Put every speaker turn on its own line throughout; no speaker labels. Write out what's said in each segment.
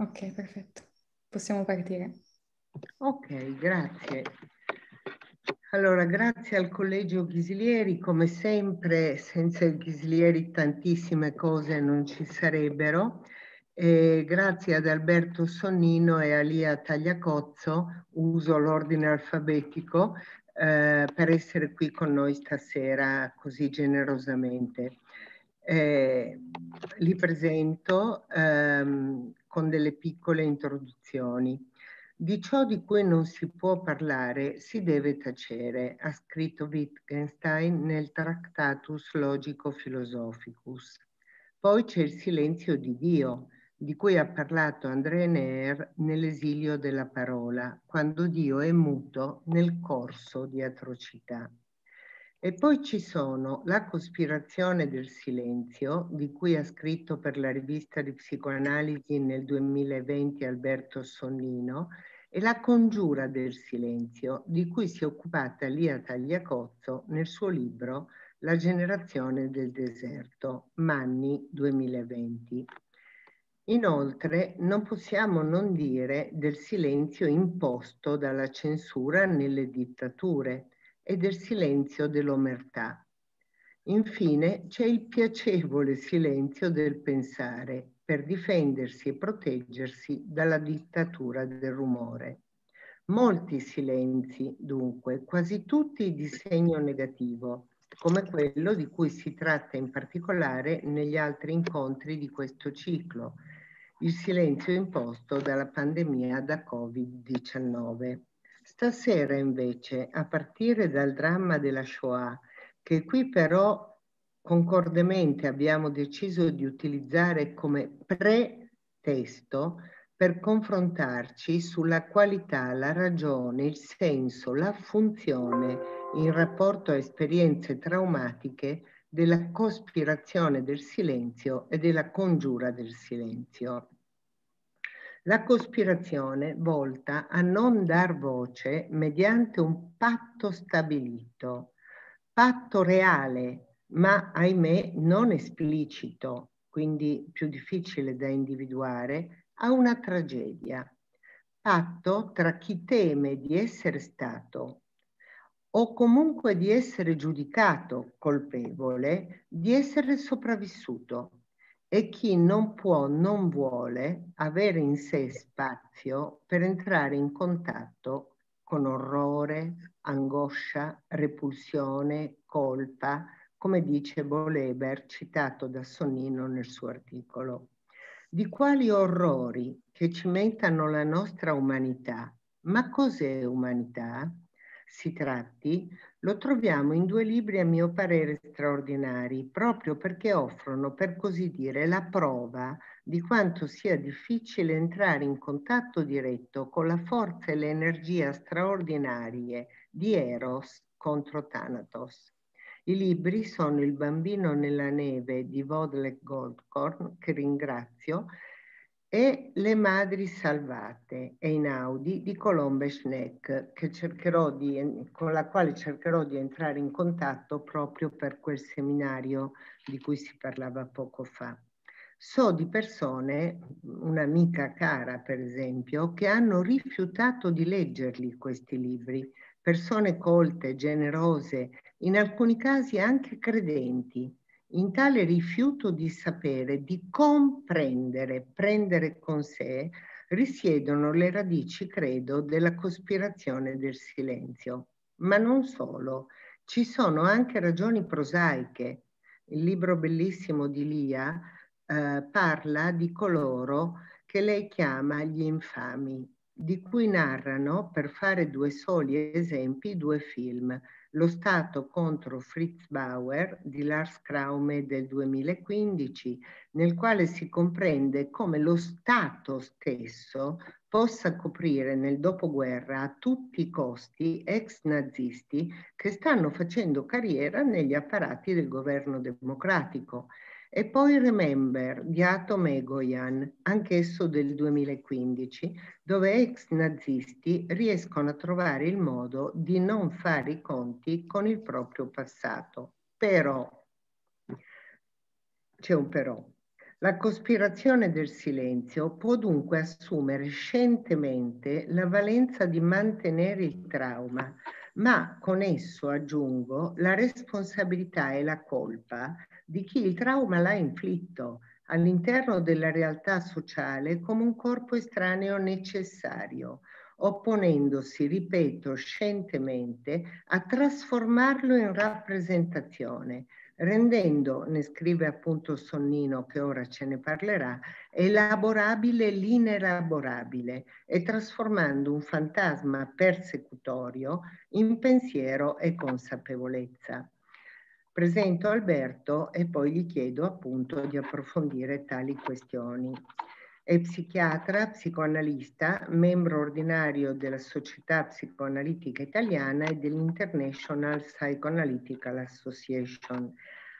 Ok, perfetto. Possiamo partire.
Ok, grazie. Allora, grazie al Collegio Ghislieri, come sempre senza il Ghislieri tantissime cose non ci sarebbero. E grazie ad Alberto Sonnino e a Lia Tagliacozzo, uso l'ordine alfabetico, eh, per essere qui con noi stasera così generosamente. Eh, li presento, ehm, con delle piccole introduzioni. Di ciò di cui non si può parlare si deve tacere, ha scritto Wittgenstein nel Tractatus Logico Philosophicus. Poi c'è il silenzio di Dio, di cui ha parlato André Neer nell'esilio della parola, quando Dio è muto nel corso di atrocità. E poi ci sono La cospirazione del silenzio, di cui ha scritto per la rivista di psicoanalisi nel 2020 Alberto Sonnino, e La congiura del silenzio, di cui si è occupata Lia Tagliacozzo nel suo libro La generazione del deserto, Manni 2020. Inoltre non possiamo non dire del silenzio imposto dalla censura nelle dittature, e del silenzio dell'omertà. Infine c'è il piacevole silenzio del pensare per difendersi e proteggersi dalla dittatura del rumore. Molti silenzi, dunque, quasi tutti di segno negativo, come quello di cui si tratta in particolare negli altri incontri di questo ciclo, il silenzio imposto dalla pandemia da Covid-19. Stasera invece, a partire dal dramma della Shoah, che qui però concordemente abbiamo deciso di utilizzare come pretesto per confrontarci sulla qualità, la ragione, il senso, la funzione in rapporto a esperienze traumatiche della cospirazione del silenzio e della congiura del silenzio la cospirazione volta a non dar voce mediante un patto stabilito, patto reale, ma ahimè non esplicito, quindi più difficile da individuare, a una tragedia. Patto tra chi teme di essere stato o comunque di essere giudicato colpevole di essere sopravvissuto e chi non può, non vuole avere in sé spazio per entrare in contatto con orrore, angoscia, repulsione, colpa, come dice Boleber, citato da Sonnino nel suo articolo. Di quali orrori che cimentano la nostra umanità? Ma cos'è umanità? Si tratti lo troviamo in due libri a mio parere straordinari, proprio perché offrono, per così dire, la prova di quanto sia difficile entrare in contatto diretto con la forza e l'energia straordinarie di Eros contro Thanatos. I libri sono Il bambino nella neve di Vodlek Goldkorn, che ringrazio, e Le Madri Salvate e Inaudi di Colombe Schneck, di, con la quale cercherò di entrare in contatto proprio per quel seminario di cui si parlava poco fa. So di persone, un'amica cara per esempio, che hanno rifiutato di leggerli questi libri, persone colte, generose, in alcuni casi anche credenti, in tale rifiuto di sapere, di comprendere, prendere con sé, risiedono le radici, credo, della cospirazione del silenzio. Ma non solo, ci sono anche ragioni prosaiche. Il libro bellissimo di Lia eh, parla di coloro che lei chiama gli infami, di cui narrano, per fare due soli esempi, due film. Lo Stato contro Fritz Bauer di Lars Kraume del 2015, nel quale si comprende come lo Stato stesso possa coprire nel dopoguerra a tutti i costi ex nazisti che stanno facendo carriera negli apparati del governo democratico e poi Remember di Ato Megoyan, anch'esso del 2015, dove ex nazisti riescono a trovare il modo di non fare i conti con il proprio passato. Però, c'è un però, la cospirazione del silenzio può dunque assumere scientemente la valenza di mantenere il trauma, ma con esso aggiungo la responsabilità e la colpa di chi il trauma l'ha inflitto all'interno della realtà sociale come un corpo estraneo necessario, opponendosi, ripeto, scientemente a trasformarlo in rappresentazione, rendendo, ne scrive appunto Sonnino che ora ce ne parlerà, elaborabile l'inelaborabile e trasformando un fantasma persecutorio in pensiero e consapevolezza. Presento Alberto e poi gli chiedo appunto di approfondire tali questioni. È psichiatra, psicoanalista, membro ordinario della Società Psicoanalitica Italiana e dell'International Psychoanalytical Association,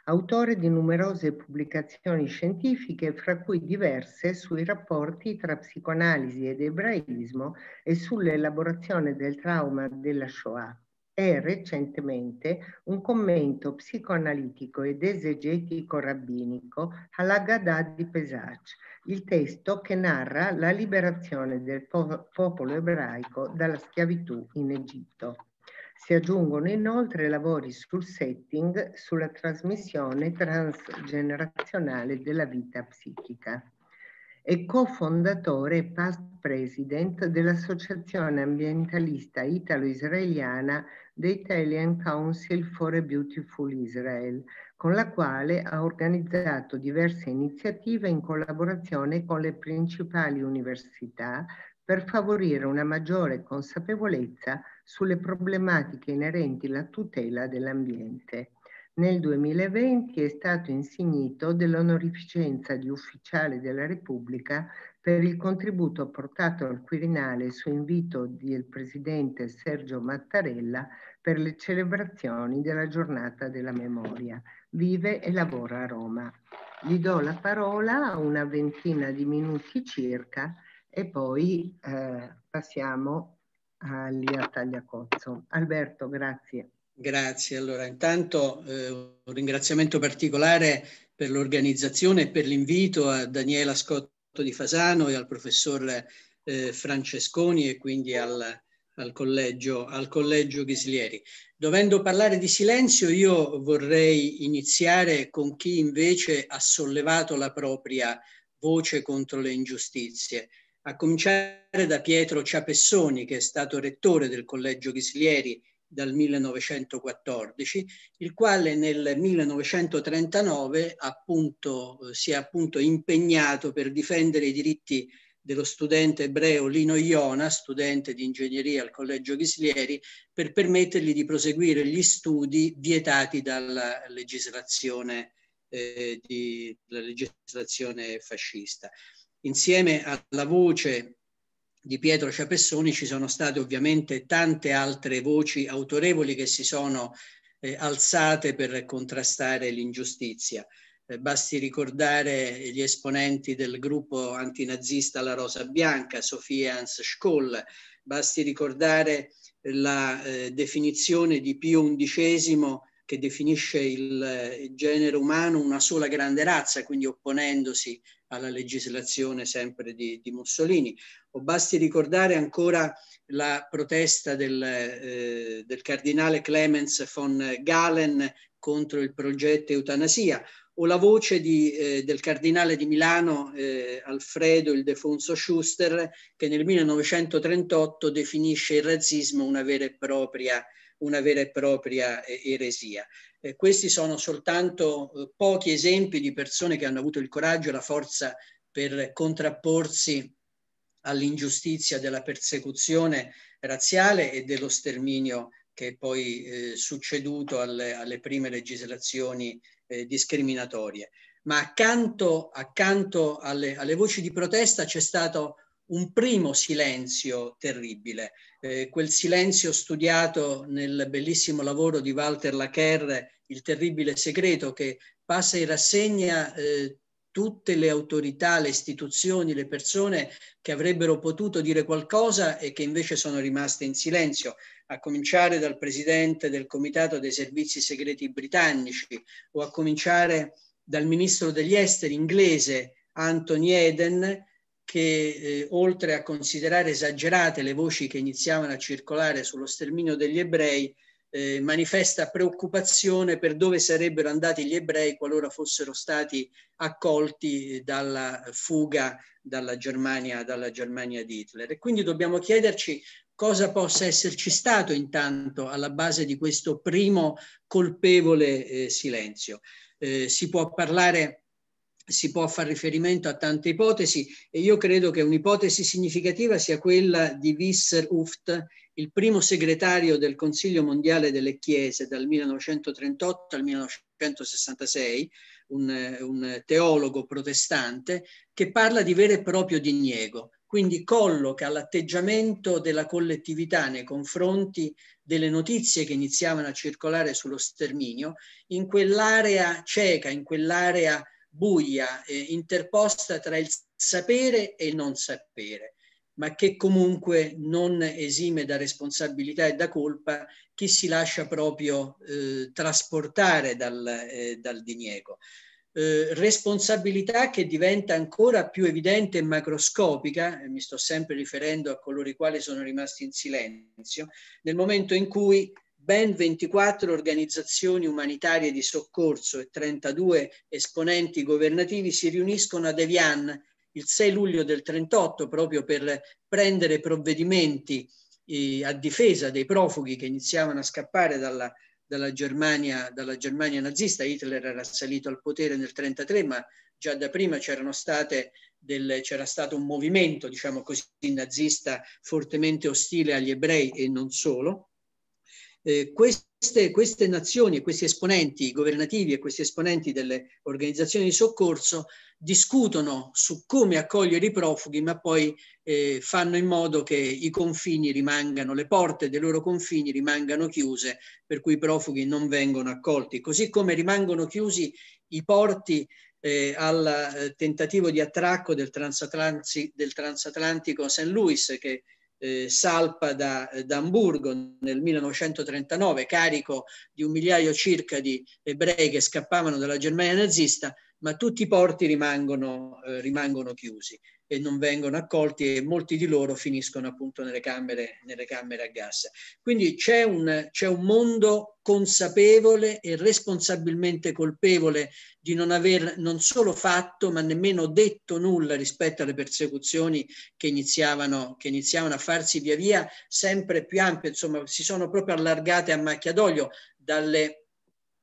autore di numerose pubblicazioni scientifiche, fra cui diverse sui rapporti tra psicoanalisi ed ebraismo e sull'elaborazione del trauma della Shoah e recentemente un commento psicoanalitico ed esegetico rabbinico alla Gadà di Pesach, il testo che narra la liberazione del popolo ebraico dalla schiavitù in Egitto. Si aggiungono inoltre lavori sul setting, sulla trasmissione transgenerazionale della vita psichica. È cofondatore e past president dell'Associazione Ambientalista Italo-Israeliana the Italian Council for a Beautiful Israel, con la quale ha organizzato diverse iniziative in collaborazione con le principali università per favorire una maggiore consapevolezza sulle problematiche inerenti alla tutela dell'ambiente. Nel 2020 è stato insignito dell'onorificenza di ufficiale della Repubblica per il contributo apportato al Quirinale su invito del presidente Sergio Mattarella per le celebrazioni della giornata della memoria. Vive e lavora a Roma. Gli do la parola una ventina di minuti circa e poi eh, passiamo a Lia Tagliacozzo. Alberto, grazie.
Grazie. Allora, intanto eh, un ringraziamento particolare per l'organizzazione e per l'invito a Daniela Scotto di Fasano e al professor eh, Francesconi e quindi al, al, collegio, al collegio Ghislieri. Dovendo parlare di silenzio, io vorrei iniziare con chi invece ha sollevato la propria voce contro le ingiustizie a cominciare da Pietro Ciapessoni, che è stato rettore del Collegio Ghislieri dal 1914, il quale nel 1939 appunto, eh, si è appunto impegnato per difendere i diritti dello studente ebreo Lino Iona, studente di ingegneria al Collegio Ghislieri, per permettergli di proseguire gli studi vietati dalla legislazione, eh, di, legislazione fascista. Insieme alla voce di Pietro Ciapessoni ci sono state ovviamente tante altre voci autorevoli che si sono eh, alzate per contrastare l'ingiustizia. Eh, basti ricordare gli esponenti del gruppo antinazista La Rosa Bianca, Sofia Hans Scholl, basti ricordare la eh, definizione di Pio XI che definisce eh, il, genere umano una sola grande razza, quindi opponendosi alla legislazione sempre di, di Mussolini. O basti ricordare ancora la protesta del, eh, del cardinale Clemens von Galen contro il progetto eutanasia, o la voce di, eh, del cardinale di Milano eh, Alfredo Ildefonso Schuster che nel 1938 definisce il razzismo una vera e propria una vera e propria eh, eresia. Eh, questi sono soltanto eh, pochi esempi di persone che hanno avuto il coraggio e la forza per contrapporsi all'ingiustizia della persecuzione razziale e dello sterminio che è poi eh, succeduto alle, alle, prime legislazioni eh, discriminatorie. Ma accanto, accanto alle, alle voci di protesta c'è stato un primo silenzio terribile, eh, quel silenzio studiato nel bellissimo lavoro di Walter Lacher, Il terribile segreto, che passa in rassegna eh, tutte le autorità, le istituzioni, le persone che avrebbero potuto dire qualcosa e che invece sono rimaste in silenzio, a cominciare dal presidente del Comitato dei Servizi Segreti Britannici o a cominciare dal ministro degli esteri inglese Anthony Eden, che eh, oltre a considerare esagerate le voci che iniziavano a circolare sullo sterminio degli ebrei, eh, manifesta preoccupazione per dove sarebbero andati gli ebrei qualora fossero stati accolti dalla fuga dalla Germania, dalla Germania di Hitler. E quindi dobbiamo chiederci cosa possa esserci stato intanto alla base di questo primo colpevole eh, silenzio. Eh, si può parlare si può fare riferimento a tante ipotesi e io credo che un'ipotesi significativa sia quella di Visser Uft, il primo segretario del Consiglio Mondiale delle Chiese dal 1938 al 1966, un, un teologo protestante, che parla di vero e proprio diniego, quindi colloca l'atteggiamento della collettività nei confronti delle notizie che iniziavano a circolare sullo sterminio in quell'area cieca, in quell'area buia, eh, interposta tra il sapere e il non sapere, ma che comunque non esime da responsabilità e da colpa chi si lascia proprio eh, trasportare dal, eh, dal diniego. Eh, responsabilità che diventa ancora più evidente e macroscopica, e mi sto sempre riferendo a coloro i quali sono rimasti in silenzio, nel momento in cui ben 24 organizzazioni umanitarie di soccorso e 32 esponenti governativi si riuniscono ad Evian il 6 luglio del 38 proprio per prendere provvedimenti eh, a difesa dei profughi che iniziavano a scappare dalla, dalla, Germania, dalla Germania nazista. Hitler era salito al potere nel 1933, ma già da prima c'erano state del, c'era stato un movimento, diciamo così, nazista fortemente ostile agli ebrei e non solo eh, queste, queste, nazioni e questi esponenti governativi e questi esponenti delle organizzazioni di soccorso discutono su come accogliere i profughi, ma poi eh, fanno in modo che i confini rimangano, le porte dei loro confini rimangano chiuse, per cui i profughi non vengono accolti, così come rimangono chiusi i porti eh, al eh, tentativo di attracco del, transatlanti, del transatlantico St. Louis che eh, salpa da, eh, da, Hamburgo nel 1939, carico di un migliaio circa di ebrei che scappavano dalla Germania nazista, ma tutti i porti rimangono, eh, rimangono chiusi e non vengono accolti e molti di loro finiscono appunto nelle camere, nelle camere a gas. Quindi c'è un, c'è un mondo consapevole e responsabilmente colpevole di non aver non solo fatto ma nemmeno detto nulla rispetto alle persecuzioni che iniziavano, che iniziavano a farsi via via sempre più ampie, insomma si sono proprio allargate a macchia d'olio dalle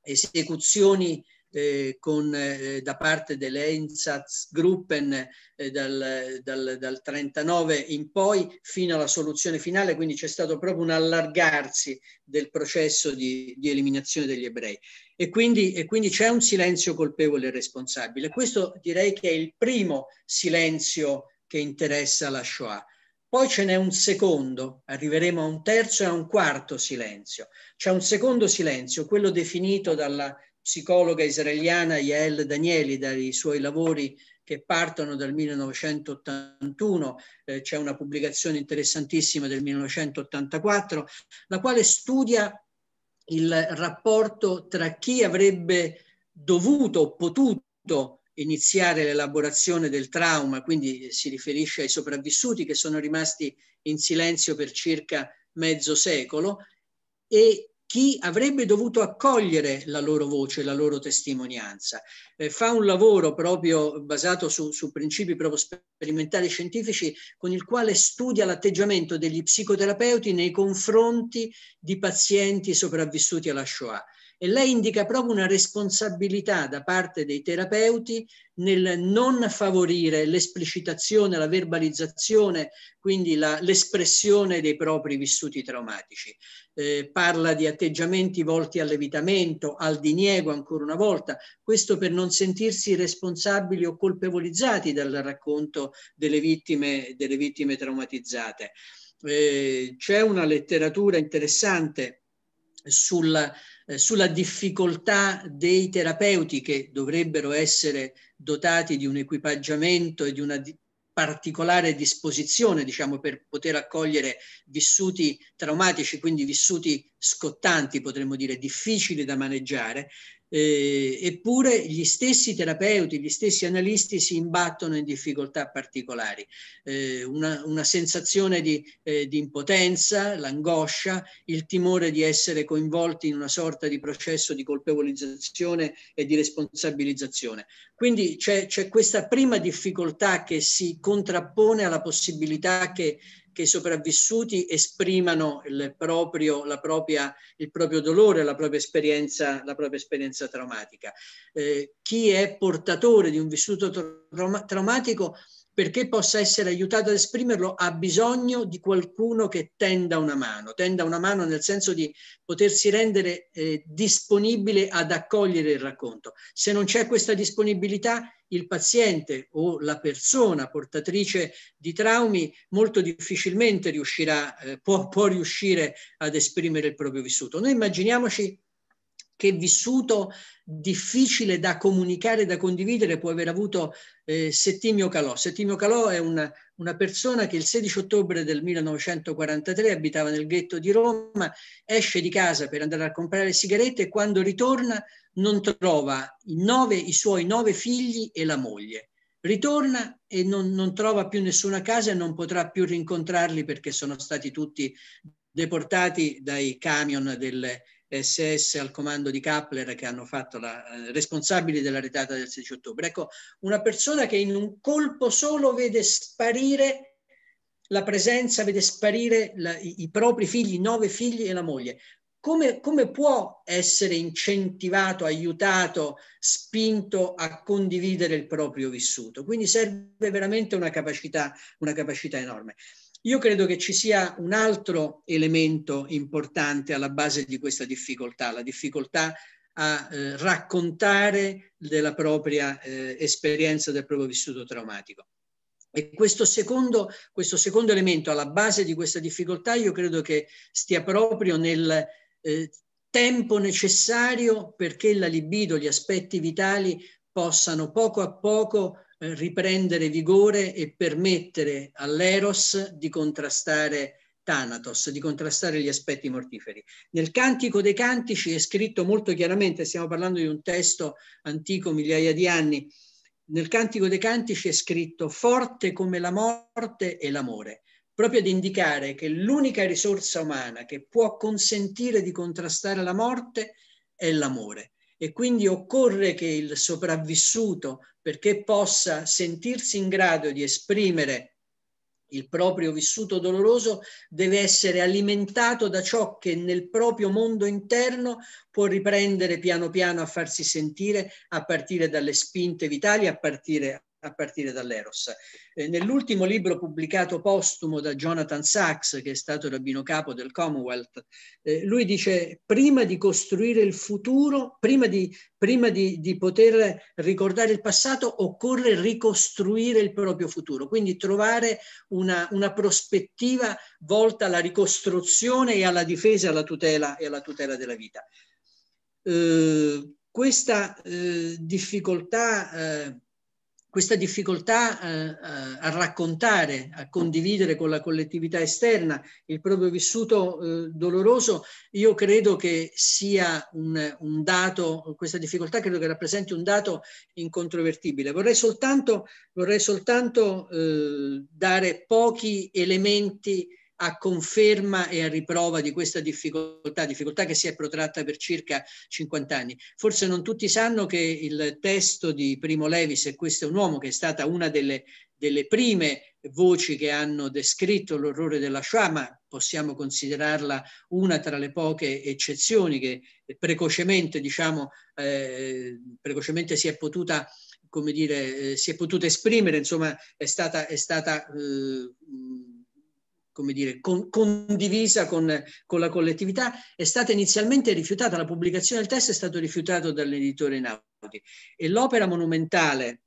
esecuzioni eh, con, eh, da parte delle Einsatzgruppen eh, dal, dal, dal 39 in poi fino alla soluzione finale, quindi c'è stato proprio un allargarsi del processo di, di eliminazione degli ebrei. E quindi, e quindi, c'è un silenzio colpevole e responsabile. Questo direi che è il primo silenzio che interessa la Shoah. Poi ce n'è un secondo, arriveremo a un terzo e a un quarto silenzio. C'è un secondo silenzio, quello definito dalla psicologa israeliana Yael Danieli dai suoi lavori che partono dal 1981, eh, c'è una pubblicazione interessantissima del 1984, la quale studia il rapporto tra chi avrebbe dovuto o potuto iniziare l'elaborazione del trauma, quindi si riferisce ai sopravvissuti che sono rimasti in silenzio per circa mezzo secolo, e chi avrebbe dovuto accogliere la loro voce, la loro testimonianza. Eh, fa un lavoro proprio basato su, su principi proprio sperimentali scientifici con il quale studia l'atteggiamento degli psicoterapeuti nei confronti di pazienti sopravvissuti alla Shoah e lei indica proprio una responsabilità da parte dei terapeuti nel non favorire l'esplicitazione, la verbalizzazione, quindi l'espressione dei propri vissuti traumatici. Eh, parla di atteggiamenti volti all'evitamento, al diniego ancora una volta, questo per non sentirsi responsabili o colpevolizzati dal racconto delle vittime, delle vittime traumatizzate. Eh, c'è una letteratura interessante sulla eh, sulla difficoltà dei terapeuti che dovrebbero essere dotati di un equipaggiamento e di una di particolare disposizione, diciamo, per poter accogliere vissuti traumatici, quindi vissuti scottanti, potremmo dire, difficili da maneggiare, eh, eppure gli stessi terapeuti, gli stessi analisti si imbattono in difficoltà particolari, eh, una, una, sensazione di, eh, di impotenza, l'angoscia, il timore di essere coinvolti in una sorta di processo di colpevolizzazione e di responsabilizzazione. Quindi c'è, c'è questa prima difficoltà che si contrappone alla possibilità che che i sopravvissuti esprimano il proprio, la propria, il proprio dolore, la propria esperienza, la propria esperienza traumatica. Eh, chi è portatore di un vissuto traumatico perché possa essere aiutato ad esprimerlo ha bisogno di qualcuno che tenda una mano, tenda una mano nel senso di potersi rendere eh, disponibile ad accogliere il racconto. Se non c'è questa disponibilità, il paziente o la persona portatrice di traumi molto difficilmente riuscirà, eh, può, può riuscire ad esprimere il proprio vissuto. Noi immaginiamoci che vissuto difficile da comunicare, da condividere può aver avuto eh, Settimio Calò. Settimio Calò è una, una, persona che il 16 ottobre del 1943 abitava nel ghetto di Roma, esce di casa per andare a comprare sigarette e quando ritorna non trova nove, i suoi nove figli e la moglie. Ritorna e non, non trova più nessuna casa e non potrà più rincontrarli perché sono stati tutti deportati dai camion del, SS al comando di Kappler che hanno fatto la, eh, responsabili della retata del 16 ottobre. Ecco, una persona che in un colpo solo vede sparire la presenza, vede sparire la, i, i, propri figli, i nove figli e la moglie. Come, come può essere incentivato, aiutato, spinto a condividere il proprio vissuto? Quindi serve veramente una capacità, una capacità enorme. Io credo che ci sia un altro elemento importante alla base di questa difficoltà, la difficoltà a eh, raccontare della propria eh, esperienza, del proprio vissuto traumatico. E questo secondo, questo secondo, elemento alla base di questa difficoltà io credo che stia proprio nel eh, tempo necessario perché la libido, gli aspetti vitali possano poco a poco eh, riprendere vigore e permettere all'eros di contrastare Thanatos, di contrastare gli aspetti mortiferi. Nel Cantico dei Cantici è scritto molto chiaramente, stiamo parlando di un testo antico migliaia di anni, nel Cantico dei Cantici è scritto forte come la morte e l'amore, proprio ad indicare che l'unica risorsa umana che può consentire di contrastare la morte è l'amore e quindi occorre che il sopravvissuto, perché possa sentirsi in grado di esprimere il proprio vissuto doloroso, deve essere alimentato da ciò che nel proprio mondo interno può riprendere piano piano a farsi sentire a partire dalle spinte vitali, a partire a partire dall'Eros. Eh, nell'ultimo libro pubblicato postumo da Jonathan Sachs, che è stato rabbino capo del Commonwealth, eh, lui dice prima di costruire il futuro, prima, di, prima di, di poter ricordare il passato, occorre ricostruire il proprio futuro, quindi trovare una, una prospettiva volta alla ricostruzione e alla difesa, alla tutela e alla tutela della vita. Eh, questa eh, difficoltà eh, questa difficoltà eh, eh, a raccontare, a condividere con la collettività esterna il proprio vissuto eh, doloroso, io credo che sia un, un, dato, questa difficoltà credo che rappresenti un dato incontrovertibile. Vorrei soltanto, vorrei soltanto eh, dare pochi elementi a conferma e a riprova di questa difficoltà, difficoltà che si è protratta per circa 50 anni. Forse non tutti sanno che il testo di Primo Levis, e questo è un uomo che è stata una delle, delle prime voci che hanno descritto l'orrore della Shoah, ma possiamo considerarla una tra le poche eccezioni che precocemente, diciamo, eh, precocemente si è potuta come dire, eh, si è potuta esprimere, insomma, è stata, è stata eh, come dire, con, condivisa con, con, la collettività, è stata inizialmente rifiutata, la pubblicazione del testo è stato rifiutato dall'editore Naudi e l'opera monumentale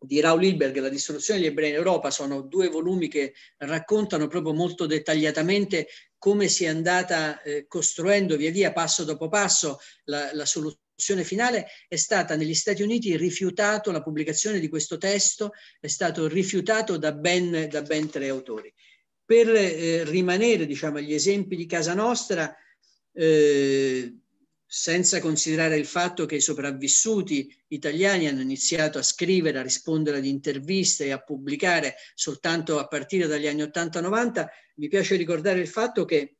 di Raul Hilberg, La distruzione degli ebrei in Europa, sono due volumi che raccontano proprio molto dettagliatamente come si è andata eh, costruendo via via, passo dopo passo, la, la soluzione finale è stata negli Stati Uniti rifiutato la pubblicazione di questo testo, è stato rifiutato da ben, da ben tre autori per eh, rimanere, diciamo, agli esempi di casa nostra, eh, senza considerare il fatto che i sopravvissuti italiani hanno iniziato a scrivere, a rispondere ad interviste e a pubblicare soltanto a partire dagli anni 80-90, mi piace ricordare il fatto che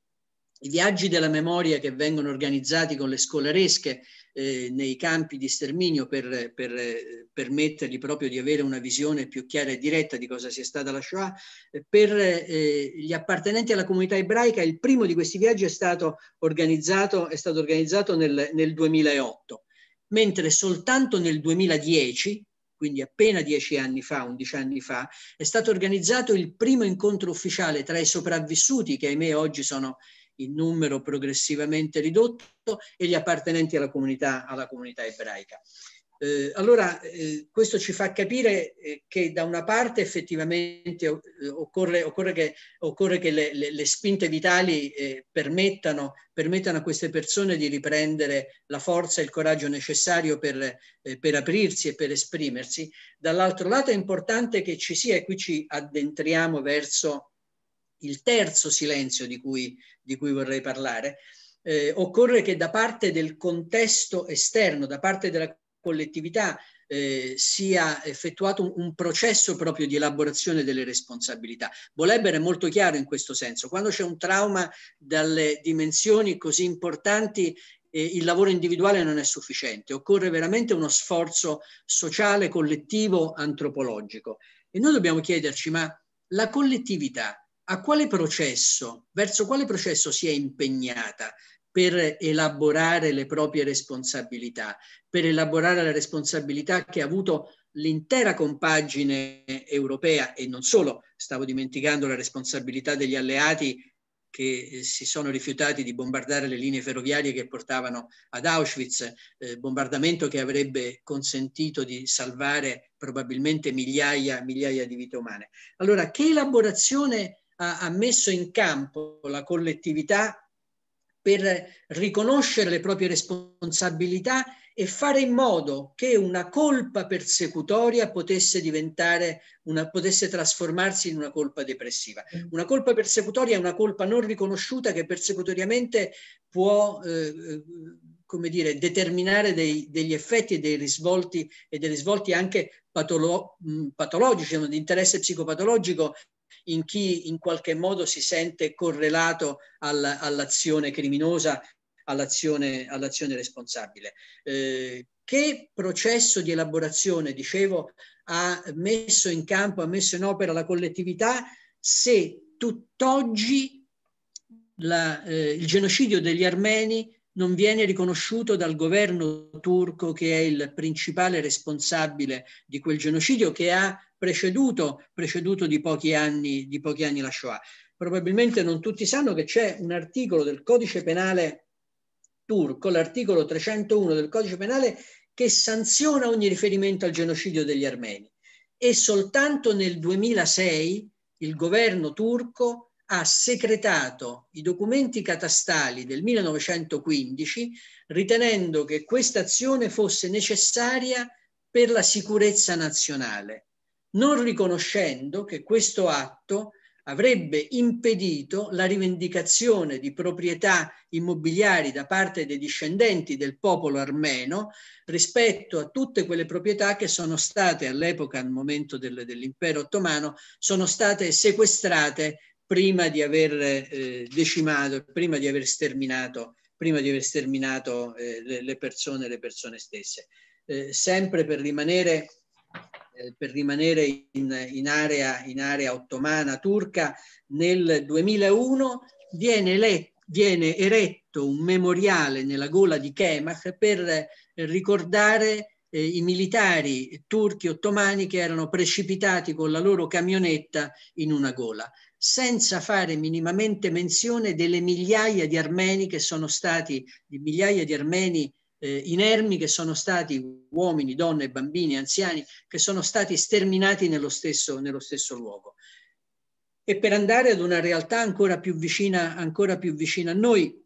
i viaggi della memoria che vengono organizzati con le scolaresche eh, nei campi di sterminio per, per eh, permettergli proprio di avere una visione più chiara e diretta di cosa sia stata la Shoah. Eh, per eh, gli appartenenti alla comunità ebraica il primo di questi viaggi è stato organizzato, è stato organizzato nel, nel 2008, mentre soltanto nel 2010 quindi appena dieci anni fa, undici anni fa, è stato organizzato il primo incontro ufficiale tra i sopravvissuti, che ahimè oggi sono in numero progressivamente ridotto e gli appartenenti alla comunità, alla comunità ebraica. Eh, allora, eh, questo ci fa capire eh, che da una parte effettivamente eh, occorre, occorre, che, occorre, che, le, le, le spinte vitali eh, permettano, permettano, a queste persone di riprendere la forza e il coraggio necessario per, eh, per aprirsi e per esprimersi. Dall'altro lato è importante che ci sia, e qui ci addentriamo verso il terzo silenzio di cui, di cui vorrei parlare, eh, occorre che da parte del contesto esterno, da parte della collettività, eh, sia effettuato un, un, processo proprio di elaborazione delle responsabilità. Boleber è molto chiaro in questo senso. Quando c'è un trauma dalle dimensioni così importanti, eh, il lavoro individuale non è sufficiente. Occorre veramente uno sforzo sociale, collettivo, antropologico. E noi dobbiamo chiederci, ma la collettività a quale processo, verso quale processo si è impegnata per elaborare le proprie responsabilità, per elaborare la responsabilità che ha avuto l'intera compagine europea e non solo, stavo dimenticando la responsabilità degli alleati che eh, si sono rifiutati di bombardare le linee ferroviarie che portavano ad Auschwitz, eh, bombardamento che avrebbe consentito di salvare probabilmente migliaia e migliaia di vite umane. Allora, che elaborazione ha, ha messo in campo la collettività per riconoscere le proprie responsabilità e fare in modo che una colpa persecutoria potesse diventare una, potesse trasformarsi in una colpa depressiva. Mm. Una colpa persecutoria è una colpa non riconosciuta che persecutoriamente può eh, eh, come dire, determinare dei, degli effetti e dei risvolti e dei risvolti anche patolo, mm, patologici, di interesse psicopatologico in chi in qualche modo si sente correlato al, all'azione criminosa, all'azione, all'azione responsabile. Eh, che processo di elaborazione, dicevo, ha messo in campo, ha messo in opera la collettività se tutt'oggi la, eh, il genocidio degli armeni non viene riconosciuto dal governo turco che è il principale responsabile di quel genocidio che ha preceduto, preceduto di, pochi anni, di pochi anni la Shoah. Probabilmente non tutti sanno che c'è un articolo del codice penale turco, l'articolo 301 del codice penale, che sanziona ogni riferimento al genocidio degli armeni. E soltanto nel 2006 il governo turco ha secretato i documenti catastali del 1915 ritenendo che questa azione fosse necessaria per la sicurezza nazionale, non riconoscendo che questo atto avrebbe impedito la rivendicazione di proprietà immobiliari da parte dei discendenti del popolo armeno rispetto a tutte quelle proprietà che sono state all'epoca, al momento del, dell'impero ottomano, sono state sequestrate prima di aver eh, decimato, prima di aver sterminato, prima di aver sterminato eh, le, persone le persone stesse. Eh, sempre per rimanere per rimanere in, in, area, in, area, ottomana turca, nel 2001 viene, viene, eretto un memoriale nella gola di Kemach per ricordare i militari turchi ottomani che erano precipitati con la loro camionetta in una gola senza fare minimamente menzione delle migliaia di armeni che sono stati, di migliaia di armeni eh, inermi che sono stati uomini, donne, bambini, anziani, che sono stati sterminati nello stesso, nello stesso luogo. E per andare ad una realtà ancora più vicina, ancora più vicina a noi,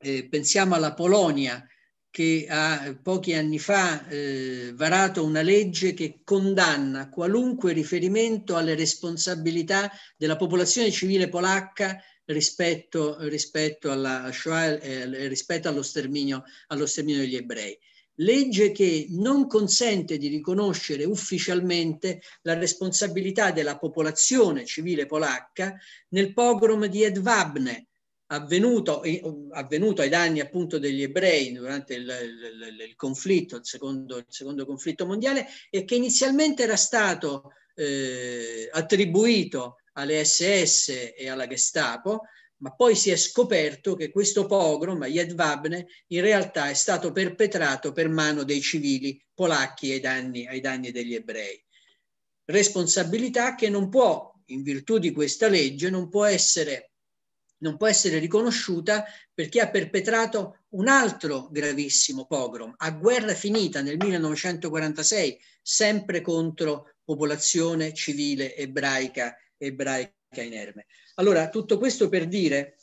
eh, pensiamo alla Polonia, che ha pochi anni fa eh, varato una legge che condanna qualunque riferimento alle responsabilità della popolazione civile polacca rispetto, rispetto alla Shoah eh, rispetto allo sterminio, allo sterminio degli ebrei. Legge che non consente di riconoscere ufficialmente la responsabilità della popolazione civile polacca nel pogrom di Edvabne, avvenuto, avvenuto ai danni appunto degli ebrei durante il, il, il conflitto, il secondo, il secondo, conflitto mondiale, e che inizialmente era stato eh, attribuito alle SS e alla Gestapo, ma poi si è scoperto che questo pogrom a Jedwabne in realtà è stato perpetrato per mano dei civili polacchi ai danni, ai danni degli ebrei. Responsabilità che non può, in virtù di questa legge, non può essere non può essere riconosciuta perché ha perpetrato un altro gravissimo pogrom, a guerra finita nel 1946, sempre contro popolazione civile ebraica, ebraica inerme. Allora, tutto questo per dire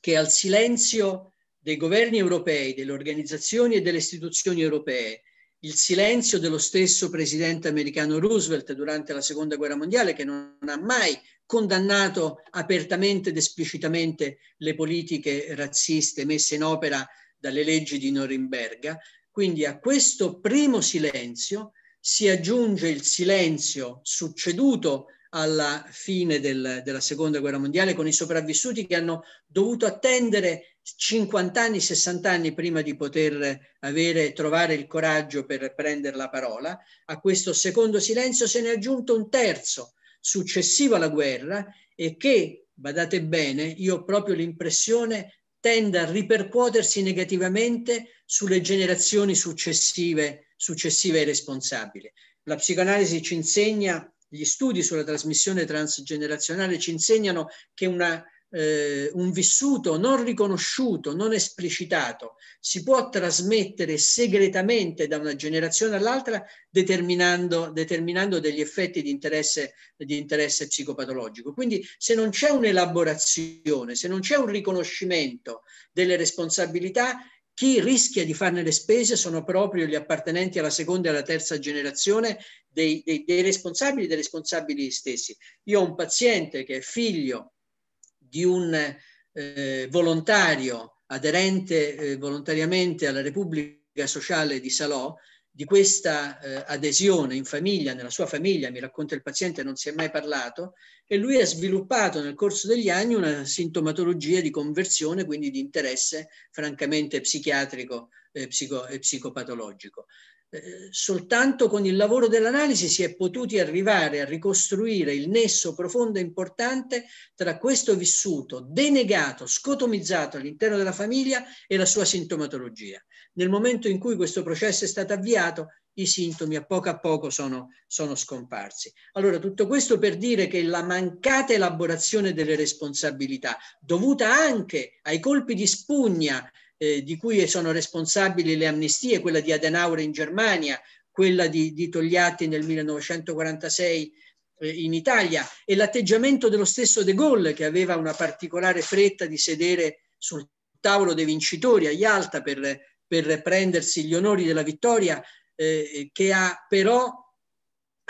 che al silenzio dei governi europei, delle organizzazioni e delle istituzioni europee il silenzio dello stesso presidente americano Roosevelt durante la seconda guerra mondiale, che non ha mai condannato apertamente ed esplicitamente le politiche razziste messe in opera dalle leggi di Norimberga. Quindi a questo primo silenzio si aggiunge il silenzio succeduto alla fine del, della seconda guerra mondiale con i sopravvissuti che hanno dovuto attendere 50 anni, 60 anni prima di poter avere, trovare il coraggio per prendere la parola, a questo secondo silenzio se ne è aggiunto un terzo successivo alla guerra e che, badate bene, io ho proprio l'impressione tenda a ripercuotersi negativamente sulle generazioni successive, successive ai responsabili. La psicoanalisi ci insegna, gli studi sulla trasmissione transgenerazionale ci insegnano che una eh, un vissuto non riconosciuto, non esplicitato, si può trasmettere segretamente da una generazione all'altra determinando, determinando degli effetti di interesse, di interesse psicopatologico. Quindi se non c'è un'elaborazione, se non c'è un riconoscimento delle responsabilità, chi rischia di farne le spese sono proprio gli appartenenti alla seconda e alla terza generazione dei, dei, dei responsabili e dei responsabili stessi. Io ho un paziente che è figlio di un eh, volontario aderente eh, volontariamente alla Repubblica Sociale di Salò, di questa eh, adesione in famiglia, nella sua famiglia, mi racconta il paziente, non si è mai parlato, e lui ha sviluppato nel corso degli anni una sintomatologia di conversione, quindi di interesse francamente psichiatrico e, eh, psico e psicopatologico eh, soltanto con il lavoro dell'analisi si è potuti arrivare a ricostruire il nesso profondo e importante tra questo vissuto denegato, scotomizzato all'interno della famiglia e la sua sintomatologia. Nel momento in cui questo processo è stato avviato, i sintomi a poco a poco sono, sono scomparsi. Allora, tutto questo per dire che la mancata elaborazione delle responsabilità, dovuta anche ai colpi di spugna eh, di cui sono responsabili le amnistie, quella di Adenauer in Germania, quella di, di Togliatti nel 1946 eh, in Italia e l'atteggiamento dello stesso De Gaulle che aveva una particolare fretta di sedere sul tavolo dei vincitori a Yalta per, per prendersi gli onori della vittoria, eh, che ha però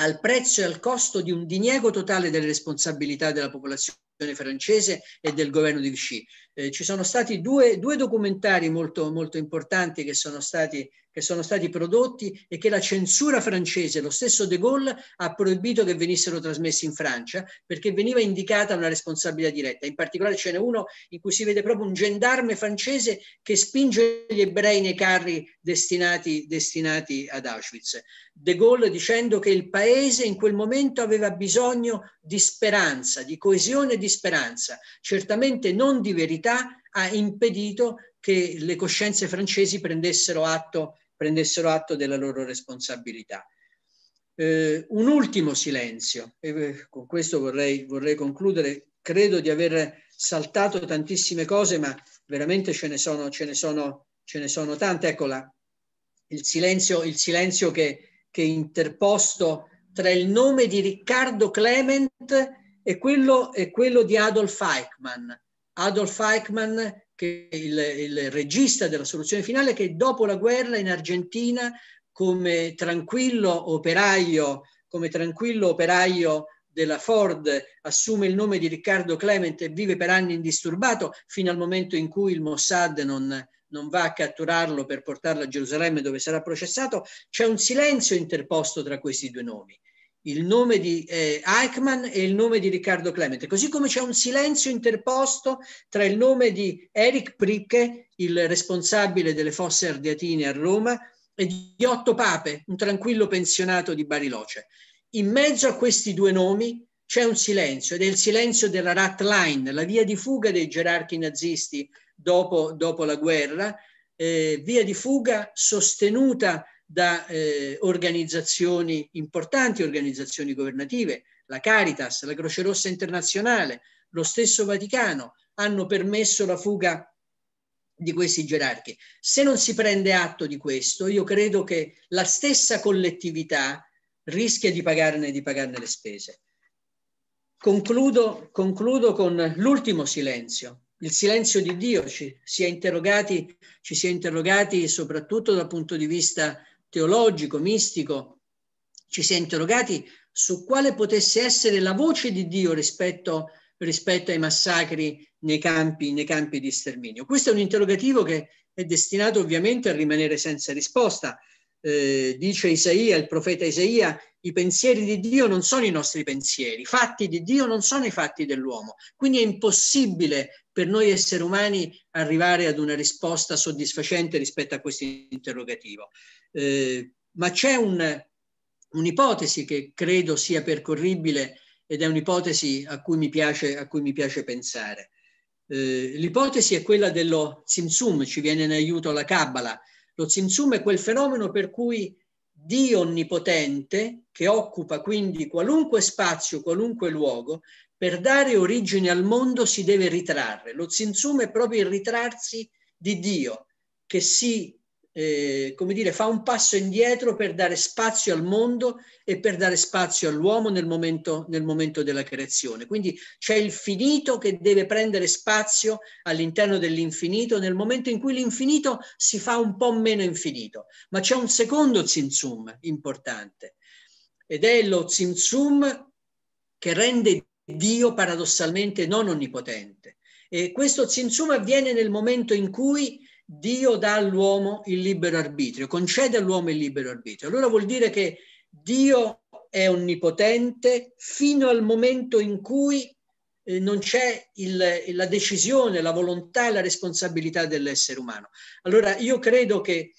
al prezzo e al costo di un diniego totale delle responsabilità della popolazione francese e del governo di Vichy. Eh, ci sono stati due, due documentari molto, molto importanti che sono stati che sono stati prodotti e che la censura francese, lo stesso De Gaulle, ha proibito che venissero trasmessi in Francia perché veniva indicata una responsabilità diretta. In particolare ce n'è uno in cui si vede proprio un gendarme francese che spinge gli ebrei nei carri destinati, destinati ad Auschwitz. De Gaulle dicendo che il paese in quel momento aveva bisogno di speranza, di coesione e di speranza, certamente non di verità, ha impedito che le coscienze francesi prendessero atto prendessero atto della loro responsabilità. Eh, un ultimo silenzio, e eh, con questo vorrei, vorrei concludere, credo di aver saltato tantissime cose, ma veramente ce ne sono, ce ne sono, ce ne sono tante. Eccola, il silenzio, il silenzio che, che interposto tra il nome di Riccardo Clement e quello, e quello di Adolf Eichmann. Adolf Eichmann che il, il regista della soluzione finale che dopo la guerra in Argentina come tranquillo operaio, come tranquillo operaio della Ford assume il nome di Riccardo Clement e vive per anni indisturbato fino al momento in cui il Mossad non, non va a catturarlo per portarlo a Gerusalemme dove sarà processato, c'è un silenzio interposto tra questi due nomi il nome di eh, Eichmann e il nome di Riccardo Clemente, così come c'è un silenzio interposto tra il nome di Eric Pricke, il responsabile delle fosse ardeatine a Roma, e di Otto Pape, un tranquillo pensionato di Bariloce. In mezzo a questi due nomi c'è un silenzio ed è il silenzio della Rat Line, la via di fuga dei gerarchi nazisti dopo, dopo la guerra, eh, via di fuga sostenuta da eh, organizzazioni importanti, organizzazioni governative, la Caritas, la Croce Rossa Internazionale, lo stesso Vaticano, hanno permesso la fuga di questi gerarchi. Se non si prende atto di questo, io credo che la stessa collettività rischia di pagarne, di pagarne le spese. Concludo, concludo con l'ultimo silenzio, il silenzio di Dio. Ci si è interrogati, ci si è interrogati soprattutto dal punto di vista teologico, mistico, ci si è interrogati su quale potesse essere la voce di Dio rispetto, rispetto ai massacri nei campi, nei campi di sterminio. Questo è un interrogativo che è destinato ovviamente a rimanere senza risposta. Eh, dice Isaia, il profeta Isaia, i pensieri di Dio non sono i nostri pensieri, i fatti di Dio non sono i fatti dell'uomo. Quindi è impossibile per noi esseri umani arrivare ad una risposta soddisfacente rispetto a questo interrogativo. Eh, ma c'è un, un'ipotesi che credo sia percorribile ed è un'ipotesi a cui mi piace, cui mi piace pensare. Eh, l'ipotesi è quella dello Tzimtzum, ci viene in aiuto la Kabbalah. Lo Tzimtzum è quel fenomeno per cui Dio onnipotente, che occupa quindi qualunque spazio, qualunque luogo, per dare origine al mondo si deve ritrarre. Lo zinzum è proprio il ritrarsi di Dio, che si eh, come dire, fa un passo indietro per dare spazio al mondo e per dare spazio all'uomo nel momento, nel momento della creazione. Quindi c'è il finito che deve prendere spazio all'interno dell'infinito nel momento in cui l'infinito si fa un po' meno infinito. Ma c'è un secondo zinsum importante ed è lo zinsum che rende Dio paradossalmente non onnipotente. E questo zinsum avviene nel momento in cui Dio dà all'uomo il libero arbitrio, concede all'uomo il libero arbitrio. Allora vuol dire che Dio è onnipotente fino al momento in cui eh, non c'è il, la decisione, la volontà e la responsabilità dell'essere umano. Allora io credo che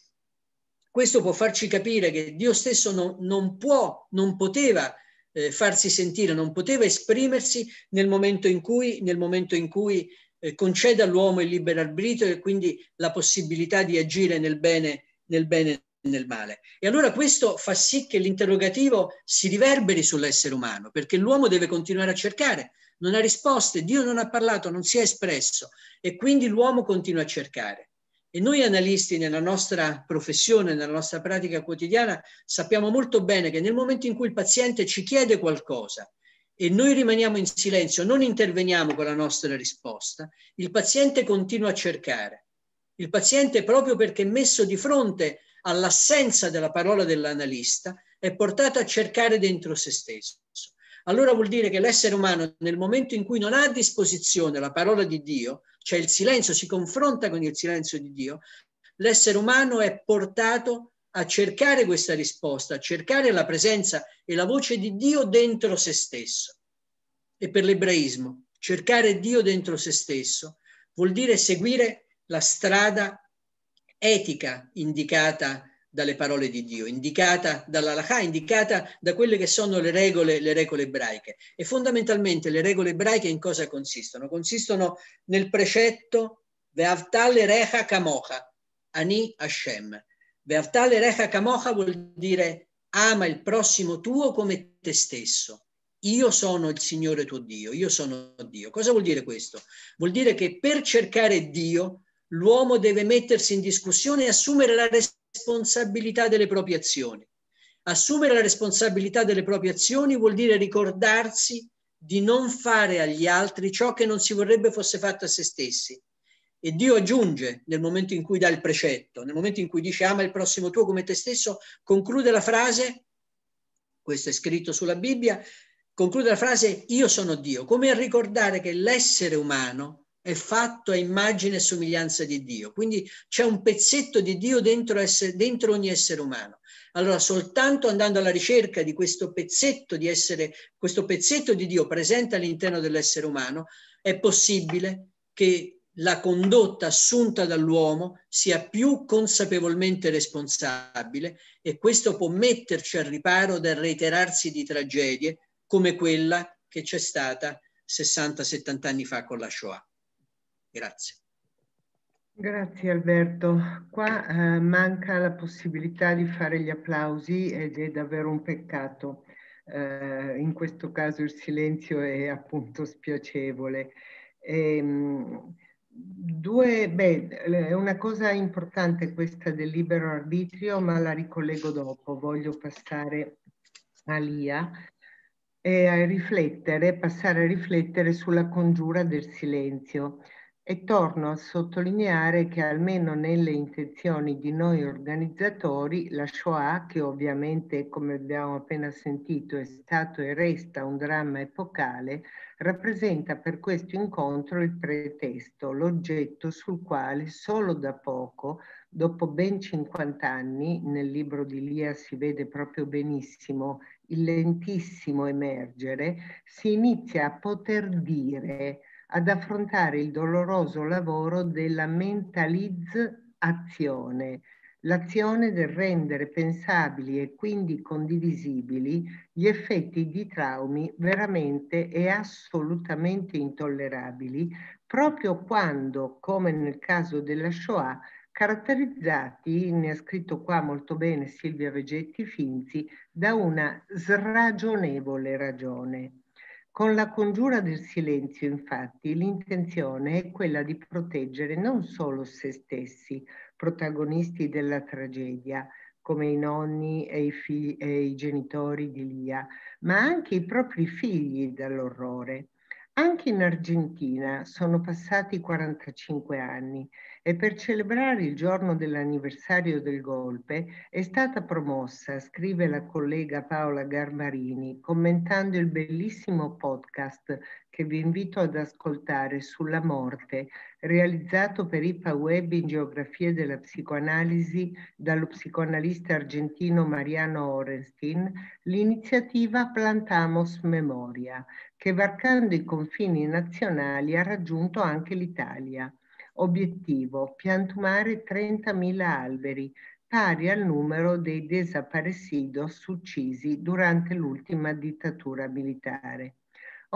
questo può farci capire che Dio stesso non, non può, non poteva eh, farsi sentire, non poteva esprimersi nel momento in cui, momento in cui eh, concede all'uomo il libero arbitrio e quindi la possibilità di agire nel bene, nel bene nel male. E allora questo fa sì che l'interrogativo si riverberi sull'essere umano, perché l'uomo deve continuare a cercare, non ha risposte, Dio non ha parlato, non si è espresso e quindi l'uomo continua a cercare. E noi analisti nella nostra professione, nella nostra pratica quotidiana, sappiamo molto bene che nel momento in cui il paziente ci chiede qualcosa, e noi rimaniamo in silenzio, non interveniamo con la nostra risposta, il paziente continua a cercare. Il paziente, proprio perché è messo di fronte all'assenza della parola dell'analista, è portato a cercare dentro se stesso. Allora vuol dire che l'essere umano, nel momento in cui non ha a disposizione la parola di Dio, cioè il silenzio, si confronta con il silenzio di Dio, l'essere umano è portato a a cercare questa risposta, a cercare la presenza e la voce di Dio dentro se stesso. E per l'ebraismo, cercare Dio dentro se stesso vuol dire seguire la strada etica indicata dalle parole di Dio, indicata dall'Alaha, indicata da quelle che sono le regole, le regole ebraiche. E fondamentalmente le regole ebraiche in cosa consistono? Consistono nel precetto Ve'avtal recha kamocha, ani Hashem, Beatale Recha Kamocha vuol dire ama il prossimo tuo come te stesso. Io sono il Signore tuo Dio, io sono Dio. Cosa vuol dire questo? Vuol dire che per cercare Dio l'uomo deve mettersi in discussione e assumere la responsabilità delle proprie azioni. Assumere la responsabilità delle proprie azioni vuol dire ricordarsi di non fare agli altri ciò che non si vorrebbe fosse fatto a se stessi e Dio aggiunge nel momento in cui dà il precetto, nel momento in cui dice ama il prossimo tuo come te stesso, conclude la frase, questo è scritto sulla Bibbia, conclude la frase io sono Dio, come a ricordare che l'essere umano è fatto a immagine e somiglianza di Dio. Quindi c'è un pezzetto di Dio dentro, essere, dentro ogni essere umano. Allora, soltanto andando alla ricerca di questo pezzetto di essere, questo pezzetto di Dio presente all'interno dell'essere umano, è possibile che la condotta assunta dall'uomo sia più consapevolmente responsabile e questo può metterci al riparo dal reiterarsi di tragedie come quella che c'è stata 60-70 anni fa con la Shoah. Grazie.
Grazie Alberto. Qua eh, manca la possibilità di fare gli applausi ed è davvero un peccato. Eh, in questo caso il silenzio è appunto spiacevole. E, ehm, due, beh, è una cosa importante questa del libero arbitrio, ma la ricollego dopo, voglio passare a Lia e a riflettere, passare a riflettere sulla congiura del silenzio. E torno a sottolineare che almeno nelle intenzioni di noi organizzatori, la Shoah, che ovviamente come abbiamo appena sentito è stato e resta un dramma epocale, rappresenta per questo incontro il pretesto, l'oggetto sul quale solo da poco, dopo ben 50 anni, nel libro di Lia si vede proprio benissimo il lentissimo emergere, si inizia a poter dire, ad affrontare il doloroso lavoro della mentalizzazione, l'azione del rendere pensabili e quindi condivisibili gli effetti di traumi veramente e assolutamente intollerabili, proprio quando, come nel caso della Shoah, caratterizzati, ne ha scritto qua molto bene Silvia Vegetti Finzi, da una sragionevole ragione. Con la congiura del silenzio, infatti, l'intenzione è quella di proteggere non solo se stessi, protagonisti della tragedia, come i nonni e i, figli, e i genitori di Lia, ma anche i propri figli dall'orrore. Anche in Argentina sono passati 45 anni e per celebrare il giorno dell'anniversario del golpe è stata promossa, scrive la collega Paola Garmarini, commentando il bellissimo podcast che vi invito ad ascoltare sulla morte, realizzato per IPA Web in geografia della Psicoanalisi dallo psicoanalista argentino Mariano Orenstein, l'iniziativa Plantamos Memoria, che varcando i confini nazionali ha raggiunto anche l'Italia. Obiettivo, piantumare 30.000 alberi, pari al numero dei desaparecidos uccisi durante l'ultima dittatura militare.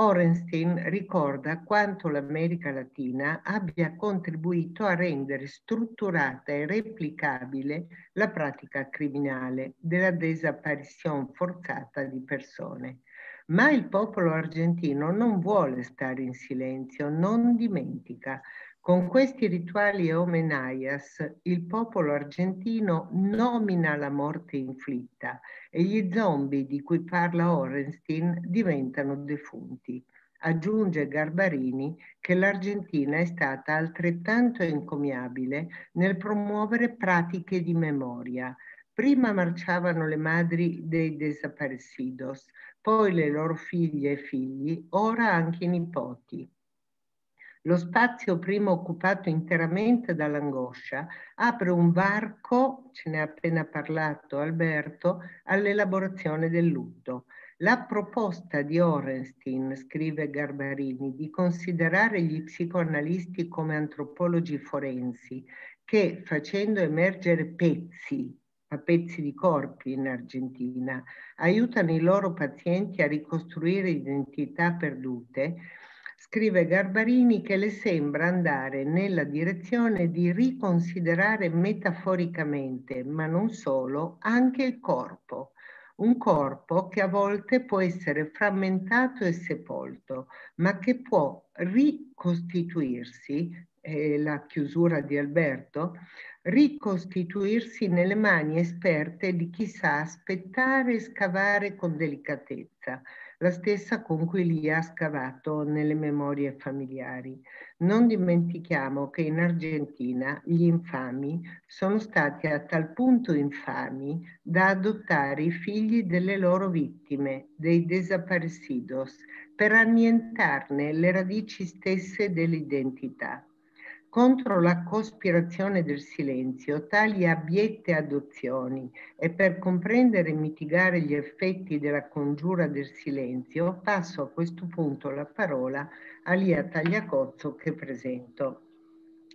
Orenstein ricorda quanto l'America Latina abbia contribuito a rendere strutturata e replicabile la pratica criminale della desaparizione forzata di persone. Ma il popolo argentino non vuole stare in silenzio, non dimentica, con questi rituali e omenaias il popolo argentino nomina la morte inflitta e gli zombie di cui parla Orenstein diventano defunti. Aggiunge Garbarini che l'Argentina è stata altrettanto encomiabile nel promuovere pratiche di memoria. Prima marciavano le madri dei desaparecidos, poi le loro figlie e figli, ora anche i nipoti. Lo spazio prima occupato interamente dall'angoscia apre un varco, ce ne ha appena parlato Alberto, all'elaborazione del lutto. La proposta di Orenstein, scrive Garbarini, di considerare gli psicoanalisti come antropologi forensi che facendo emergere pezzi a pezzi di corpi in Argentina, aiutano i loro pazienti a ricostruire identità perdute, scrive Garbarini che le sembra andare nella direzione di riconsiderare metaforicamente, ma non solo, anche il corpo. Un corpo che a volte può essere frammentato e sepolto, ma che può ricostituirsi, è la chiusura di Alberto, ricostituirsi nelle mani esperte di chi sa aspettare e scavare con delicatezza la stessa con cui li ha scavato nelle memorie familiari. Non dimentichiamo che in Argentina gli infami sono stati a tal punto infami da adottare i figli delle loro vittime, dei desaparecidos, per annientarne le radici stesse dell'identità contro la cospirazione del silenzio, tali abiette adozioni e per comprendere e mitigare gli effetti della congiura del silenzio passo a questo punto la parola a Lia Tagliacozzo che presento.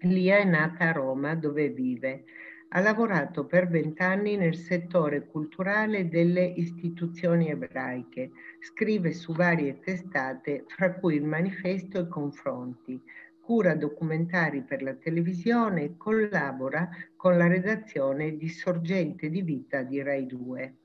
Lia è nata a Roma dove vive. Ha lavorato per vent'anni nel settore culturale delle istituzioni ebraiche. Scrive su varie testate, fra cui il Manifesto e Confronti cura documentari per la televisione e collabora con la redazione di Sorgente di Vita di Rai 2.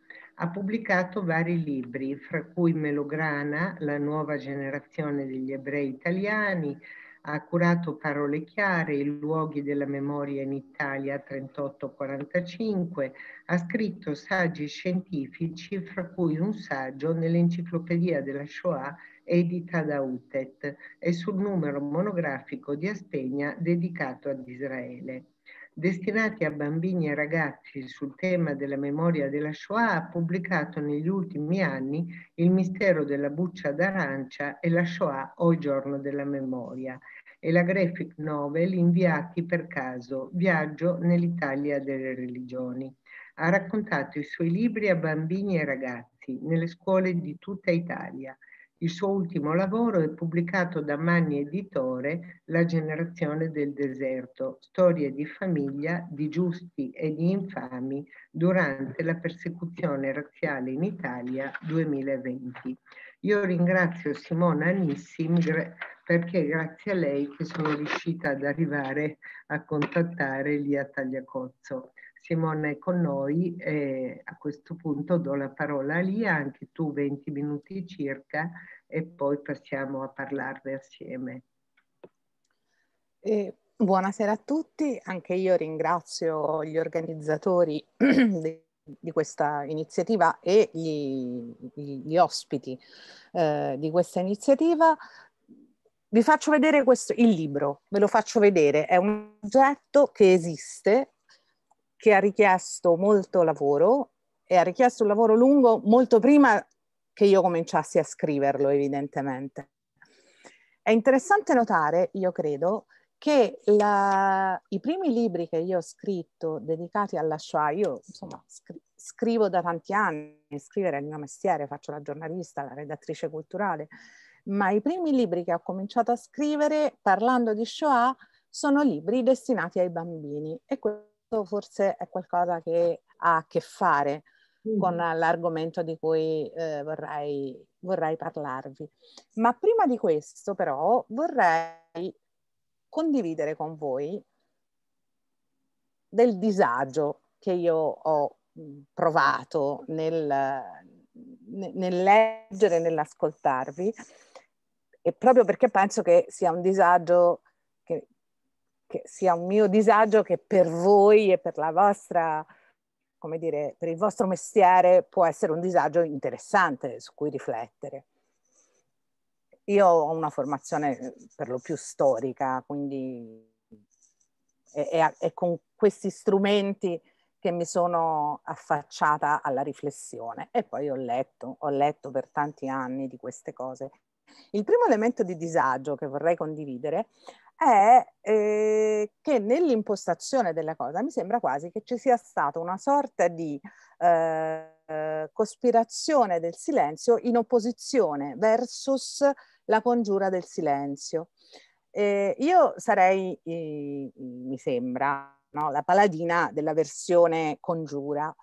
Ha pubblicato vari libri, fra cui Melograna, la nuova generazione degli ebrei italiani, ha curato Parole Chiare, i luoghi della memoria in Italia 38-45, ha scritto saggi scientifici, fra cui un saggio nell'enciclopedia della Shoah edita da UTET, e sul numero monografico di Aspegna dedicato ad Israele. Destinati a bambini e ragazzi sul tema della memoria della Shoah, ha pubblicato negli ultimi anni Il mistero della buccia d'arancia e la Shoah o il giorno della memoria e la graphic novel Inviati per caso, Viaggio nell'Italia delle religioni. Ha raccontato i suoi libri a bambini e ragazzi nelle scuole di tutta Italia il suo ultimo lavoro è pubblicato da Magni Editore, La generazione del deserto, storie di famiglia, di giusti e di infami durante la persecuzione razziale in Italia 2020. Io ringrazio Simona Nissim perché grazie a lei che sono riuscita ad arrivare a contattare Lia Tagliacozzo. Simone è con noi e a questo punto do la parola a Lia, anche tu 20 minuti circa e poi passiamo a parlarne assieme.
Eh, buonasera a tutti, anche io ringrazio gli organizzatori di, di questa iniziativa e gli, gli, gli ospiti eh, di questa iniziativa. Vi faccio vedere questo, il libro, ve lo faccio vedere, è un oggetto che esiste che ha richiesto molto lavoro e ha richiesto un lavoro lungo molto prima che io cominciassi a scriverlo, evidentemente. È interessante notare, io credo, che la, i primi libri che io ho scritto dedicati alla Shoah, io insomma scri- scrivo da tanti anni, scrivere è il mio mestiere, faccio la giornalista, la redattrice culturale, ma i primi libri che ho cominciato a scrivere parlando di Shoah sono libri destinati ai bambini e que- forse è qualcosa che ha a che fare mm. con l'argomento di cui eh, vorrei, vorrei parlarvi. Ma prima di questo però vorrei condividere con voi del disagio che io ho mm, provato nel, nel leggere, nell'ascoltarvi, e proprio perché penso che sia un disagio che sia un mio disagio che per voi e per la vostra, come dire, per il vostro mestiere può essere un disagio interessante su cui riflettere. Io ho una formazione eh, per lo più storica, quindi è, è con questi strumenti che mi sono affacciata alla riflessione e poi ho letto, ho letto per tanti anni di queste cose. Il primo elemento di disagio che vorrei condividere è eh, che nell'impostazione della cosa mi sembra quasi che ci sia stata una sorta di eh, eh cospirazione del silenzio in opposizione versus la congiura del silenzio. Eh, io sarei, mi sembra, no, la paladina della versione congiura.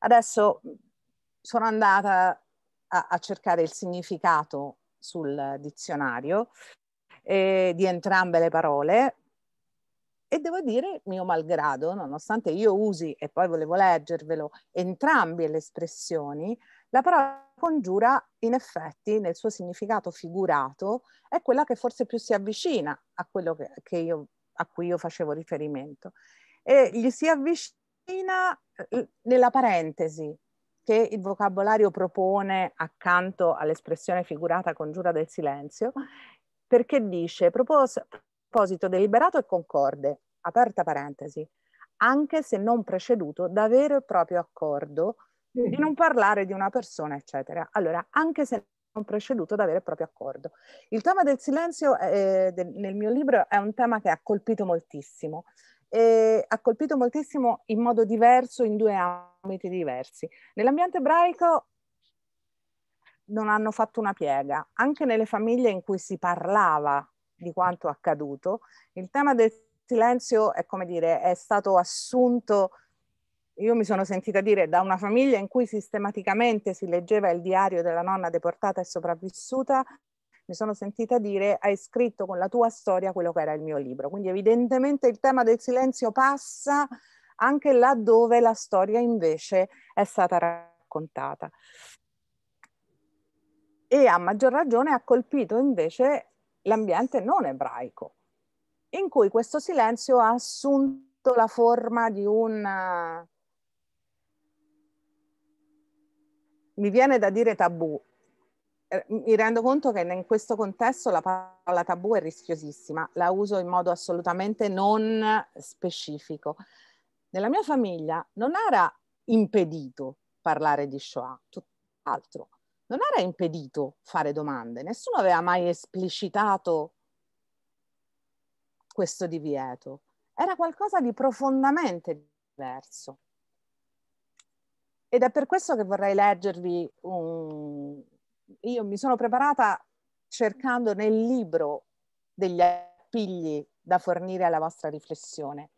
Adesso sono andata a, a cercare il significato sul dizionario eh, di entrambe le parole e devo dire, mio malgrado, nonostante io usi, e poi volevo leggervelo, entrambe le espressioni, la parola congiura in effetti nel suo significato figurato è quella che forse più si avvicina a quello che, che io, a cui io facevo riferimento. E gli si avvicina eh, nella parentesi che il vocabolario propone accanto all'espressione figurata congiura del silenzio perché dice, propos- proposito deliberato e concorde, aperta parentesi, anche se non preceduto da vero e proprio accordo, di non parlare di una persona, eccetera. Allora, anche se non preceduto da vero e proprio accordo. Il tema del silenzio eh, eh, del, nel mio libro è un tema che ha colpito moltissimo. E ha colpito moltissimo in modo diverso in due ambiti diversi. Nell'ambiente ebraico non hanno fatto una piega. Anche nelle famiglie in cui si parlava di quanto accaduto, il tema del silenzio è come dire, è stato assunto, io mi sono sentita dire, da una famiglia in cui sistematicamente si leggeva il diario della nonna deportata e sopravvissuta, mi sono sentita dire hai scritto con la tua storia quello che era il mio libro. Quindi evidentemente il tema del silenzio passa anche laddove la storia invece è stata raccontata e a maggior ragione ha colpito invece l'ambiente non ebraico, in cui questo silenzio ha assunto la forma di un, mi viene da dire tabù. Eh, mi rendo conto che in questo contesto la parola tabù è rischiosissima, la uso in modo assolutamente non specifico. Nella mia famiglia non era impedito parlare di Shoah, tutt'altro non era impedito fare domande, nessuno aveva mai esplicitato questo divieto, era qualcosa di profondamente diverso. Ed è per questo che vorrei leggervi un... Io mi sono preparata cercando nel libro degli appigli da fornire alla vostra riflessione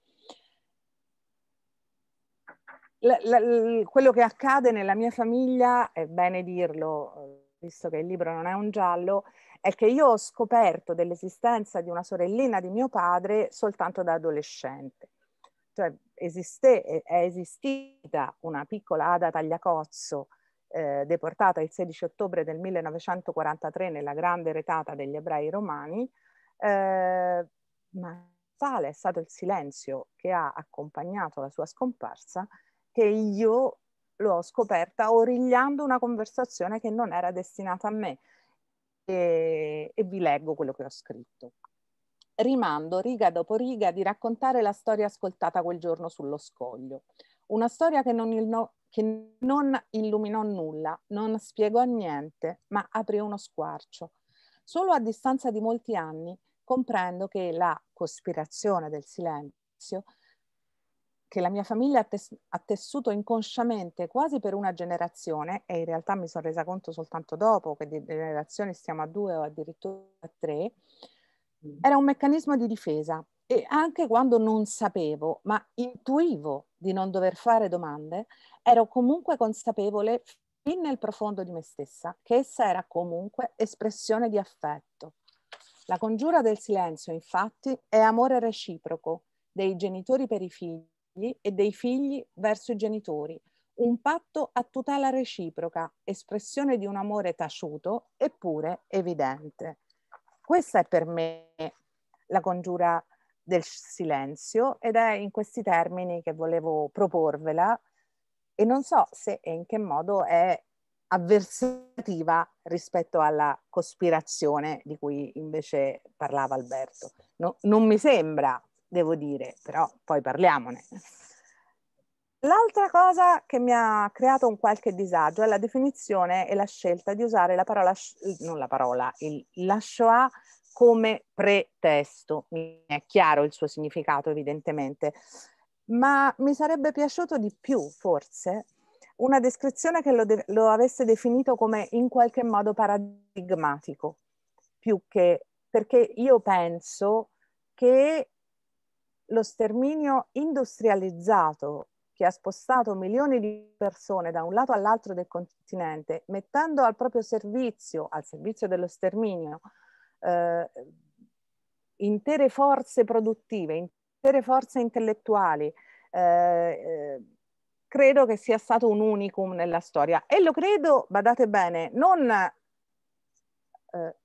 la, la, quello che accade nella mia famiglia, è bene dirlo, eh, visto che il libro non è un giallo, è che io ho scoperto dell'esistenza di una sorellina di mio padre soltanto da adolescente. Cioè esiste, è esistita una piccola Ada Tagliacozzo eh, deportata il 16 ottobre del 1943 nella grande retata degli ebrei romani, eh, ma tale è stato il silenzio che ha accompagnato la sua scomparsa che io l'ho scoperta origliando una conversazione che non era destinata a me. E, e vi leggo quello che ho scritto. Rimando riga dopo riga di raccontare la storia ascoltata quel giorno sullo scoglio. Una storia che non, il che non illuminò nulla, non spiegò niente, ma aprì uno squarcio. Solo a distanza di molti anni comprendo che la cospirazione del silenzio che la mia famiglia ha tessuto inconsciamente quasi per una generazione e in realtà mi sono resa conto soltanto dopo che di generazioni stiamo a due o addirittura a tre, mm. era un meccanismo di difesa e anche quando non sapevo, ma intuivo di non dover fare domande, ero comunque consapevole fin nel profondo di me stessa che essa era comunque espressione di affetto. La congiura del silenzio, infatti, è amore reciproco dei genitori per i figli figli e dei figli verso i genitori, un patto a tutela reciproca, espressione di un amore taciuto eppure evidente. Questa è per me la congiura del silenzio ed è in questi termini che volevo proporvela e non so se e in che modo è avversativa rispetto alla cospirazione di cui invece parlava Alberto. No, non mi sembra devo dire, però poi parliamone. L'altra cosa che mi ha creato un qualche disagio è la definizione e la scelta di usare la parola, non la parola, il, la Shoah come pretesto. Mi è chiaro il suo significato evidentemente, ma mi sarebbe piaciuto di più forse una descrizione che lo, de- lo avesse definito come in qualche modo paradigmatico, più che perché io penso che lo sterminio industrializzato che ha spostato milioni di persone da un lato all'altro del continente, mettendo al proprio servizio, al servizio dello sterminio, eh, intere forze produttive, intere forze intellettuali, eh, eh credo che sia stato un unicum nella storia. E lo credo, badate bene, non eh,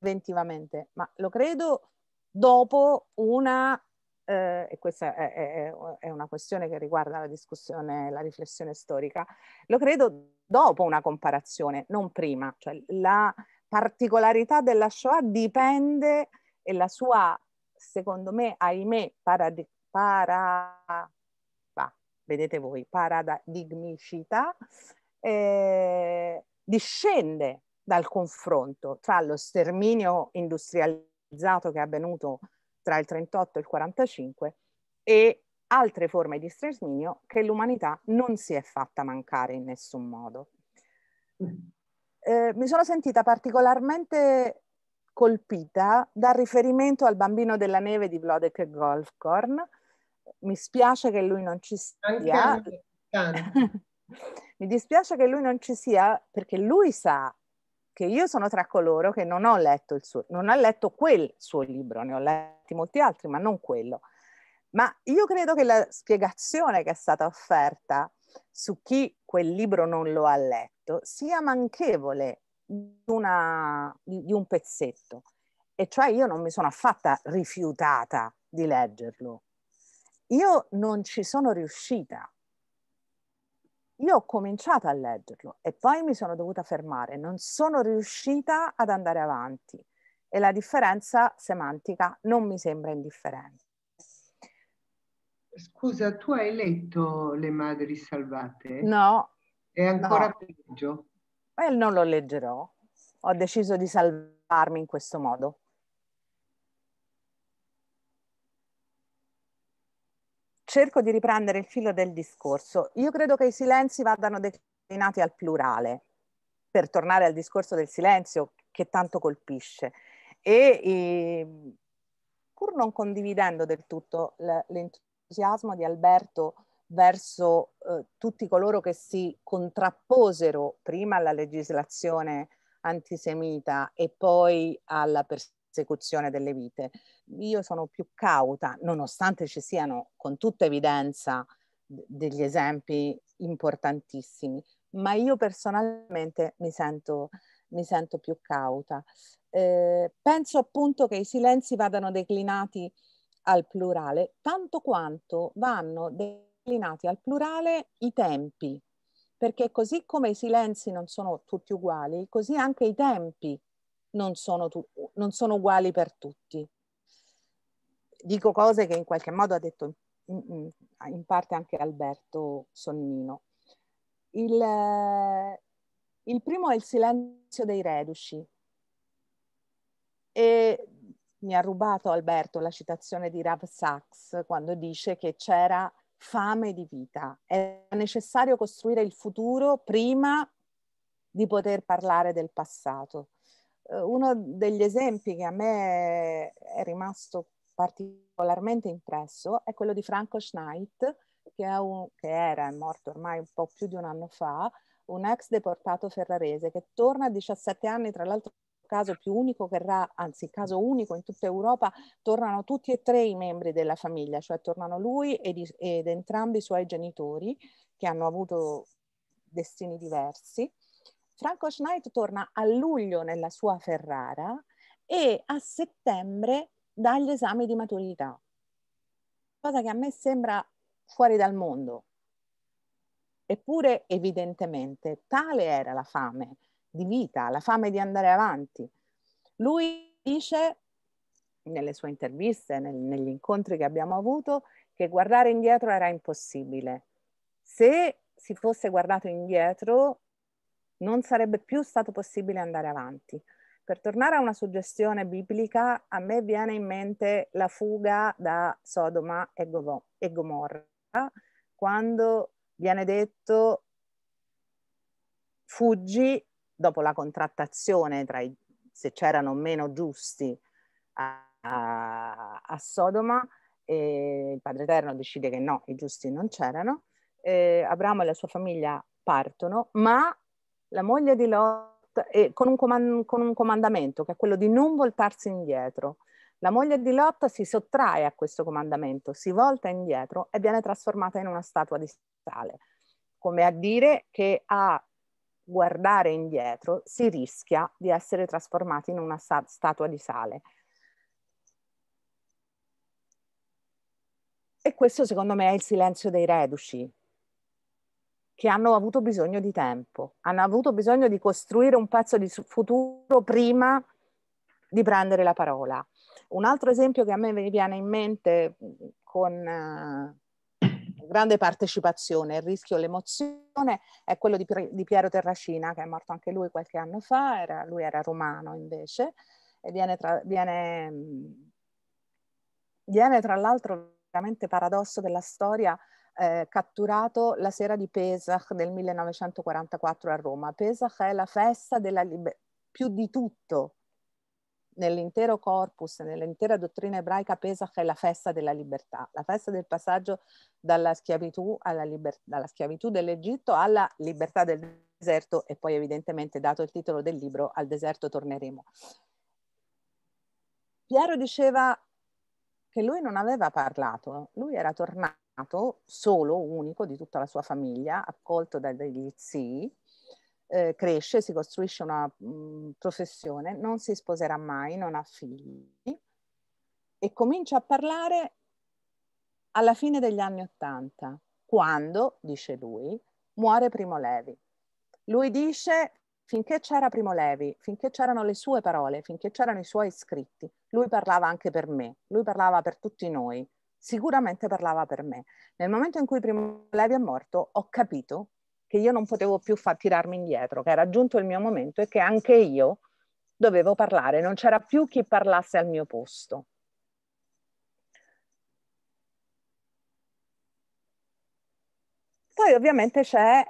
preventivamente, ma lo credo dopo una eh, e questa è, è, è, una questione che riguarda la discussione, la riflessione storica, lo credo dopo una comparazione, non prima. Cioè, la particolarità della Shoah dipende e la sua, secondo me, ahimè, paradi- para, bah, vedete voi, paradigmicità, eh, discende dal confronto tra lo sterminio industrializzato che è avvenuto tra il 38 e il 45 e altre forme di sterminio che l'umanità non si è fatta mancare in nessun modo. Eh, mi sono sentita particolarmente colpita dal riferimento al bambino della neve di Vlodek Golfkorn. Mi spiace che lui non ci sia. mi dispiace che lui non ci sia perché lui sa che io sono tra coloro che non ho letto il suo, non ho letto quel suo libro, ne ho letti molti altri, ma non quello. Ma io credo che la spiegazione che è stata offerta su chi quel libro non lo ha letto sia manchevole di, una, di un pezzetto. E cioè io non mi sono affatta rifiutata di leggerlo. Io non ci sono riuscita io ho cominciato a leggerlo e poi mi sono dovuta fermare, non sono riuscita ad andare avanti e la differenza semantica non mi sembra indifferente.
Scusa, tu hai letto Le Madri Salvate? No.
È ancora no.
peggio?
Eh, non lo leggerò. Ho deciso di salvarmi in questo modo. cerco di riprendere il filo del discorso. Io credo che i silenzi vadano declinati al plurale, per tornare al discorso del silenzio che tanto colpisce. E, e ehm, pur non condividendo del tutto l'entusiasmo di Alberto verso eh, tutti coloro che si contrapposero prima alla legislazione antisemita e poi alla persona esecuzione delle vite. Io sono più cauta, nonostante ci siano con tutta evidenza degli esempi importantissimi, ma io personalmente mi sento, mi sento più cauta. Eh, penso appunto che i silenzi vadano declinati al plurale, tanto quanto vanno declinati al plurale i tempi, perché così come i silenzi non sono tutti uguali, così anche i tempi non sono, tu, non sono uguali per tutti. Dico cose che in qualche modo ha detto in, in parte anche Alberto Sonnino. Il, il primo è il silenzio dei reduci. E mi ha rubato Alberto la citazione di Rav Sachs quando dice che c'era fame di vita. È necessario costruire il futuro prima di poter parlare del passato. Eh, uno degli esempi che a me è rimasto particolarmente impresso è quello di Franco Schneid, che, un, che era morto ormai un po' più di un anno fa, un ex deportato ferrarese che torna a 17 anni, tra l'altro caso più unico che raro, anzi caso unico in tutta Europa, tornano tutti e tre i membri della famiglia, cioè tornano lui ed, ed entrambi i suoi genitori che hanno avuto destini diversi Franco Schneid torna a luglio nella sua Ferrara e a settembre dà gli esami di maturità, cosa che a me sembra fuori dal mondo. Eppure, evidentemente, tale era la fame di vita, la fame di andare avanti. Lui dice, nelle sue interviste, nel, negli incontri che abbiamo avuto, che guardare indietro era impossibile. Se si fosse guardato indietro, non sarebbe più stato possibile andare avanti. Per tornare a una suggestione biblica, a me viene in mente la fuga da Sodoma e, Govo, e Gomorra, quando viene detto fuggi dopo la contrattazione tra i, se c'erano meno giusti a, a, a Sodoma, il Padre Eterno decide che no, i giusti non c'erano, eh, Abramo e la sua famiglia partono, ma la moglie di Lot, eh, con, un comand- con un comandamento che è quello di non voltarsi indietro. La moglie di Lot si sottrae a questo comandamento, si volta indietro e viene trasformata in una statua di sale, come a dire che a guardare indietro si rischia di essere trasformati in una sta- statua di sale. E questo secondo me è il silenzio dei reduci, che hanno avuto bisogno di tempo, hanno avuto bisogno di costruire un pezzo di futuro prima di prendere la parola. Un altro esempio che a me viene in mente con eh, grande partecipazione, il rischio, l'emozione, è quello di, di, Piero Terracina, che è morto anche lui qualche anno fa, era, lui era romano invece, e viene tra, viene, viene tra l'altro veramente paradosso della storia eh, catturato la sera di Pesach del 1944 a Roma. Pesach è la festa della libertà, più di tutto nell'intero corpus, nell'intera dottrina ebraica, Pesach è la festa della libertà, la festa del passaggio dalla schiavitù, alla liber- dalla schiavitù dell'Egitto alla libertà del deserto e poi evidentemente, dato il titolo del libro, al deserto torneremo. Piero diceva che lui non aveva parlato, lui era tornato solo, unico di tutta la sua famiglia, accolto da zii, eh, cresce, si costruisce una mh, mm, professione, non si sposerà mai, non ha figli e comincia a parlare alla fine degli anni Ottanta, quando, dice lui, muore Primo Levi. Lui dice, finché c'era Primo Levi, finché c'erano le sue parole, finché c'erano i suoi scritti, lui parlava anche per me, lui parlava per tutti noi, sicuramente parlava per me. Nel momento in cui Primo Levi è morto, ho capito che io non potevo più far tirarmi indietro, che era giunto il mio momento e che anche io dovevo parlare, non c'era più chi parlasse al mio posto. Poi ovviamente c'è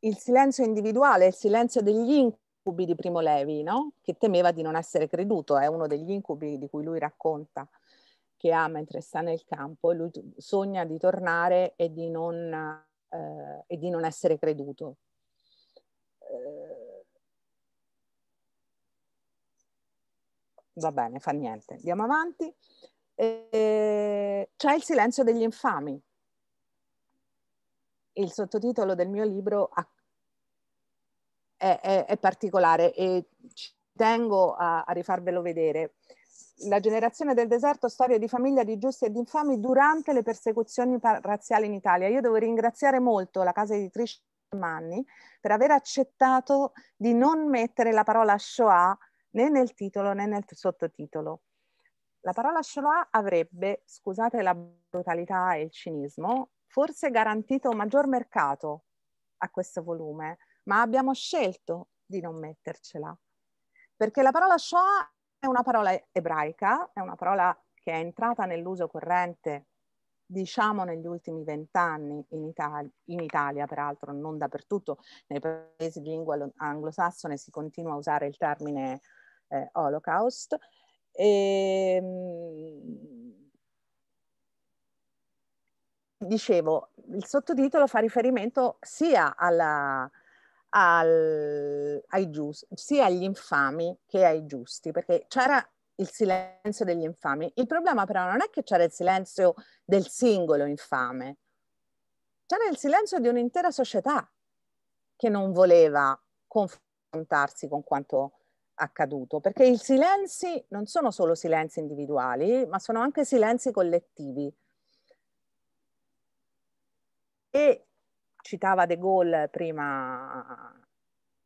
il silenzio individuale, il silenzio degli incubi di Primo Levi, no? che temeva di non essere creduto, è uno degli incubi di cui lui racconta che ha mentre sta nel campo e lui sogna di tornare e di non, eh, e di non essere creduto.
Eh,
va bene, fa niente. Andiamo avanti. Eh, c'è il silenzio degli infami. Il sottotitolo del mio libro è, è, è particolare e ci tengo a, a rifarvelo vedere la generazione del deserto, storia di famiglia di giusti e di infami durante le persecuzioni razziali in Italia. Io devo ringraziare molto la casa editrice Manni per aver accettato di non mettere la parola Shoah né nel titolo né nel sottotitolo. La parola Shoah avrebbe, scusate la brutalità e il cinismo, forse garantito un maggior mercato a questo volume, ma abbiamo scelto di non mettercela. Perché la parola Shoah è una parola ebraica, è una parola che è entrata nell'uso corrente, diciamo, negli ultimi vent'anni in, Itali- in, Italia, peraltro non dappertutto, nei paesi di lingua anglosassone si continua a usare il termine eh, Holocaust. E, ehm, dicevo, il sottotitolo fa riferimento sia alla, al, ai giusti, sia agli infami che ai giusti, perché c'era il silenzio degli infami. Il problema però non è che c'era il silenzio del singolo infame, c'era il silenzio di un'intera società che non voleva confrontarsi con quanto accaduto, perché i silenzi non sono solo silenzi individuali, ma sono anche silenzi collettivi. E citava De Gaulle prima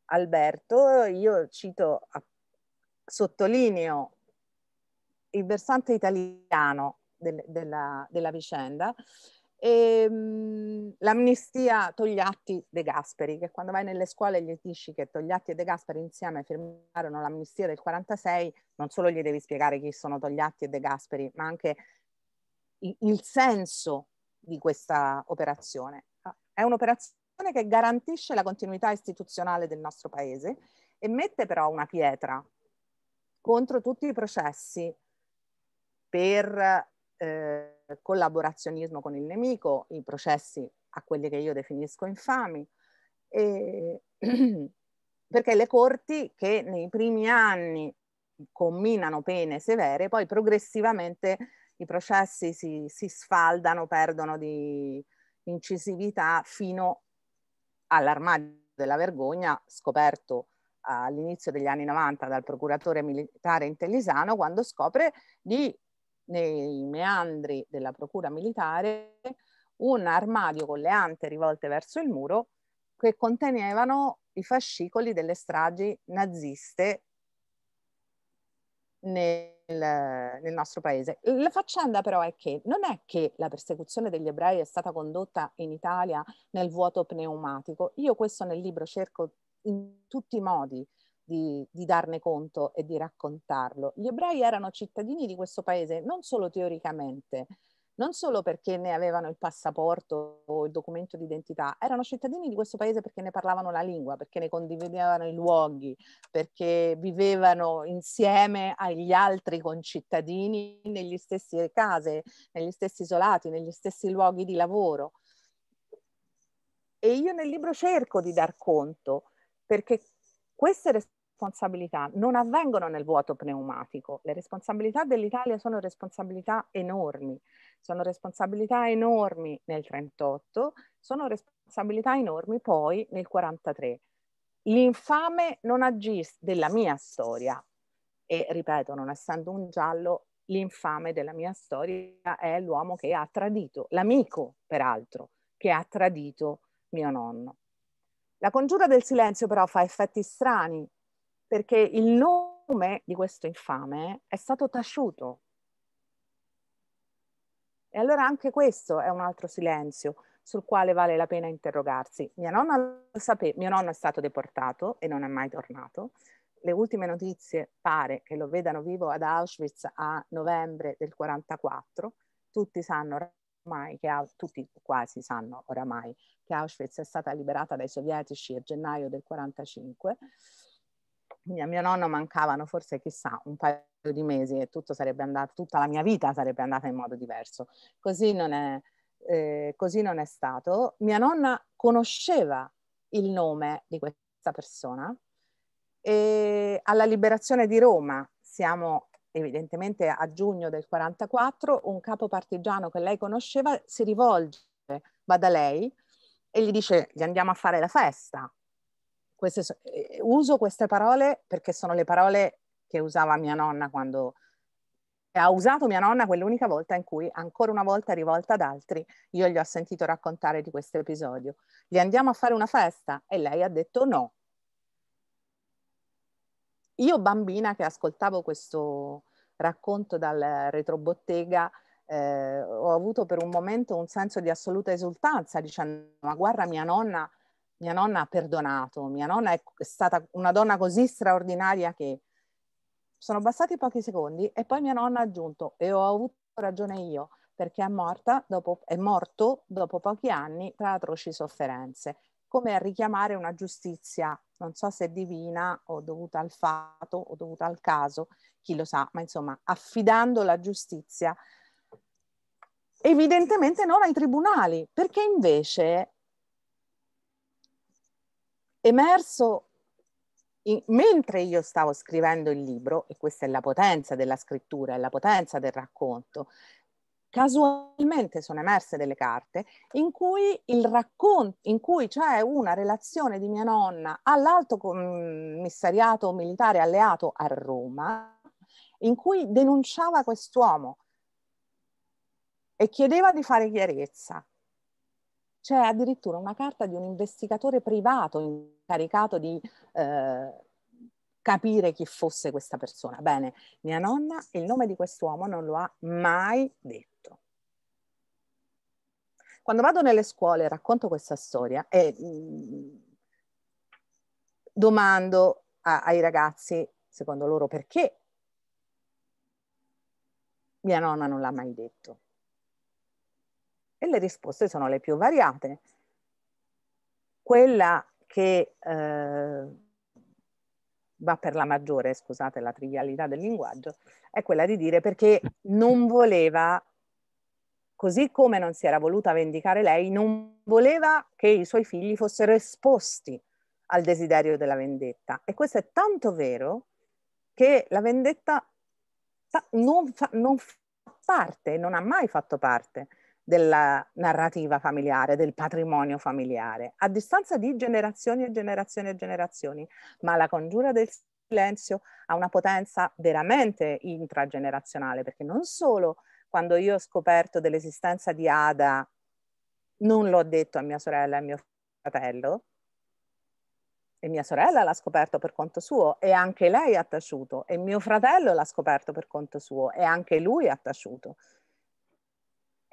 Alberto, io cito, sottolineo il versante italiano del, della, della, vicenda, e, ehm, mh, l'amnistia Togliatti De Gasperi, che quando vai nelle scuole gli dici che Togliatti e De Gasperi insieme firmarono l'amnistia del 46, non solo gli devi spiegare chi sono Togliatti e De Gasperi, ma anche il, il senso di questa operazione. È un'operazione che garantisce la continuità istituzionale del nostro Paese e mette però una pietra contro tutti i processi per eh, collaborazionismo con il nemico, i processi a quelli che io definisco infami, e, perché le corti che nei primi anni combinano pene severe, poi progressivamente i processi si, si sfaldano, perdono di, incisività fino all'armadio della vergogna scoperto all'inizio degli anni 90 dal procuratore militare intellisano quando scopre di, nei meandri della procura militare un armadio con le ante rivolte verso il muro che contenevano i fascicoli delle stragi naziste nel nel nostro paese. La faccenda però è che non è che la persecuzione degli ebrei è stata condotta in Italia nel vuoto pneumatico. Io questo nel libro cerco in tutti i modi di, di, darne conto e di raccontarlo. Gli ebrei erano cittadini di questo paese non solo teoricamente, non solo perché ne avevano il passaporto o il documento d'identità, erano cittadini di questo paese perché ne parlavano la lingua, perché ne condividevano i luoghi, perché vivevano insieme agli altri concittadini negli stessi case, negli stessi isolati, negli stessi luoghi di lavoro. E io nel libro cerco di dar conto perché queste responsabilità responsabilità non avvengono nel vuoto pneumatico, le responsabilità dell'Italia sono responsabilità enormi, sono responsabilità enormi nel 1938, sono responsabilità enormi poi nel 1943. L'infame non agisce della mia storia, e ripeto, non essendo un giallo, l'infame della mia storia è l'uomo che ha tradito, l'amico peraltro, che ha tradito mio nonno. La congiura del silenzio però fa effetti strani perché il nome di questo infame è stato taciuto. E allora anche questo è un altro silenzio sul quale vale la pena interrogarsi. Mia nonna lo sapeva, mio nonno è stato deportato e non è mai tornato. Le ultime notizie pare che lo vedano vivo ad Auschwitz a novembre del 44. Tutti sanno oramai che tutti quasi sanno oramai che Auschwitz è stata liberata dai sovietici a gennaio del 45 quindi a mio nonno mancavano forse chissà un paio di mesi e andato, tutta la mia vita sarebbe andata in modo diverso. Così non è, eh, così non è stato. Mia nonna conosceva il nome di questa persona e alla liberazione di Roma, siamo evidentemente a giugno del 44, un capo partigiano che lei conosceva si rivolge, va da lei e gli dice gli andiamo a fare la festa queste so- eh, uso queste parole perché sono le parole che usava mia nonna quando ha usato mia nonna quell'unica volta in cui, ancora una volta rivolta ad altri, io gli ho sentito raccontare di questo episodio. Gli andiamo a fare una festa e lei ha detto no. Io bambina che ascoltavo questo racconto dal retrobottega, eh, ho avuto per un momento un senso di assoluta esultanza dicendo ma guarda mia nonna mia nonna ha perdonato, mia nonna è stata una donna così straordinaria che sono bastati pochi secondi e poi mia nonna ha aggiunto e ho avuto ragione io perché è, dopo, è morto dopo pochi anni tra atroci sofferenze, come a richiamare una giustizia, non so se divina o dovuta al fatto o dovuta al caso, chi lo sa, ma insomma affidando la giustizia evidentemente non ai tribunali, perché invece emerso in, mentre io stavo scrivendo il libro, e questa è la potenza della scrittura, è la potenza del racconto, casualmente sono emerse delle carte in cui, raccon- in cui c'è una relazione di mia nonna all'alto commissariato militare alleato a Roma, in cui denunciava quest'uomo e chiedeva di fare chiarezza c'è addirittura una carta di un investigatore privato incaricato di eh, capire chi fosse questa persona. Bene, mia nonna il nome di quest'uomo non lo ha mai detto. Quando vado nelle scuole e racconto questa storia e mm, domando a, ai ragazzi, secondo loro, perché mia nonna non l'ha mai detto e le risposte sono le più variate. Quella che eh, va per la maggiore, scusate la trivialità del linguaggio, è quella di dire perché non voleva, così come non si era voluta vendicare lei, non voleva che i suoi figli fossero esposti al desiderio della vendetta. E questo è tanto vero che la vendetta non fa, non fa parte, non ha mai fatto parte della narrativa familiare, del patrimonio familiare, a distanza di generazioni e generazioni e generazioni, ma la congiura del silenzio ha una potenza veramente intragenerazionale, perché non solo quando io ho scoperto dell'esistenza di Ada non l'ho detto a mia sorella e a mio fratello, e mia sorella l'ha scoperto per conto suo e anche lei ha taciuto e mio fratello l'ha scoperto per conto suo e anche lui ha taciuto.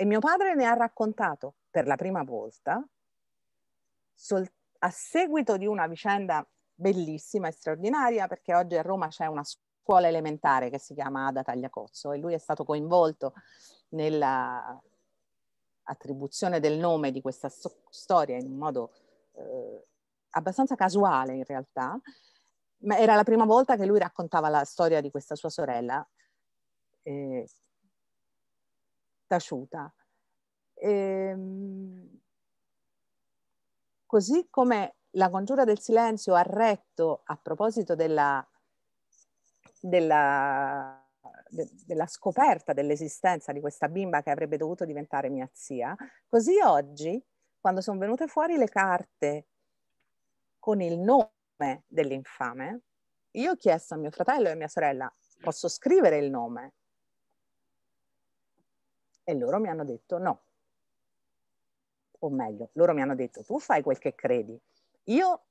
E mio padre ne ha raccontato per la prima volta sol- a seguito di una vicenda bellissima e straordinaria, perché oggi a Roma c'è una scuola elementare che si chiama Ada Tagliacozzo e lui è stato coinvolto nella attribuzione del nome di questa so- storia in un modo eh, abbastanza casuale in realtà, ma era la prima volta che lui raccontava la storia di questa sua sorella eh, taciuta. Ehm, così come la congiura del silenzio ha retto a proposito della, della, de, della scoperta dell'esistenza di questa bimba che avrebbe dovuto diventare mia zia, così oggi, quando sono venute fuori le carte con il nome dell'infame, io ho chiesto a mio fratello e a mia sorella, posso scrivere il nome? E loro mi hanno detto no. O meglio, loro mi hanno detto tu fai quel che credi. Io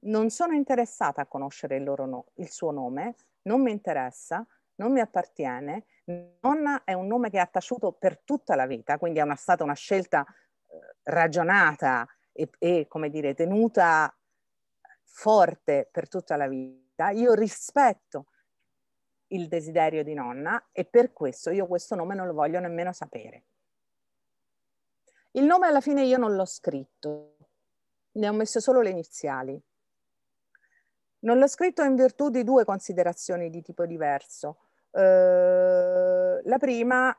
non sono interessata a conoscere il, no, il suo nome, non mi interessa, non mi appartiene. Nonna è un nome che ha taciuto per tutta la vita, quindi è una, stata una scelta
eh,
ragionata e, e, come dire, tenuta forte per tutta la vita. Io rispetto il desiderio di nonna e per questo io questo nome non lo voglio nemmeno sapere. Il nome alla fine io non l'ho scritto, ne ho messo solo le iniziali. Non l'ho scritto in virtù di due considerazioni di tipo diverso. Eh, la prima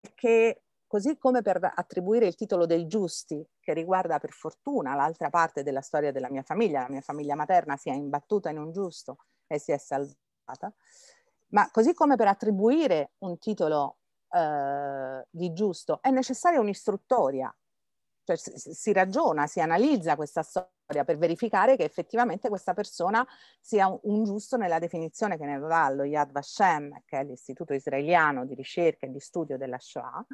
è che così come per attribuire il titolo dei giusti, che riguarda per fortuna l'altra parte della storia della mia famiglia, la mia famiglia materna si è imbattuta in un giusto e si è salvata, ma così come per attribuire un titolo eh, di giusto è necessaria un'istruttoria, cioè si, si, ragiona, si analizza questa storia per verificare che effettivamente questa persona sia un, un giusto nella definizione che ne dà lo Yad Vashem, che è l'istituto israeliano di ricerca e di studio della Shoah,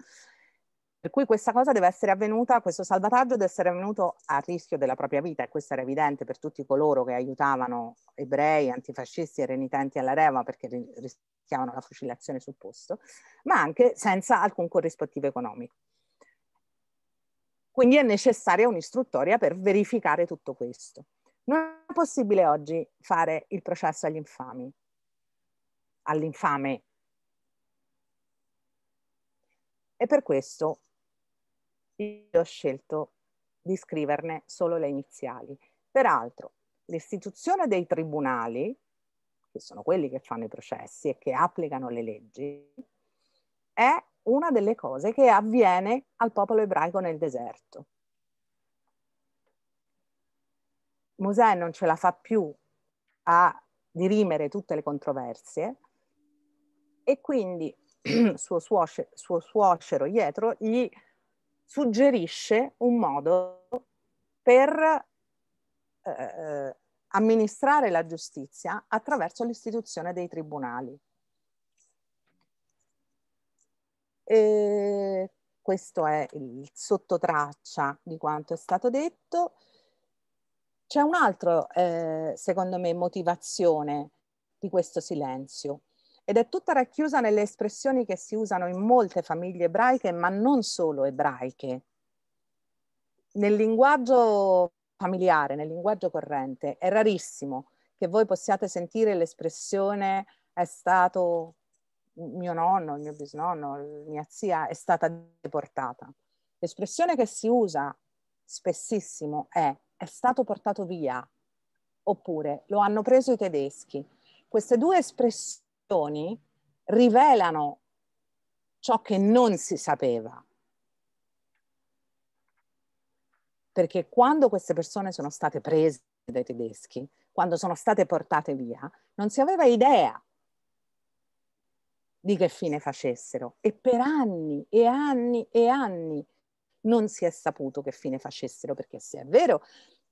per cui questa cosa deve essere avvenuta, questo salvataggio deve essere avvenuto a rischio della propria vita e questo era evidente per tutti coloro che aiutavano ebrei, antifascisti e renitenti alla Reva perché rischiavano la fucilazione sul posto, ma anche senza alcun corrispettivo economico. Quindi è necessaria un'istruttoria per verificare tutto questo. Non è possibile oggi fare il processo agli infami, all'infame. E per questo io ho scelto di scriverne solo le iniziali. Peraltro, l'istituzione dei tribunali, che sono quelli che fanno i processi e che applicano le leggi, è una delle cose che avviene al popolo ebraico nel deserto. Mosè non ce la fa più a dirimere tutte le controversie e quindi suo, suoce, suo suocero Ietro gli suggerisce un modo per eh, eh, amministrare la giustizia attraverso l'istituzione dei tribunali. E questo è il sottotraccia di quanto è stato detto. C'è un'altra, eh, secondo me, motivazione di questo silenzio ed è tutta racchiusa nelle espressioni che si usano in molte famiglie ebraiche, ma non solo ebraiche. Nel linguaggio familiare, nel linguaggio corrente, è rarissimo che voi possiate sentire l'espressione è stato mio nonno, il mio bisnonno, mia zia è stata deportata. L'espressione che si usa spessissimo è è stato portato via oppure lo hanno preso i tedeschi. Queste due espressioni rivelazioni rivelano ciò che non si sapeva. Perché quando queste persone sono state prese dai tedeschi, quando sono state portate via, non si aveva idea di che fine facessero e per anni e anni e anni non si è saputo che fine facessero perché se è vero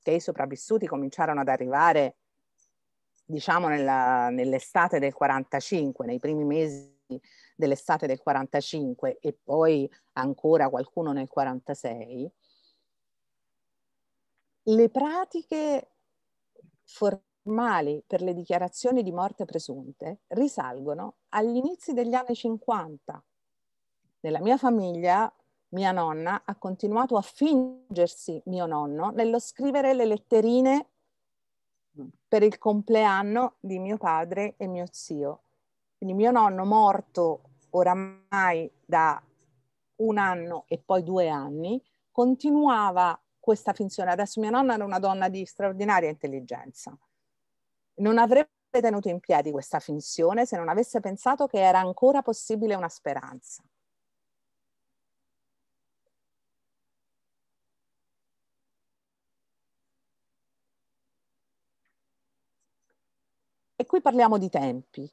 che i sopravvissuti cominciarono ad arrivare diciamo nella, nell'estate del 45, nei primi mesi dell'estate del 45 e poi ancora qualcuno nel 46, le pratiche formali per le dichiarazioni di morte presunte risalgono agli inizi degli anni 50. Nella mia famiglia mia nonna ha continuato a fingersi mio nonno nello scrivere le letterine per il compleanno di mio padre e mio zio. Quindi mio nonno morto oramai da un anno e poi due anni, continuava questa finzione. Adesso mia nonna era una donna di straordinaria intelligenza. Non avrebbe tenuto in piedi questa finzione se non avesse pensato che era ancora possibile una speranza. E qui parliamo di tempi.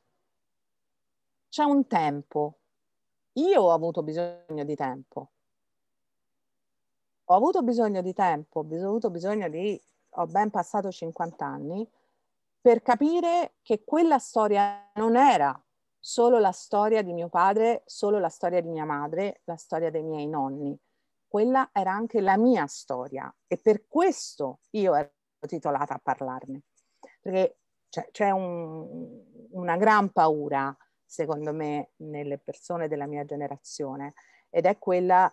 C'è un tempo. Io ho avuto bisogno di tempo. Ho avuto bisogno di tempo, ho avuto bisogno di... ho ben passato 50 anni per capire che quella storia non era solo la storia di mio padre, solo la storia di mia madre, la storia dei miei nonni. Quella era anche la mia storia e per questo io ero titolata a parlarne. Perché c'è, cioè, c'è un, una gran paura, secondo me, nelle persone della mia generazione ed è quella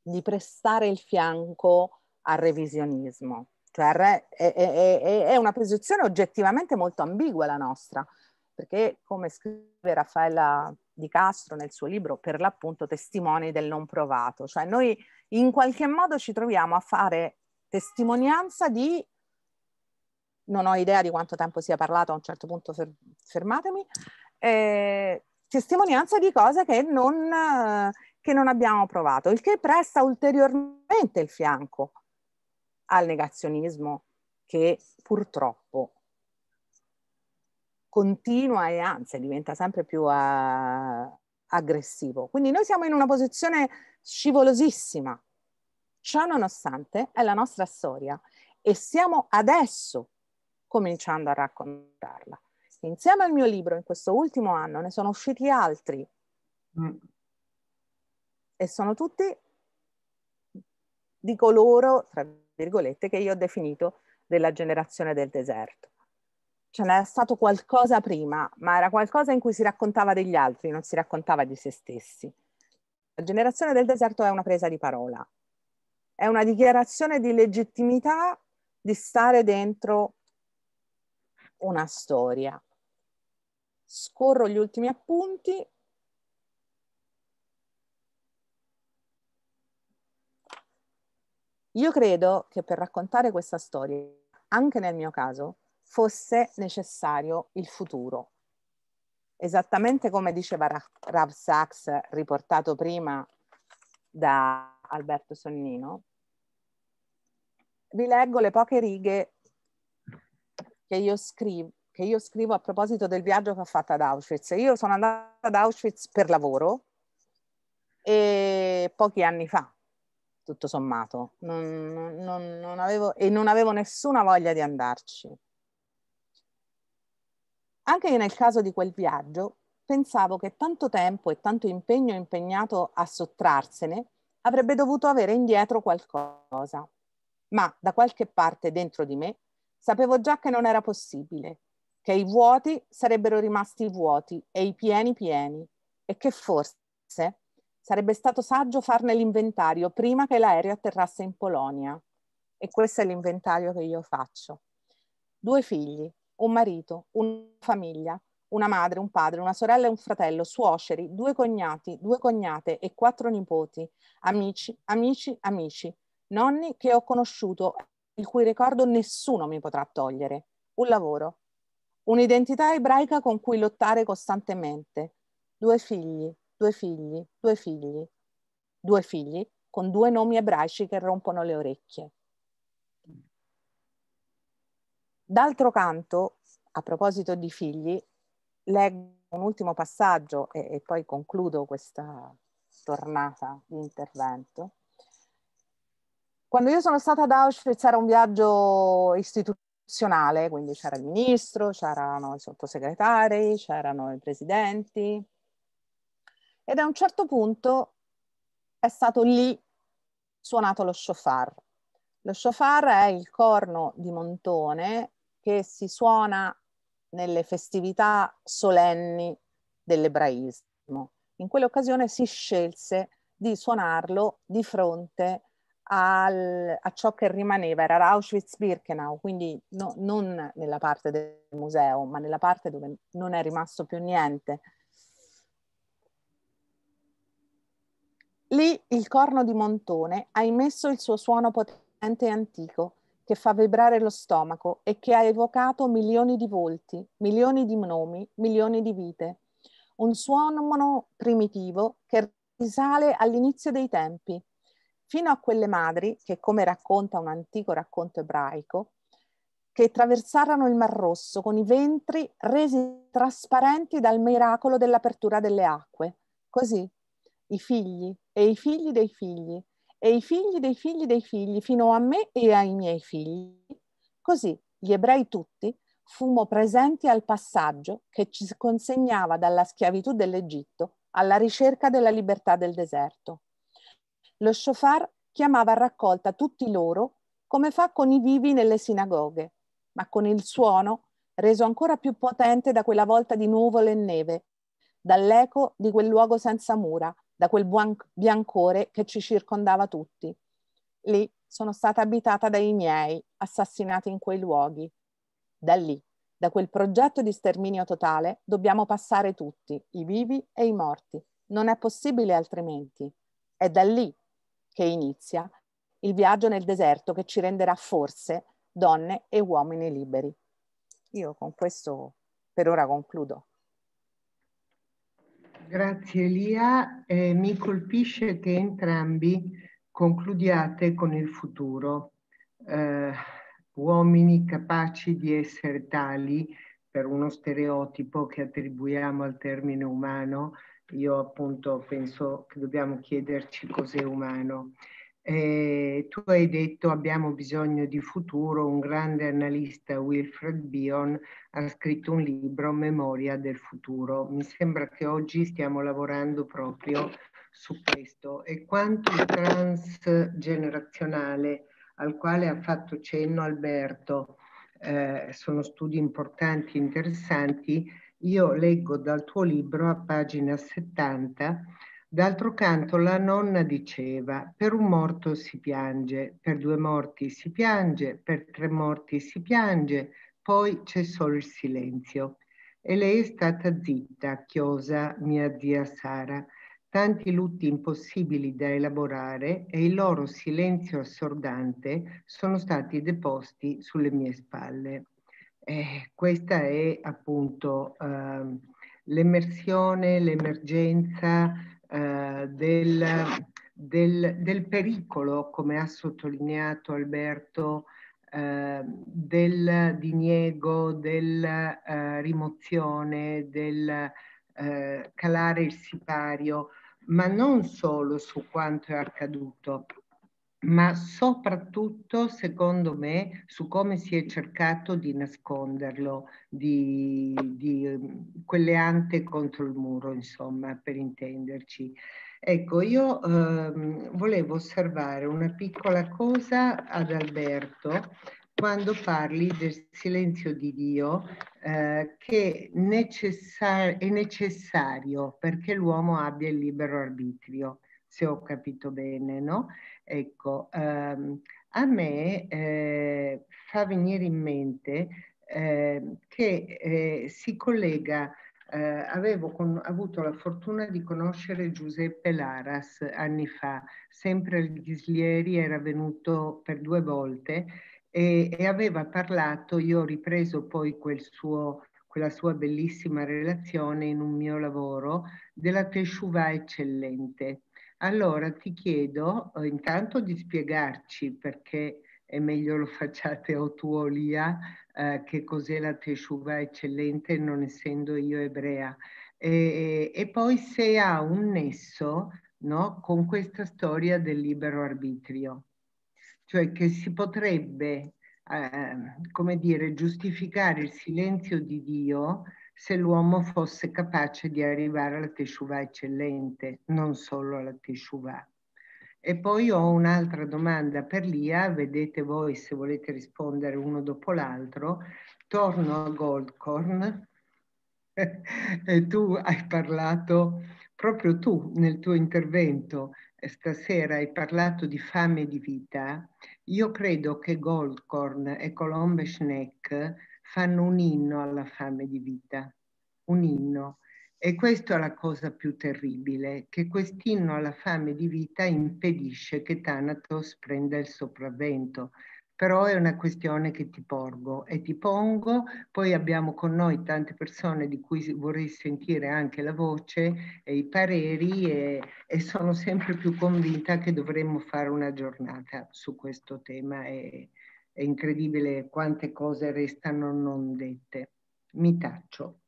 di prestare il fianco al revisionismo. Cioè re, è, è, è, una posizione oggettivamente molto ambigua la nostra, perché come scrive Raffaella Di Castro nel suo libro, per l'appunto testimoni del non provato, cioè noi in qualche modo ci troviamo a fare testimonianza di non ho idea di quanto tempo sia parlato, a un certo punto fer- fermatemi, eh, testimonianza di cose che non, che non abbiamo provato, il che presta ulteriormente il fianco al negazionismo che purtroppo continua e anzi diventa sempre più a, ah, aggressivo. Quindi noi siamo in una posizione scivolosissima. Ciò nonostante è la nostra storia e siamo adesso cominciando a raccontarla. Insieme al mio libro, in questo ultimo anno, ne sono usciti altri. Mm. E sono tutti di coloro, tra virgolette, che io ho definito della generazione del deserto. Ce n'era stato qualcosa prima, ma era qualcosa in cui si raccontava degli altri, non si raccontava di se stessi. La generazione del deserto è una presa di parola, è una dichiarazione di legittimità di stare dentro una storia. Scorro gli ultimi appunti. Io credo che per raccontare questa storia, anche nel mio caso, fosse necessario il futuro. Esattamente come diceva Rav Sachs, riportato prima da Alberto Sonnino, vi leggo le poche righe che io scrivo che io scrivo a proposito del viaggio che ho fatto ad Auschwitz. Io sono andata ad Auschwitz per lavoro e pochi anni fa, tutto sommato, non, non, non avevo, e non avevo nessuna voglia di andarci. Anche nel caso di quel viaggio, pensavo che tanto tempo e tanto impegno impegnato a sottrarsene avrebbe dovuto avere indietro qualcosa, ma da qualche parte dentro di me Sapevo già che non era possibile, che i vuoti sarebbero rimasti vuoti e i pieni pieni e che forse sarebbe stato saggio farne l'inventario prima che l'aereo atterrasse in Polonia. E questo è l'inventario che io faccio. Due figli, un marito, una famiglia, una madre, un padre, una sorella e un fratello, suoceri, due cognati, due cognate e quattro nipoti, amici, amici, amici, nonni che ho conosciuto il cui ricordo nessuno mi potrà togliere, un lavoro, un'identità ebraica con cui lottare costantemente, due figli, due figli, due figli, due figli con due nomi ebraici che rompono le orecchie. D'altro canto, a proposito di figli, leggo un ultimo passaggio e, e poi concludo questa tornata di intervento quando io sono stata ad Auschwitz era un viaggio istituzionale, quindi c'era il ministro, c'erano i sottosegretari, c'erano i presidenti. Ed a un certo punto è stato lì suonato lo shofar. Lo shofar è il corno di montone che si suona nelle festività solenni dell'ebraismo. In quell'occasione si scelse di suonarlo di fronte a al, a ciò che rimaneva, era Auschwitz-Birkenau, quindi no, non nella parte del museo, ma nella parte dove non è rimasto più niente. Lì il corno di montone ha emesso il suo suono potente e antico, che fa vibrare lo stomaco e che ha evocato milioni di volti, milioni di nomi, milioni di vite. Un suono primitivo che risale all'inizio dei tempi, fino a quelle madri che, come racconta un antico racconto ebraico, che attraversarono il Mar Rosso con i ventri resi trasparenti dal miracolo dell'apertura delle acque. Così i figli e i figli dei figli e i figli dei figli dei figli fino a me e ai miei figli. Così gli ebrei tutti fummo presenti al passaggio che ci consegnava dalla schiavitù dell'Egitto alla ricerca della libertà del deserto. Lo shofar chiamava a raccolta tutti loro come fa con i vivi nelle sinagoghe, ma con il suono reso ancora più potente da quella volta di nuvole e neve, dall'eco di quel luogo senza mura, da quel biancore che ci circondava tutti. Lì sono stata abitata dai miei, assassinati in quei luoghi. Da lì, da quel progetto di sterminio totale, dobbiamo passare tutti, i vivi e i morti. Non è possibile altrimenti. È da lì che inizia il viaggio nel deserto che ci renderà forse donne e uomini liberi. Io con questo per ora concludo.
Grazie Elia, eh, mi colpisce che entrambi concludiate con il futuro. Eh, uomini capaci di essere tali per uno stereotipo che attribuiamo al termine umano, io appunto penso che dobbiamo chiederci cos'è umano. Eh, tu hai detto abbiamo bisogno di futuro, un grande analista Wilfred Bion ha scritto un libro Memoria del futuro. Mi sembra che oggi stiamo lavorando proprio su questo e quanto il transgenerazionale al quale ha fatto cenno Alberto eh, sono studi importanti, interessanti, io leggo dal tuo libro a pagina 70, d'altro canto la nonna diceva, per un morto si piange, per due morti si piange, per tre morti si piange, poi c'è solo il silenzio. E lei è stata zitta, chiosa, mia zia Sara, tanti lutti impossibili da elaborare e il loro silenzio assordante sono stati deposti sulle mie spalle. Eh, questa è appunto eh, l'emersione, l'emergenza eh, del, del, del, pericolo, come ha sottolineato Alberto, eh, del diniego, della eh, rimozione, del eh, calare il sipario, ma non solo su quanto è accaduto, ma soprattutto, secondo me, su come si è cercato di nasconderlo, di, di mm, quelle ante contro il muro, insomma, per intenderci. Ecco, io ehm, volevo osservare una piccola cosa ad Alberto quando parli del silenzio di Dio eh, che necessar è necessario perché l'uomo abbia il libero arbitrio, se ho capito bene, no? Ecco, ehm, a me eh, fa venire in mente eh, che eh, si collega, eh, avevo con, avuto la fortuna di conoscere Giuseppe Laras anni fa, sempre al Ghislieri, era venuto per due volte e, e aveva parlato, io ho ripreso poi quel suo quella sua bellissima relazione in un mio lavoro della Teshuvah eccellente. Allora ti chiedo eh, intanto di spiegarci perché è meglio lo facciate o tu o Lia, eh, che cos'è la teshuva eccellente non essendo io ebrea. E, e poi se ha un nesso no, con questa storia del libero arbitrio, cioè che si potrebbe, eh, come dire, giustificare il silenzio di Dio se l'uomo fosse capace di arrivare alla teshuva eccellente, non solo alla teshuva. E poi ho un'altra domanda per Lia, vedete voi se volete rispondere uno dopo l'altro. Torno a Goldcorn e tu hai parlato, proprio tu nel tuo intervento eh, stasera hai parlato di fame e di vita. Io credo che Goldcorn e Colombe Schneck fanno un inno alla fame di vita, un inno. E questa è la cosa più terribile, che quest'inno alla fame di vita impedisce che Thanatos prenda il sopravvento. Però è una questione che ti porgo e ti pongo, poi abbiamo con noi tante persone di cui vorrei sentire anche la voce e i pareri e, e sono sempre più convinta che dovremmo fare una giornata su questo tema e, è incredibile quante cose restano non dette. Mi taccio.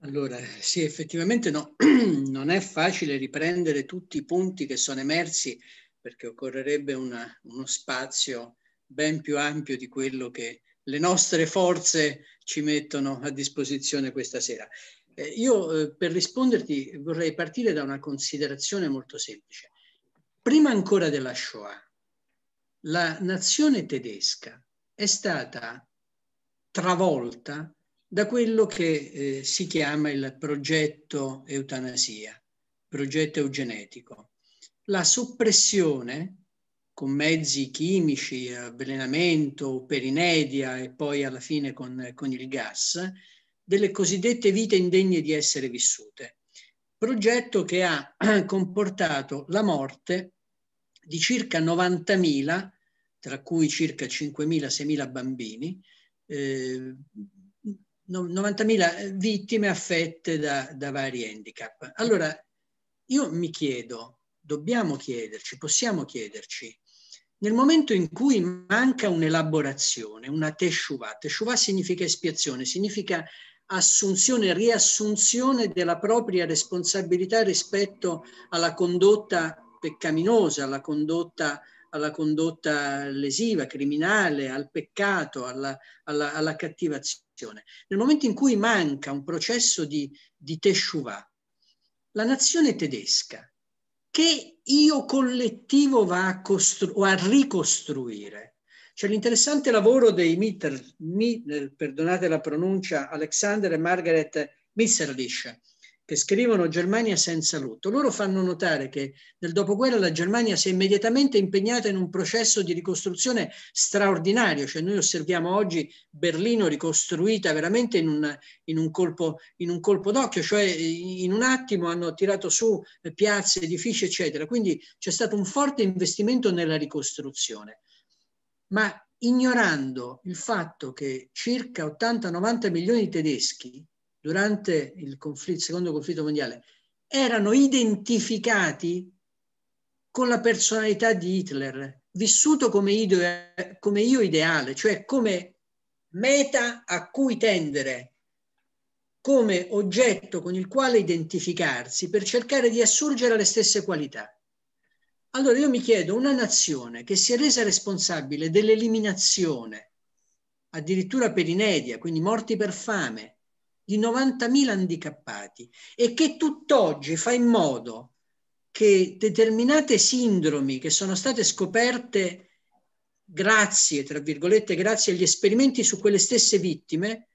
Allora,
sì, effettivamente no, non è facile riprendere tutti i punti che sono emersi perché occorrerebbe una, uno spazio ben più ampio di quello che le nostre forze ci mettono a disposizione questa sera. Eh, io eh, per risponderti vorrei partire da una considerazione molto semplice. Prima ancora della Shoah, la nazione tedesca è stata travolta da quello che eh, si chiama il progetto eutanasia, progetto eugenetico. La soppressione con mezzi chimici, avvelenamento, per inedia e poi alla fine con, con il gas, delle cosiddette vite indegne di essere vissute. Progetto che ha comportato la morte di circa 90.000, tra cui circa 5.000-6.000 bambini, eh, 90.000 vittime affette da, da vari handicap. Allora, io mi chiedo, dobbiamo chiederci, possiamo chiederci, nel momento in cui manca un'elaborazione, una teshuva, teshuva significa espiazione, significa assunzione, riassunzione della propria responsabilità rispetto alla condotta peccaminosa, alla condotta, alla condotta lesiva, criminale, al peccato, alla, alla, alla, cattivazione. Nel momento in cui manca un processo di, di teshuvah, la nazione tedesca, che io collettivo va a, costru- a ricostruire, c'è l'interessante lavoro dei Mitter, mi, perdonate la pronuncia, Alexander e Margaret Misserlich, che scrivono Germania senza lutto, loro fanno notare che nel dopoguerra la Germania si è immediatamente impegnata in un processo di ricostruzione straordinario, cioè noi osserviamo oggi Berlino ricostruita veramente in, una, in, un, colpo, in un, colpo, d'occhio, cioè in un attimo hanno tirato su piazze, edifici, eccetera. Quindi c'è stato un forte investimento nella ricostruzione. Ma ignorando il fatto che circa 80-90 milioni di tedeschi durante il, conflitto, il secondo conflitto mondiale erano identificati con la personalità di Hitler, vissuto come, ide come io ideale, cioè come meta a cui tendere, come oggetto con il quale identificarsi per cercare di assurgere le stesse qualità. Allora io mi chiedo, una nazione che si è resa responsabile dell'eliminazione, addirittura per inedia, quindi morti per fame, di 90.000 handicappati e che tutt'oggi fa in modo che determinate sindromi che sono state scoperte grazie, tra virgolette, grazie agli esperimenti su quelle stesse vittime,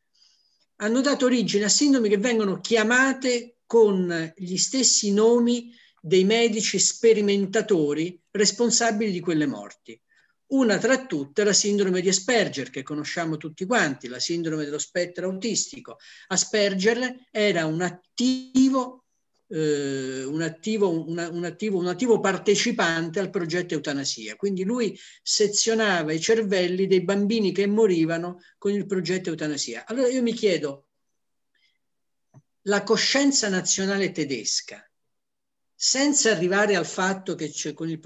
hanno dato origine a sindromi che vengono chiamate con gli stessi nomi dei medici sperimentatori responsabili di quelle morti. Una tra tutte la sindrome di Asperger, che conosciamo tutti quanti, la sindrome dello spettro autistico. Asperger era un attivo, eh, un, attivo, una, un, attivo, un attivo partecipante al progetto eutanasia. Quindi lui sezionava i cervelli dei bambini che morivano con il progetto eutanasia. Allora io mi chiedo, la coscienza nazionale tedesca senza arrivare al fatto che con il,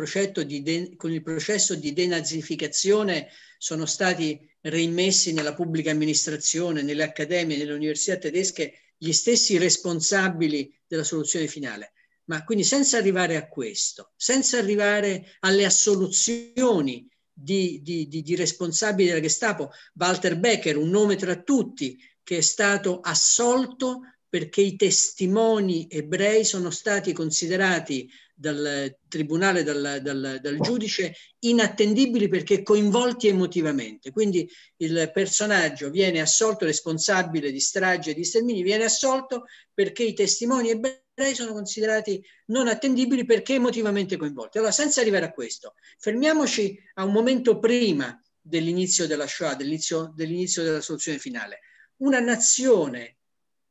de, con, il processo di denazificazione sono stati reimmessi nella pubblica amministrazione, nelle accademie, nelle università tedesche gli stessi responsabili della soluzione finale. Ma quindi senza arrivare a questo, senza arrivare alle assoluzioni di, di, di, di responsabili della Gestapo, Walter Becker, un nome tra tutti, che è stato assolto perché i testimoni ebrei sono stati considerati dal tribunale, dal, dal, dal, giudice, inattendibili perché coinvolti emotivamente. Quindi il personaggio viene assolto, responsabile di strage e di stermini, viene assolto perché i testimoni ebrei sono considerati non attendibili perché emotivamente coinvolti. Allora, senza arrivare a questo, fermiamoci a un momento prima dell'inizio della Shoah, dell'inizio, dell'inizio della soluzione finale. Una nazione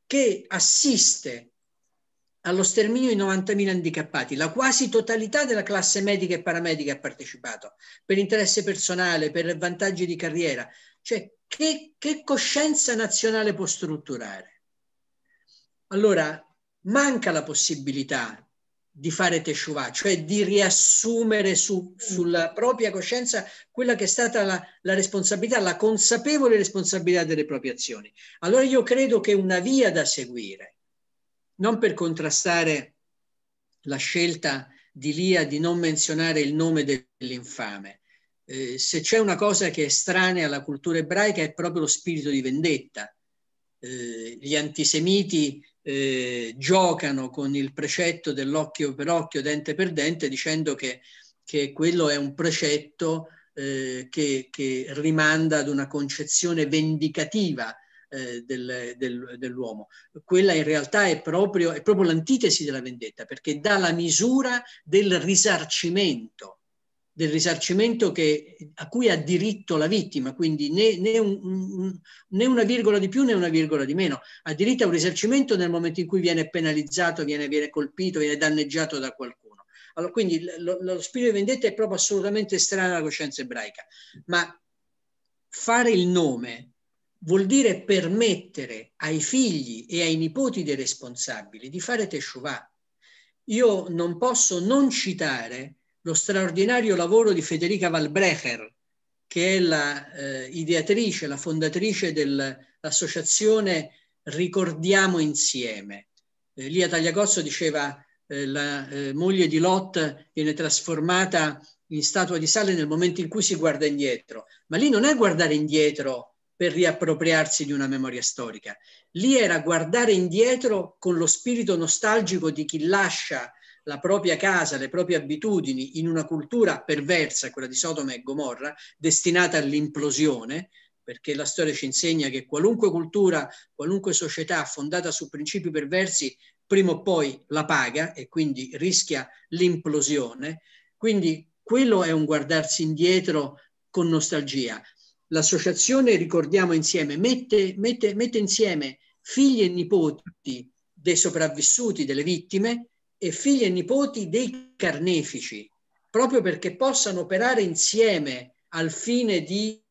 che assiste allo sterminio di 90.000 handicappati. La quasi totalità della classe medica e paramedica ha partecipato per interesse personale, per vantaggi di carriera. Cioè, che, che coscienza nazionale può strutturare? Allora, manca la possibilità di fare teshuva, cioè di riassumere su, sulla mm. propria coscienza quella che è stata la, la, responsabilità, la consapevole responsabilità delle proprie azioni. Allora io credo che una via da seguire, non per contrastare la scelta di Lia di non menzionare il nome dell'infame, eh, se c'è una cosa che è estranea alla cultura ebraica è proprio lo spirito di vendetta. Eh, gli antisemiti eh, giocano con il precetto dell'occhio per occhio, dente per dente, dicendo che, che quello è un precetto eh, che, che, rimanda ad una concezione vendicativa eh, del, del, dell'uomo. Quella in realtà è proprio, è proprio l'antitesi della vendetta, perché dà la misura del risarcimento del risarcimento che, a cui ha diritto la vittima, quindi né, né, un, né, una virgola di più né una virgola di meno, ha diritto a un risarcimento nel momento in cui viene penalizzato, viene, viene colpito, viene danneggiato da qualcuno. Allora, quindi lo, lo spirito di vendetta è proprio assolutamente strano alla coscienza ebraica, ma fare il nome vuol dire permettere ai figli e ai nipoti dei responsabili di fare tesciuvà. Io non posso non citare lo straordinario lavoro di Federica Valbrecher, che è la eh, ideatrice, la fondatrice dell'associazione Ricordiamo Insieme. Eh, Lia Tagliacozzo diceva eh, la eh, moglie di Lot viene trasformata in statua di sale nel momento in cui si guarda indietro, ma lì non è guardare indietro per riappropriarsi di una memoria storica, lì era guardare indietro con lo spirito nostalgico di chi lascia la propria casa, le proprie abitudini in una cultura perversa, quella di Sodoma e Gomorra, destinata all'implosione, perché la storia ci insegna che qualunque cultura, qualunque società fondata su principi perversi, prima o poi la paga e quindi rischia l'implosione. Quindi quello è un guardarsi indietro con nostalgia. L'associazione, ricordiamo insieme, mette, mette, mette insieme figli e nipoti dei sopravvissuti, delle vittime, e figli e nipoti dei carnefici, proprio perché possano operare insieme al fine di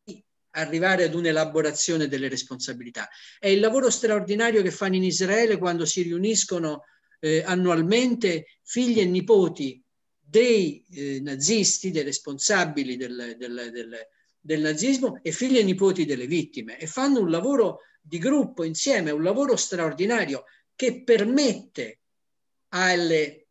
arrivare ad un'elaborazione delle responsabilità. È il lavoro straordinario che fanno in Israele quando si riuniscono eh, annualmente figli e nipoti dei eh, nazisti, dei responsabili del, del, del, del, nazismo e figli e nipoti delle vittime e fanno un lavoro di gruppo insieme, un lavoro straordinario che permette alle,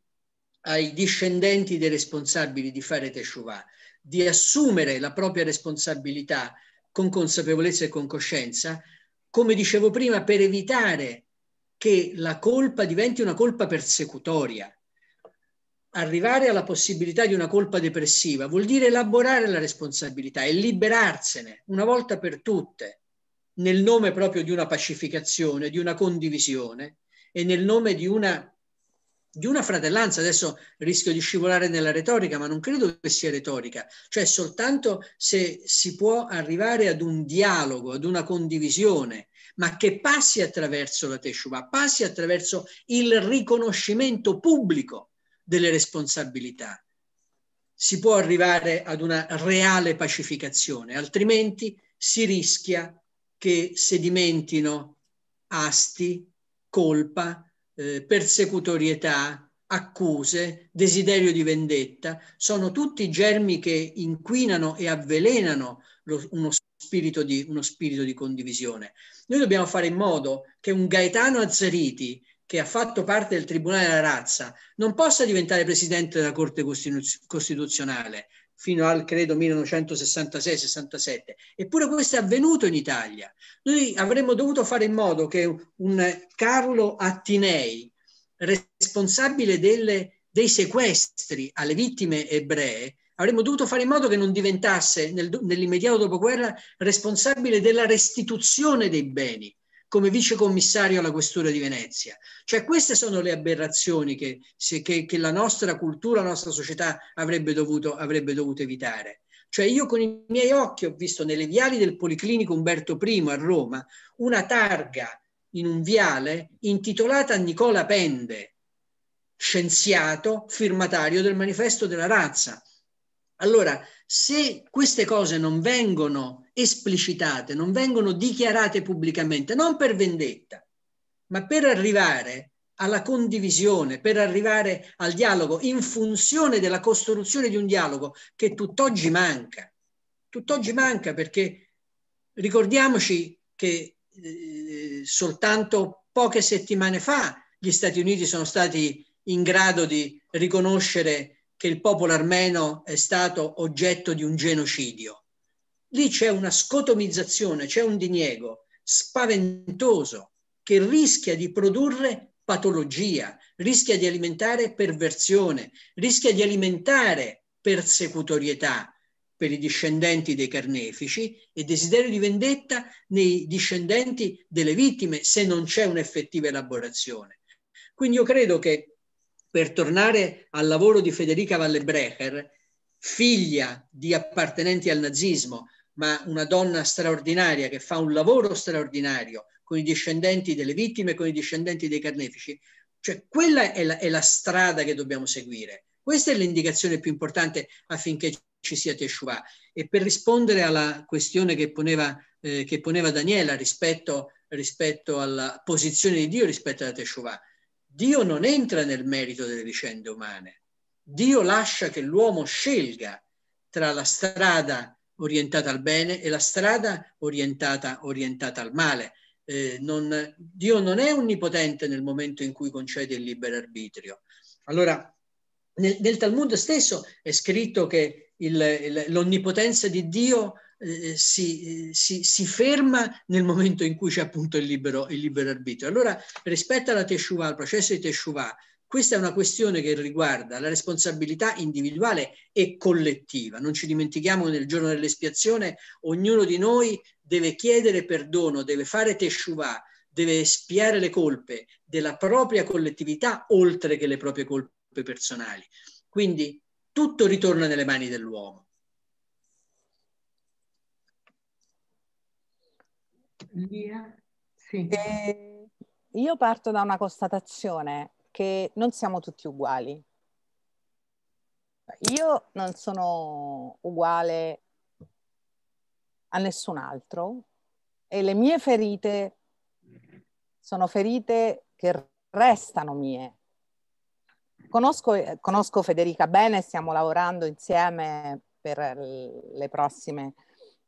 ai discendenti dei responsabili di fare Teshuvah, di assumere la propria responsabilità con consapevolezza e con coscienza, come dicevo prima, per evitare che la colpa diventi una colpa persecutoria. Arrivare alla possibilità di una colpa depressiva vuol dire elaborare la responsabilità e liberarsene una volta per tutte, nel nome proprio di una pacificazione, di una condivisione e nel nome di una di una fratellanza. Adesso rischio di scivolare nella retorica, ma non credo che sia retorica. Cioè soltanto se si può arrivare ad un dialogo, ad una condivisione, ma che passi attraverso la Teshuvah, passi attraverso il riconoscimento pubblico delle responsabilità. Si può arrivare ad una reale pacificazione, altrimenti si rischia che sedimentino asti, colpa, eh, persecutorietà, accuse, desiderio di vendetta, sono tutti germi che inquinano e avvelenano lo, uno, spirito di, uno spirito di condivisione. Noi dobbiamo fare in modo che un Gaetano Azzariti, che ha fatto parte del Tribunale della Razza, non possa diventare Presidente della Corte Costituzionale, fino al credo 1966-67. Eppure questo è avvenuto in Italia. Noi avremmo dovuto fare in modo che un Carlo Attinei, responsabile delle, dei sequestri alle vittime ebree, avremmo dovuto fare in modo che non diventasse nel, nell'immediato dopoguerra responsabile della restituzione dei beni come vicecommissario alla Questura di Venezia. Cioè queste sono le aberrazioni che, se, che, che la nostra cultura, la nostra società avrebbe dovuto, avrebbe dovuto evitare. Cioè io con i miei occhi ho visto nelle viali del Policlinico Umberto I a Roma una targa in un viale intitolata Nicola Pende, scienziato firmatario del manifesto della razza. Allora, se queste cose non vengono esplicitate, non vengono dichiarate pubblicamente, non per vendetta, ma per arrivare alla condivisione, per arrivare al dialogo, in funzione della costruzione di un dialogo che tutt'oggi manca. Tutt'oggi manca perché ricordiamoci che eh, soltanto poche settimane fa gli Stati Uniti sono stati in grado di riconoscere che il popolo armeno è stato oggetto di un genocidio. Lì c'è una scotomizzazione, c'è un diniego spaventoso che rischia di produrre patologia, rischia di alimentare perversione, rischia di alimentare persecutorietà per i discendenti dei carnefici e desiderio di vendetta nei discendenti delle vittime se non c'è un'effettiva elaborazione. Quindi io credo che per tornare al lavoro di Federica Vallebrecher, figlia di appartenenti al nazismo, ma una donna straordinaria che fa un lavoro straordinario con i discendenti delle vittime, con i discendenti dei carnefici. Cioè quella è la, è la strada che dobbiamo seguire. Questa è l'indicazione più importante affinché ci sia Teshuvah. E per rispondere alla questione che poneva, eh, che poneva Daniela rispetto, rispetto, alla posizione di Dio rispetto alla Teshuvah, Dio non entra nel merito delle vicende umane. Dio lascia che l'uomo scelga tra la strada orientata al bene e la strada orientata, orientata al male. Eh, non, Dio non è onnipotente nel momento in cui concede il libero arbitrio. Allora, nel, nel Talmud stesso è scritto che il, il, l'onnipotenza di Dio eh, si, si, si, ferma nel momento in cui c'è appunto il libero, il libero arbitrio. Allora, rispetto alla Teshuvah, al processo di Teshuvah, questa è una questione che riguarda la responsabilità individuale e collettiva. Non ci dimentichiamo che nel giorno dell'espiazione ognuno di noi deve chiedere perdono, deve fare teshuva, deve espiare le colpe della propria collettività oltre che le proprie colpe personali. Quindi tutto ritorna nelle mani dell'uomo.
Sì. Eh,
io parto da una constatazione che non siamo tutti uguali. Io non sono uguale a nessun altro e le mie ferite sono ferite che restano mie. Conosco, conosco Federica bene, stiamo lavorando insieme per le prossime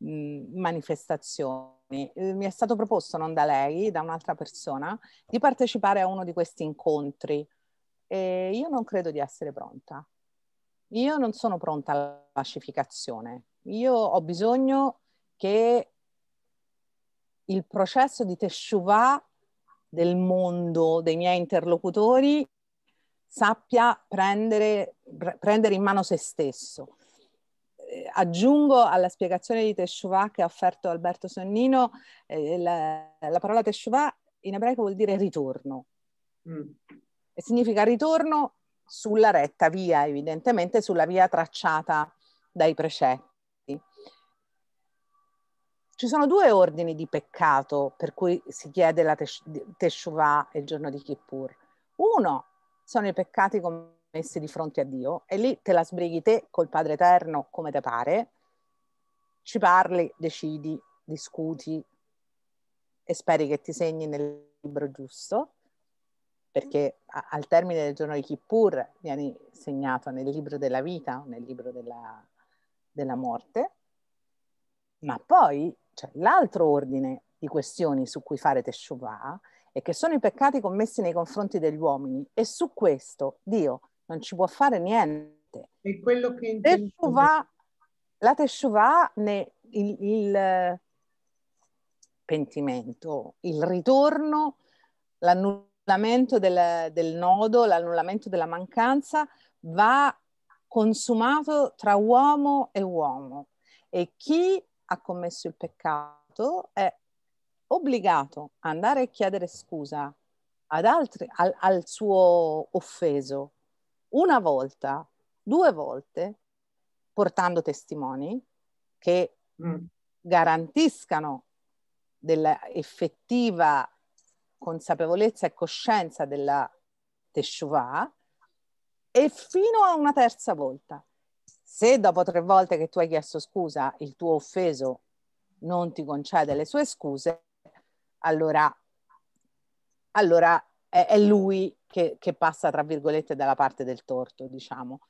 manifestazioni. Eh, mi è stato proposto, non da lei, da un'altra persona, di partecipare a uno di questi incontri e io non credo di essere pronta. Io non sono pronta alla pacificazione. Io ho bisogno che il processo di Teshuvah del mondo, dei miei interlocutori, sappia prendere, pre- prendere in mano se stesso aggiungo alla spiegazione di Teshuvah che ha offerto Alberto Sonnino, eh, la, la, parola Teshuvah in ebraico vuol dire ritorno. Mm. E significa ritorno sulla retta via, evidentemente sulla via tracciata dai precetti. Ci sono due ordini di peccato per cui si chiede la Teshuvah il giorno di Kippur. Uno sono i peccati commessi messi di fronte a Dio e lì te la sbrighi te col Padre Eterno come te pare, ci parli, decidi, discuti e speri che ti segni nel libro giusto, perché a- al termine del giorno di Kippur vieni segnato nel libro della vita, nel libro della, della morte, ma poi c'è l'altro ordine di questioni su cui fare Teshuvah e che sono i peccati commessi nei confronti degli uomini e su questo Dio non ci può fare niente. E quello che teshuvah, la Teshuvah, il, il eh, pentimento, il ritorno, l'annullamento del, del nodo, l'annullamento della mancanza, va consumato tra uomo e uomo. E chi ha commesso il peccato è obbligato a andare a chiedere scusa ad altri, al, al suo offeso una volta, due volte, portando testimoni che mm. garantiscano dell'effettiva consapevolezza e coscienza della Teshuvah e fino a una terza volta. Se dopo tre volte che tu hai chiesto scusa il tuo offeso non ti concede le sue scuse, allora, allora è, è lui che, che, passa, tra virgolette, dalla parte del torto, diciamo.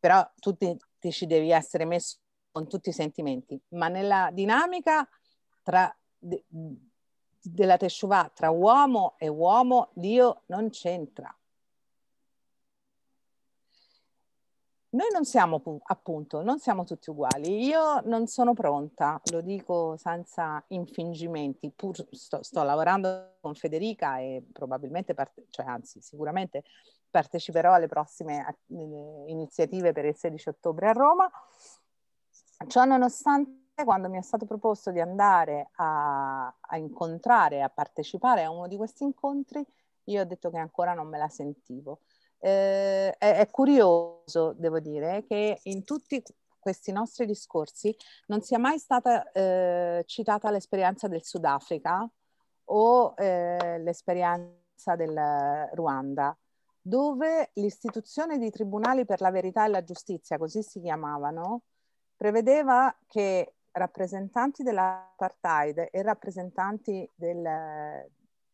Però tu ti, ti ci devi essere messo con tutti i sentimenti, ma nella dinamica tra, de, della Teshuvah tra uomo e uomo Dio non c'entra. Noi non siamo, appunto, non siamo tutti uguali. Io non sono pronta, lo dico senza infingimenti, pur sto, sto lavorando con Federica e probabilmente, parte, cioè anzi sicuramente parteciperò alle prossime eh, iniziative per il 16 ottobre a Roma. Ciò nonostante quando mi è stato proposto di andare a, a, incontrare, a partecipare a uno di questi incontri, io ho detto che ancora non me la sentivo eh, è, è, curioso, devo dire, che in tutti questi nostri discorsi non sia mai stata eh, citata l'esperienza del Sudafrica o eh, l'esperienza del Ruanda, dove l'istituzione di tribunali per la verità e la giustizia, così si chiamavano, prevedeva che rappresentanti dell'apartheid e rappresentanti del,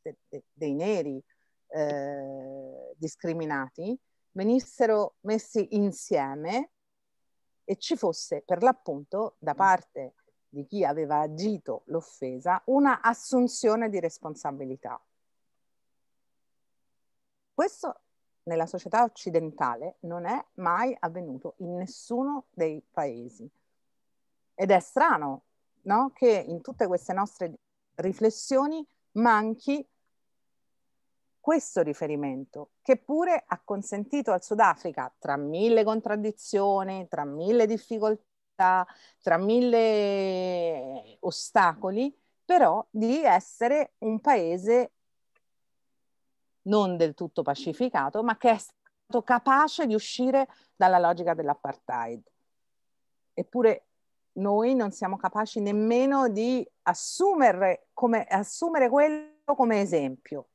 de, de, dei neri eh, discriminati venissero messi insieme e ci fosse per l'appunto da mm. parte di chi aveva agito l'offesa una assunzione di responsabilità. Questo nella società occidentale non è mai avvenuto in nessuno dei paesi. Ed è strano no? che in tutte queste nostre riflessioni manchi questo riferimento, che pure ha consentito al Sudafrica, tra mille contraddizioni, tra mille difficoltà, tra mille ostacoli, però di essere un paese non del tutto pacificato, ma che è stato capace di uscire dalla logica dell'apartheid. Eppure noi non siamo capaci nemmeno di assumere, come, assumere quello come esempio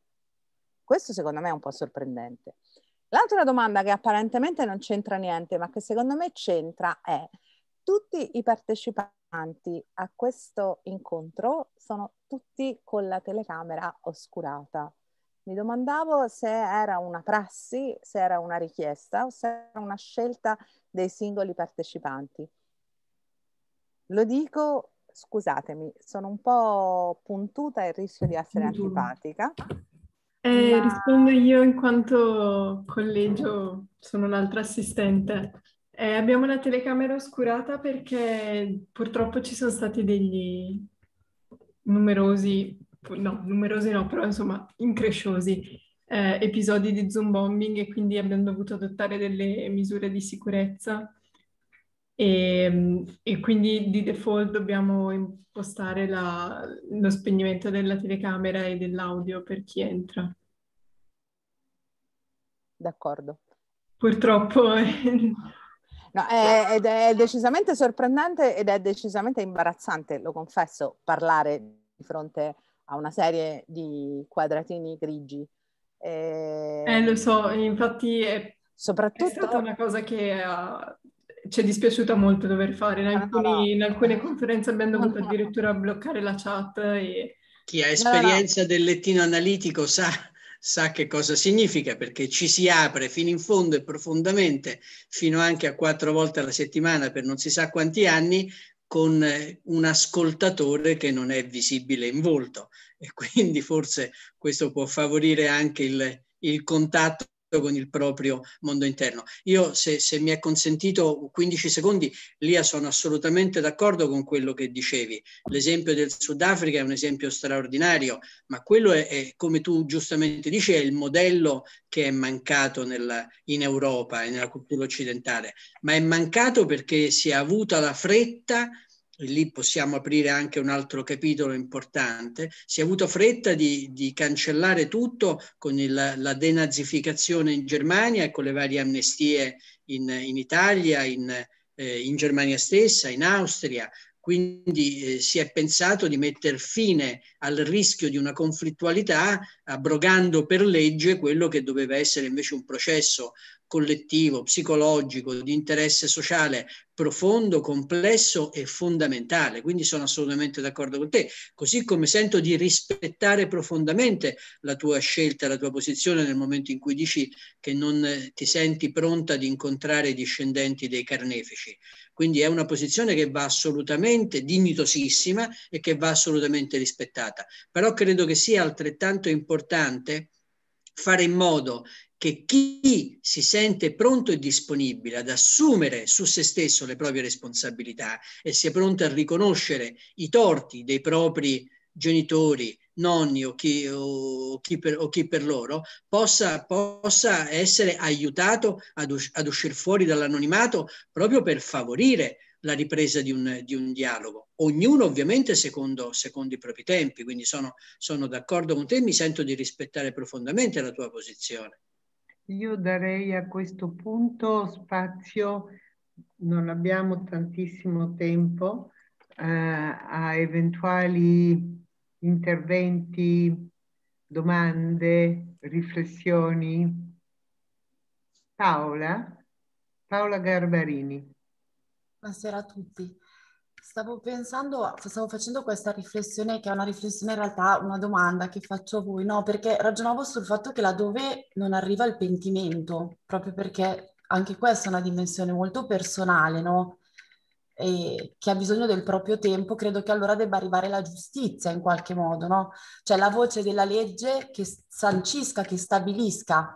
questo secondo me è un po' sorprendente. L'altra domanda che apparentemente non c'entra niente, ma che secondo me c'entra è tutti i partecipanti a questo incontro sono tutti con la telecamera oscurata. Mi domandavo se era una prassi, se era una richiesta o se era una scelta dei singoli partecipanti. Lo dico, scusatemi, sono un po' puntuta e rischio di essere antipatica,
eh, Ma... Rispondo io in quanto collegio sono un'altra assistente. Eh, abbiamo la telecamera oscurata
perché purtroppo ci sono stati degli numerosi, no, numerosi no, però insomma incresciosi eh, episodi di zoom bombing e quindi abbiamo dovuto adottare delle misure di sicurezza e, ehm, e, quindi di default dobbiamo impostare la, lo spegnimento della telecamera e dell'audio per chi entra.
D'accordo. Purtroppo. Eh. No, è, ed è decisamente sorprendente ed è decisamente imbarazzante, lo confesso, parlare di fronte a una serie di quadratini grigi. E... Eh, lo ehm, so,
infatti è, soprattutto... è stata una cosa che ha ci è dispiaciuta molto dover fare. In, alcuni, in alcune conferenze abbiamo dovuto addirittura bloccare la chat. E...
Chi ha esperienza no, del lettino analitico sa, sa, che cosa significa, perché ci si apre fino in fondo e profondamente, fino anche a quattro volte alla settimana per non si sa quanti anni, con eh, un ascoltatore che non è visibile in volto. E quindi forse questo può favorire anche il, il contatto con il proprio mondo interno. Io, se, se, mi è consentito 15 secondi, Lia, sono assolutamente d'accordo con quello che dicevi. L'esempio del Sudafrica è un esempio straordinario, ma quello è, è, come tu giustamente dici, è il modello che è mancato nella, in Europa e nella cultura occidentale, ma è mancato perché si è avuta la fretta lì possiamo aprire anche un altro capitolo importante, si è avuto fretta di, di cancellare tutto con il, la denazificazione in Germania e con le varie amnestie in, in Italia, in, eh, in, Germania stessa, in Austria. Quindi eh, si è pensato di mettere fine al rischio di una conflittualità abrogando per legge quello che doveva essere invece un processo collettivo, psicologico, di interesse sociale profondo, complesso e fondamentale. Quindi sono assolutamente d'accordo con te, così come sento di rispettare profondamente la tua scelta, la tua posizione nel momento in cui dici che non ti senti pronta ad incontrare i discendenti dei carnefici. Quindi è una posizione che va assolutamente dignitosissima e che va assolutamente rispettata. Però credo che sia altrettanto importante fare in modo che chi si sente pronto e disponibile ad assumere su se stesso le proprie responsabilità e si è pronto a riconoscere i torti dei propri genitori, nonni o chi, o chi, per, o chi per, loro, possa, possa essere aiutato ad, us- ad, uscire fuori dall'anonimato proprio per favorire la ripresa di un, di un dialogo, ognuno ovviamente secondo, secondo, i propri tempi, quindi sono, sono d'accordo con te e mi sento di rispettare profondamente la tua posizione.
Io darei a questo punto spazio, non abbiamo tantissimo tempo, eh, a eventuali interventi, domande, riflessioni. Paola, Paola Garbarini. Buonasera
a tutti. Stavo pensando, stavo facendo questa riflessione che è una riflessione in realtà, una domanda che faccio a voi, no? Perché ragionavo sul fatto che laddove non arriva il pentimento, proprio perché anche questa è una dimensione molto personale, no? E che ha bisogno del proprio tempo, credo che allora debba arrivare la giustizia in qualche modo, no? Cioè la voce della legge che sancisca, che stabilisca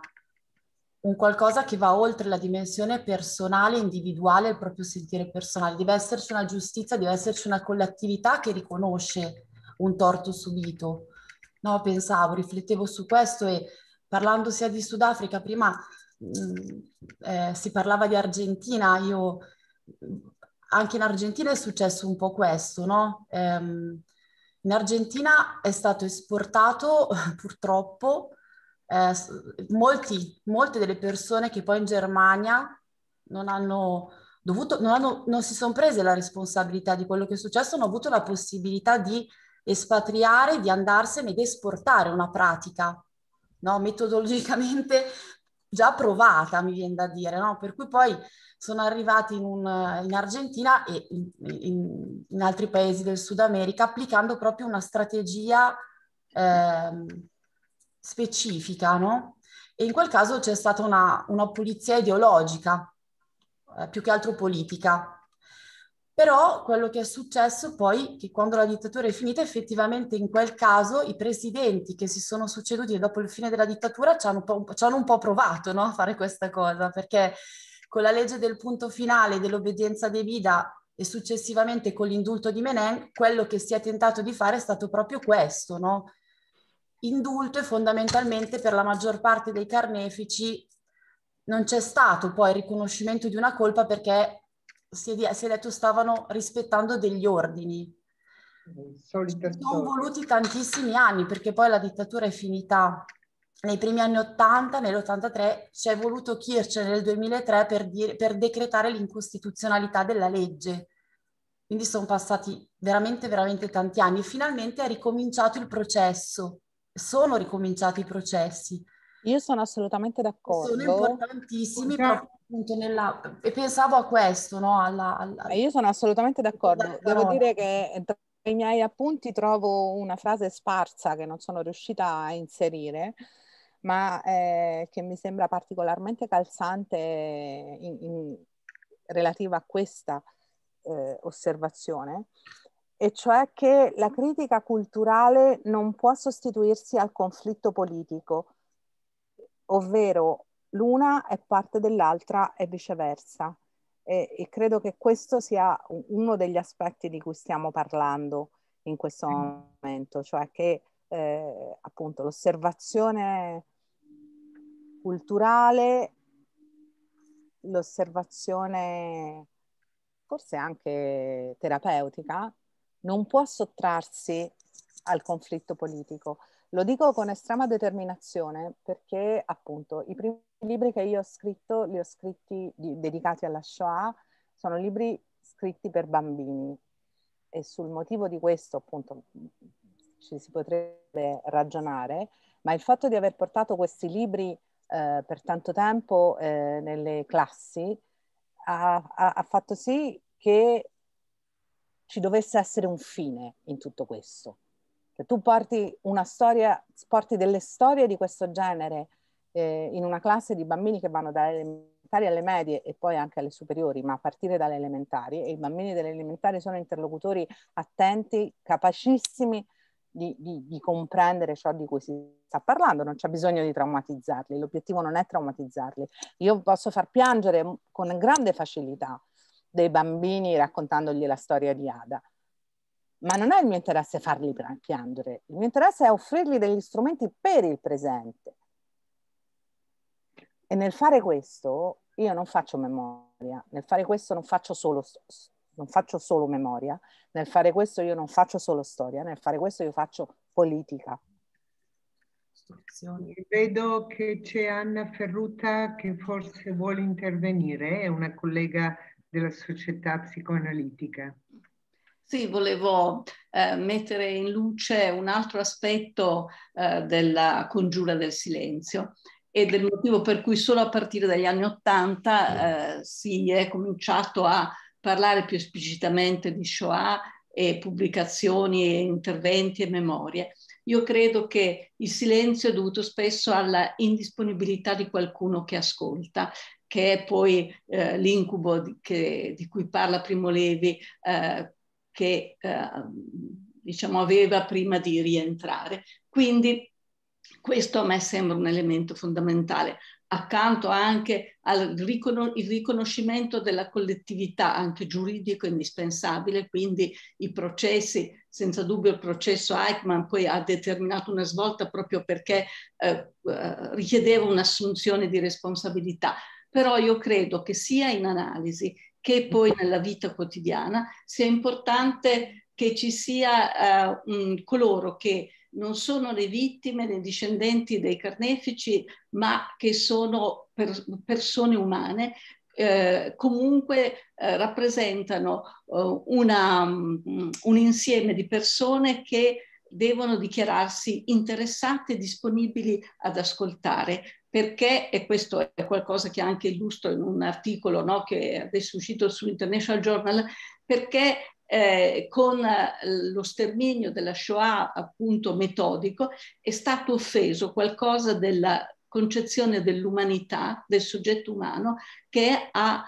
un qualcosa che va oltre la dimensione personale, individuale, il proprio sentire personale. Deve esserci una giustizia, deve esserci una collettività che riconosce un torto subito. No, pensavo, riflettevo su questo e parlando sia di Sudafrica, prima mh, mm, eh, si parlava di Argentina, io anche in Argentina è successo un po' questo, no? Ehm, in Argentina è stato esportato purtroppo eh, molti, molte delle persone che poi in Germania non hanno dovuto, non, hanno, non si sono prese la responsabilità di quello che è successo, hanno avuto la possibilità di espatriare, di andarsene ed esportare una pratica, no? metodologicamente già provata, mi viene da dire, no? per cui poi sono arrivati in, un, in Argentina e in, in, in, altri paesi del Sud America applicando proprio una strategia eh, specifica, no? E in quel caso c'è stata una, una pulizia ideologica, eh, più che altro politica. Però quello che è successo poi, che quando la dittatura è finita, effettivamente in quel caso i presidenti che si sono succeduti dopo il fine della dittatura ci hanno, ci hanno un po', provato no? a fare questa cosa, perché con la legge del punto finale dell'obbedienza debita e successivamente con l'indulto di Menem, quello che si è tentato di fare è stato proprio questo, no? indulto e fondamentalmente per la maggior parte dei carnefici non c'è stato poi il riconoscimento di una colpa perché si è, si è detto stavano rispettando degli ordini. Sono voluti tantissimi anni perché poi la dittatura è finita nei primi anni 80, nell'83 ci è voluto Kirchner nel 2003 per, dire, per decretare l'incostituzionalità della legge. Quindi sono passati veramente, veramente tanti anni. e Finalmente è ricominciato il processo sono ricominciati i processi. Io sono assolutamente d'accordo. Sono importantissimi Perché... proprio
appunto nella... E pensavo a questo, no? Alla, alla... Io sono assolutamente d'accordo. Devo dire che tra i miei appunti trovo una frase sparsa che non sono riuscita a inserire, ma eh, che mi sembra particolarmente calzante in, in, relativa a questa eh, osservazione, e cioè che la critica culturale non può sostituirsi al conflitto politico, ovvero l'una è parte dell'altra e viceversa. E, e, credo che questo sia uno degli aspetti di cui stiamo parlando in questo momento, cioè che eh, appunto l'osservazione culturale, l'osservazione forse anche terapeutica, non può sottrarsi al conflitto politico. Lo dico con estrema determinazione perché appunto i primi libri che io ho scritto li ho scritti di, dedicati alla Shoah, sono libri scritti per bambini e sul motivo di questo appunto ci si potrebbe ragionare, ma il fatto di aver portato questi libri eh, per tanto tempo eh, nelle classi ha, ha, ha fatto sì che ci dovesse essere un fine in tutto questo. Se cioè, tu porti una storia, porti delle storie di questo genere eh, in una classe di bambini che vanno dalle elementari alle medie e poi anche alle superiori, ma a partire dalle elementari, e i bambini delle elementari sono interlocutori attenti, capacissimi di, di, di, comprendere ciò di cui si sta parlando, non c'è bisogno di traumatizzarli, l'obiettivo non è traumatizzarli. Io posso far piangere con grande facilità dei bambini raccontandogli la storia di Ada. Ma non è il mio interesse farli piangere, il mio interesse è offrirgli degli strumenti per il presente. E nel fare questo io non faccio memoria, nel fare questo non faccio solo, non faccio solo memoria, nel fare questo io non faccio solo storia, nel fare questo io faccio
politica. Vedo che c'è Anna Ferruta che forse vuole intervenire, è una collega della società psicoanalitica.
Sì, volevo eh, mettere in luce un altro aspetto eh, della congiura del silenzio e del motivo per cui solo a partire dagli anni Ottanta eh, si è cominciato a parlare più esplicitamente di Shoah e pubblicazioni e interventi e memorie. Io credo che il silenzio è dovuto spesso alla indisponibilità di qualcuno che ascolta che è poi eh, l'incubo di, che, di, cui parla Primo Levi, eh, che eh, diciamo aveva prima di rientrare. Quindi questo a me sembra un elemento fondamentale, accanto anche al riconos riconoscimento della collettività, anche giuridico indispensabile, quindi i processi, senza dubbio il processo Eichmann poi ha determinato una svolta proprio perché eh, eh richiedeva un'assunzione di responsabilità, però io credo che sia in analisi che poi mm-hmm. nella vita quotidiana sia importante che ci sia uh, un, coloro che non sono le vittime, le discendenti dei carnefici, ma che sono per, persone umane, eh, comunque eh, rappresentano eh, una, um, un insieme di persone che devono dichiararsi interessate e disponibili ad ascoltare perché, e questo è qualcosa che anche illustro in un articolo no, che adesso è uscito su International Journal, perché eh, con eh, lo sterminio della Shoah appunto metodico è stato offeso qualcosa della concezione dell'umanità, del soggetto umano, che ha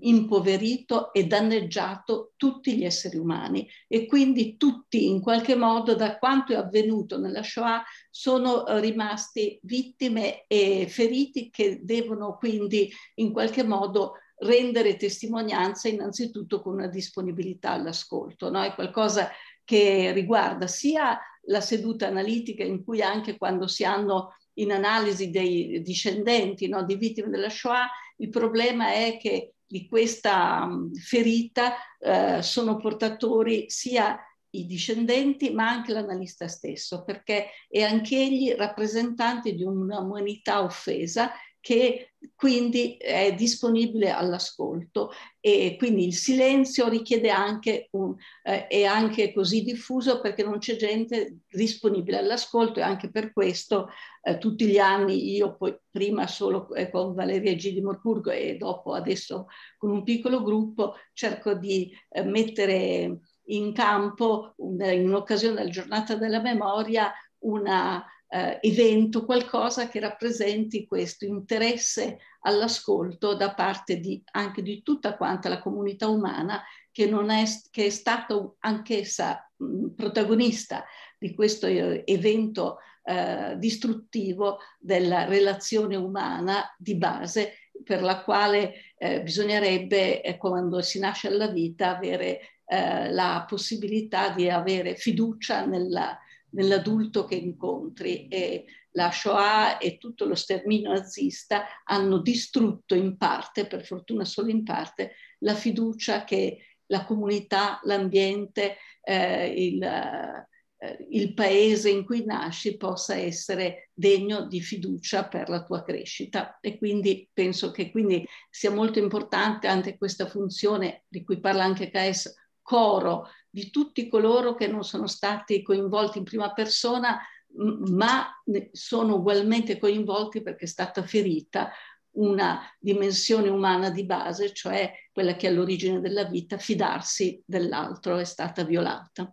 impoverito e danneggiato tutti gli esseri umani e quindi tutti in qualche modo da quanto è avvenuto nella Shoah sono eh, rimasti vittime e feriti che devono quindi in qualche modo rendere testimonianza innanzitutto con una disponibilità all'ascolto. No? È qualcosa che riguarda sia la seduta analitica in cui anche quando si hanno in analisi dei discendenti no, di vittime della Shoah, il problema è che di questa mm, ferita eh, sono portatori sia i discendenti ma anche l'analista stesso perché è anch'egli rappresentante di un'umanità offesa che quindi è disponibile all'ascolto e quindi il silenzio richiede anche un, eh, è anche così diffuso perché non c'è gente disponibile all'ascolto e anche per questo eh, tutti gli anni io poi prima solo eh, con Valeria G di Morburgo e dopo adesso con un piccolo gruppo cerco di eh, mettere in campo un, in occasione della giornata della memoria una eh, evento, qualcosa che rappresenti questo interesse all'ascolto da parte di, anche di tutta quanta la comunità umana che, non è, che è stata anch'essa mh, mm, protagonista di questo eh, evento eh, distruttivo della relazione umana di base per la quale eh, bisognerebbe, eh, quando si nasce alla vita, avere eh, la possibilità di avere fiducia nella, nell'adulto che incontri e la Shoah e tutto lo sterminio nazista hanno distrutto in parte, per fortuna solo in parte, la fiducia che la comunità, l'ambiente, eh, il, eh, il paese in cui nasci possa essere degno di fiducia per la tua crescita. E quindi penso che quindi sia molto importante anche questa funzione di cui parla anche CAES, coro di tutti coloro che non sono stati coinvolti in prima persona, ma sono ugualmente coinvolti perché è stata ferita una dimensione umana di base, cioè quella che è all'origine della vita, fidarsi dell'altro, è stata violata.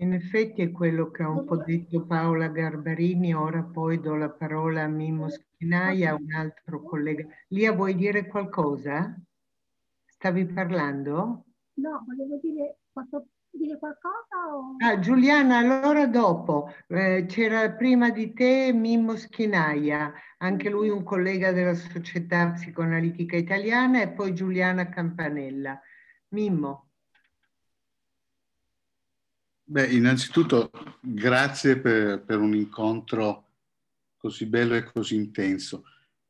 In effetti è quello che ha un po' detto Paola Garbarini, ora poi do la parola a Mimmo Schinaia, un altro collega. Lia, vuoi dire qualcosa? Stavi parlando?
No, volevo dire Posso dire qualcosa? O... Ah, Giuliana,
allora dopo. Eh, c'era prima di te Mimmo Schinaia, anche lui un collega della Società Psicoanalitica Italiana, e poi Giuliana Campanella. Mimmo.
Beh, innanzitutto grazie per, per un incontro così bello e così intenso.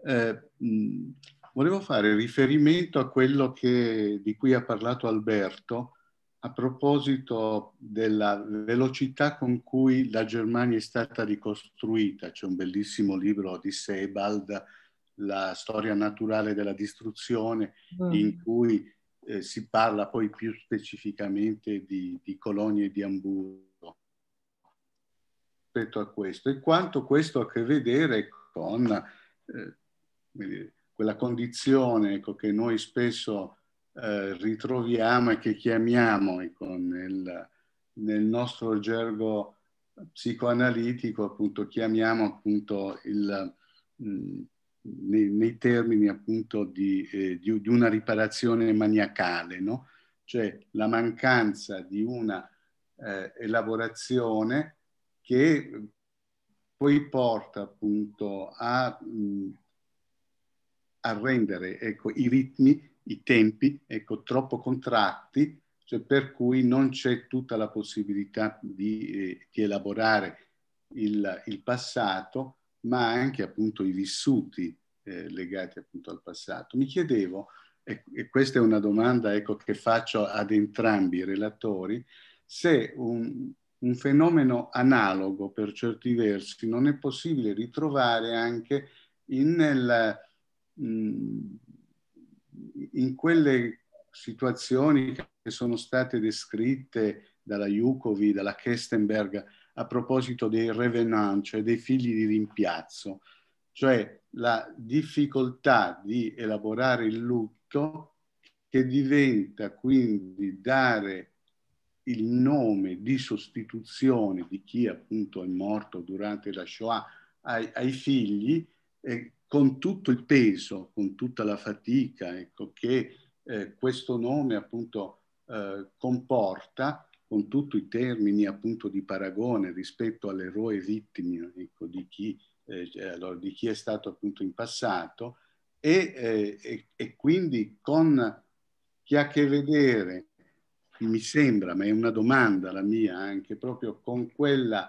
Eh, mh, volevo fare riferimento a quello che, di cui ha parlato Alberto a proposito della velocità con cui la Germania è stata ricostruita, c'è un bellissimo libro di Sebald, La storia naturale della distruzione, mm. in cui eh, si parla poi più specificamente di, di colonie di Hamburgo. rispetto a questo e quanto questo ha a che vedere con eh, quella condizione ecco, che noi spesso eh, ritroviamo e che chiamiamo il, ecco, nel nostro gergo psicoanalitico appunto chiamiamo appunto il, mh, mm, nei, nei, termini appunto di, eh, di, di una riparazione maniacale, no? cioè la mancanza di una eh, elaborazione che poi porta appunto a, mh, mm, a rendere ecco, i ritmi i tempi ecco, troppo contratti, cioè per cui non c'è tutta la possibilità di, eh, di elaborare il, il, passato, ma anche appunto i vissuti eh, legati appunto al passato. Mi chiedevo, e, e questa è una domanda ecco, che faccio ad entrambi i relatori, se un, un fenomeno analogo per certi versi non è possibile ritrovare anche nel, mh, in quelle situazioni che sono state descritte dalla Jukovi, dalla Kestenberg, a proposito dei revenant, cioè dei figli di rimpiazzo, cioè la difficoltà di elaborare il lutto che diventa quindi dare il nome di sostituzione di chi appunto è morto durante la Shoah ai, ai figli, eh, con tutto il peso, con tutta la fatica ecco, che eh, questo nome appunto eh, comporta, con tutti i termini appunto di paragone rispetto all'eroe vittima ecco, di, chi, eh, allora, di, chi, è stato appunto in passato e, eh, e, e quindi con chi ha a che vedere, mi sembra, ma è una domanda la mia anche, proprio con quella,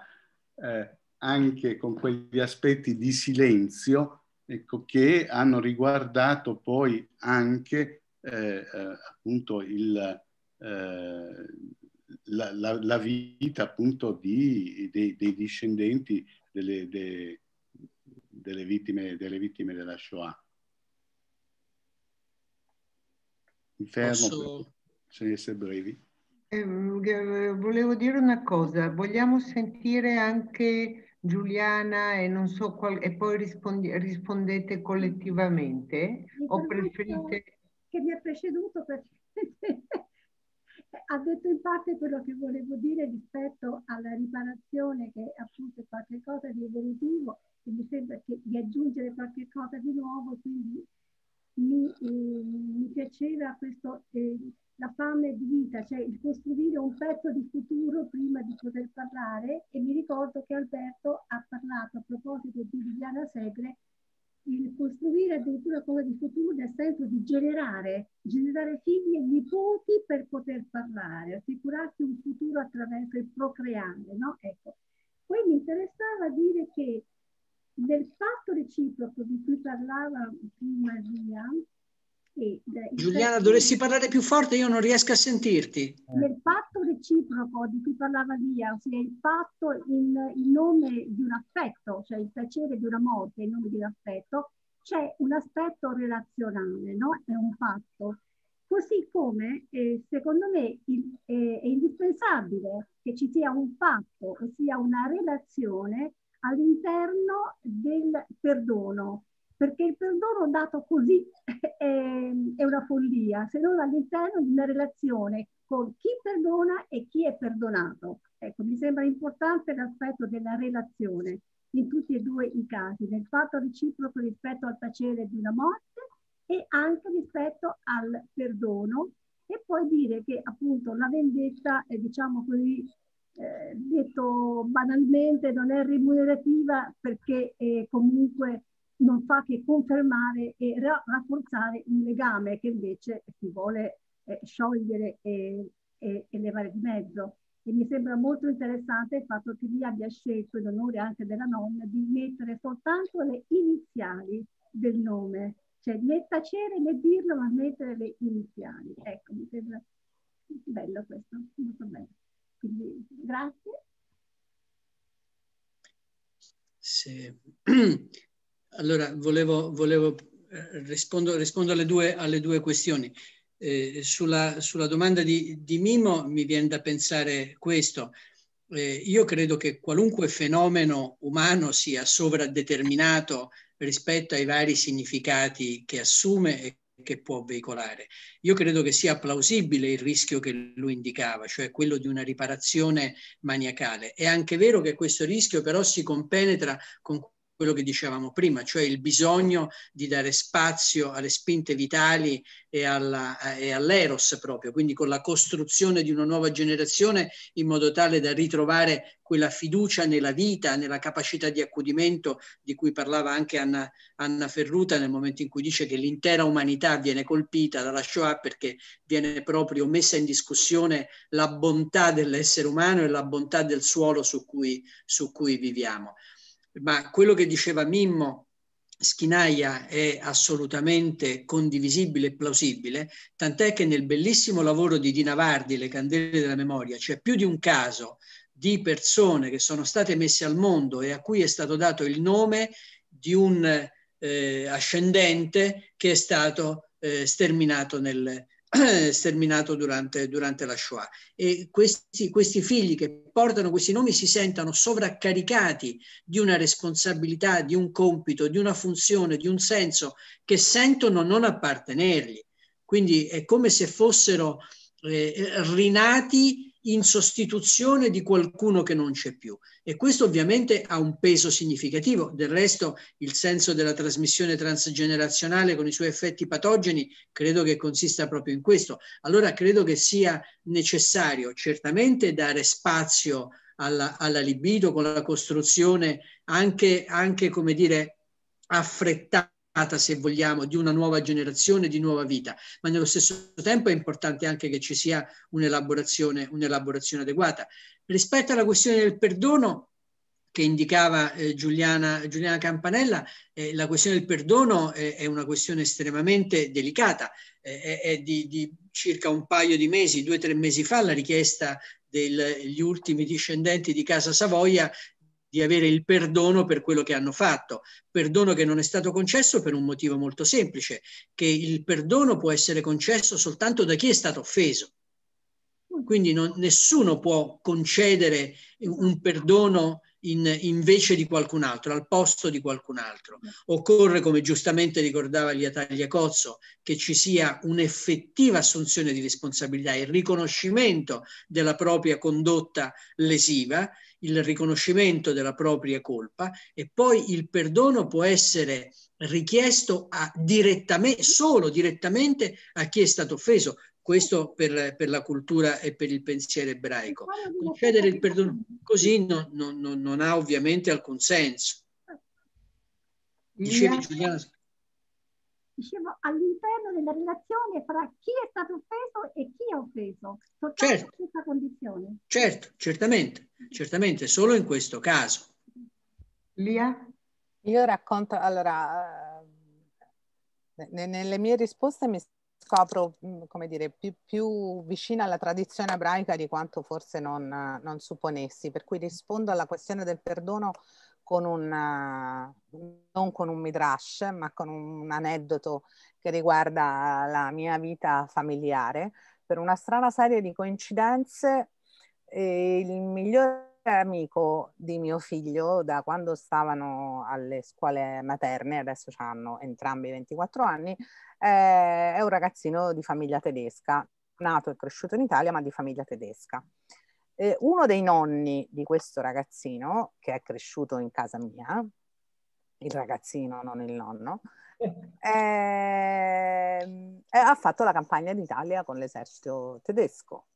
eh, anche con quegli aspetti di silenzio ecco, che hanno riguardato poi anche eh, eh appunto il, eh, la, la, la, vita appunto di, dei, dei, discendenti delle, de, delle, vittime, delle, vittime, della Shoah. Mi fermo, Posso... bisogna essere brevi.
Eh, volevo dire una cosa, vogliamo sentire anche Giuliana e, non so qual- e poi rispondi- rispondete collettivamente mi o preferite... Che mi ha preceduto perché
ha detto in parte quello che volevo dire rispetto alla riparazione che appunto è qualcosa di evolutivo e mi sembra che di aggiungere qualche cosa di nuovo, quindi mi, eh, mi piaceva questo... Eh, la fame di vita, cioè il costruire un pezzo di futuro prima di poter parlare e mi ricordo che Alberto ha parlato a proposito di Liliana Segre il costruire addirittura cose di futuro nel senso di generare, generare figli e nipoti per poter parlare, assicurarsi un futuro attraverso il procreare, no? Ecco, poi mi interessava dire che nel fatto reciproco di cui parlava prima Liam, Giuliana, dovresti
parlare più forte, io non riesco a sentirti. Eh.
Nel patto reciproco di cui parlava Lia, ossia il patto in, in, nome di un affetto, cioè il piacere di una morte in nome di un affetto, c'è un aspetto relazionale, no? È un patto. Così come eh, secondo me il, eh, è indispensabile che ci sia un patto, ossia una relazione all'interno del perdono, perché il perdono dato così è, una follia, se non all'interno di una relazione con chi perdona e chi è perdonato. Ecco, mi sembra importante l'aspetto della relazione in tutti e due i casi, nel fatto reciproco rispetto al tacere di una morte e anche rispetto al perdono e poi dire che appunto la vendetta è diciamo così eh, detto banalmente non è remunerativa perché eh, comunque non fa che confermare e rafforzare un legame che invece si vuole eh, sciogliere e, e, e, levare di mezzo. E mi sembra molto interessante il fatto che lì abbia scelto, in onore anche della nonna, di mettere soltanto le iniziali del nome, cioè né tacere né dirlo, ma mettere le iniziali. Ecco, mi sembra bello questo, molto bello. Quindi grazie.
Sì. Allora, volevo, volevo eh, rispondo, rispondo alle, due, alle, due, questioni. Eh, sulla, sulla, domanda di, di, Mimo mi viene da pensare questo. Eh, io credo che qualunque fenomeno umano sia sovradeterminato rispetto ai vari significati che assume e che può veicolare. Io credo che sia plausibile il rischio che lui indicava, cioè quello di una riparazione maniacale. È anche vero che questo rischio però si compenetra con quello che dicevamo prima, cioè il bisogno di dare spazio alle spinte vitali e, alla, eh, e, all'eros proprio, quindi con la costruzione di una nuova generazione in modo tale da ritrovare quella fiducia nella vita, nella capacità di accudimento di cui parlava anche Anna, Anna Ferruta nel momento in cui dice che l'intera umanità viene colpita dalla Shoah perché viene proprio messa in discussione la bontà dell'essere umano e la bontà del suolo su cui, su cui viviamo ma quello che diceva Mimmo Schinaia è assolutamente condivisibile e plausibile, tant'è che nel bellissimo lavoro di Dina Vardi, Le candele della memoria, c'è più di un caso di persone che sono state messe al mondo e a cui è stato dato il nome di un eh, ascendente che è stato eh, sterminato nel, sterminato durante, durante, la Shoah. E questi, questi, figli che portano questi nomi si sentono sovraccaricati di una responsabilità, di un compito, di una funzione, di un senso che sentono non appartenergli. Quindi è come se fossero eh, rinati in sostituzione di qualcuno che non c'è più. E questo ovviamente ha un peso significativo. Del resto il senso della trasmissione transgenerazionale con i suoi effetti patogeni credo che consista proprio in questo. Allora credo che sia necessario certamente dare spazio alla, alla libido con la costruzione anche, anche come dire, affrettata se vogliamo, di una nuova generazione, di nuova vita, ma nello stesso tempo è importante anche che ci sia un'elaborazione, un'elaborazione adeguata. Rispetto alla questione del perdono, che indicava eh, Giuliana, Giuliana, Campanella, eh, la questione del perdono eh, è una questione estremamente delicata. Eh, è di, di, circa un paio di mesi, due o tre mesi fa, la richiesta degli ultimi discendenti di Casa Savoia di avere il perdono per quello che hanno fatto, perdono che non è stato concesso per un motivo molto semplice, che il perdono può essere concesso soltanto da chi è stato offeso. Quindi non, nessuno può concedere un perdono in, invece di qualcun altro, al posto di qualcun altro. Occorre, come giustamente ricordava Lia Tagliacozzo, che ci sia un'effettiva assunzione di responsabilità e riconoscimento della propria condotta lesiva il riconoscimento della propria colpa e poi il perdono può essere richiesto direttamente, solo direttamente a chi è stato offeso. Questo per, per, la cultura e per il pensiero ebraico. Concedere il perdono così non, non, non ha ovviamente alcun senso. Dicevi Giuliano
dicevo, all'interno della relazione fra chi è stato offeso e chi ha offeso, soltanto certo.
in
questa condizione.
Certo, certamente, certamente, solo in questo caso.
Lia? Io racconto, allora, eh, nelle mie risposte mi scopro, mm, come dire, più, più vicina alla tradizione ebraica di quanto forse non, non supponessi, per cui rispondo alla questione del perdono con una, eh, non con un midrash, ma con un aneddoto che riguarda la mia vita familiare. Per una strana serie di coincidenze, eh, il migliore amico di mio figlio da quando stavano alle scuole materne, adesso hanno entrambi 24 anni, eh, è un ragazzino di famiglia tedesca, nato e cresciuto in Italia ma di famiglia tedesca eh, uno dei nonni di questo ragazzino, che è cresciuto in casa mia, il ragazzino, non il nonno, ehm, eh, ha fatto la campagna d'Italia con l'esercito tedesco.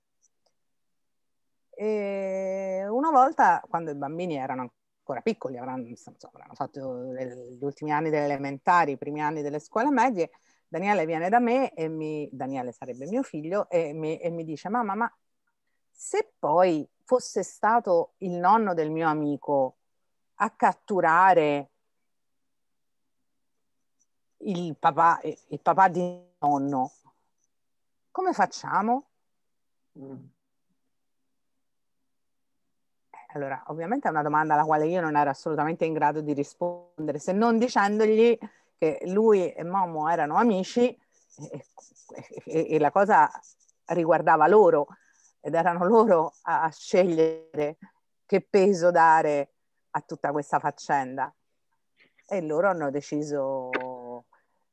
E una volta, quando i bambini erano ancora piccoli, avranno, insomma, avranno fatto gli ultimi anni delle elementari, i primi anni delle scuole medie, Daniele viene da me e mi, Daniele sarebbe mio figlio, e mi, e mi dice, mamma, ma se poi fosse stato il nonno del mio amico a catturare il papà, eh, il papà di nonno, come facciamo? Mm. Eh, allora, ovviamente è una domanda alla quale io non ero assolutamente in grado di rispondere, se non dicendogli che lui e Momo erano amici e, e, e la cosa riguardava loro ed erano loro a, scegliere che peso dare a tutta questa faccenda. E loro hanno deciso,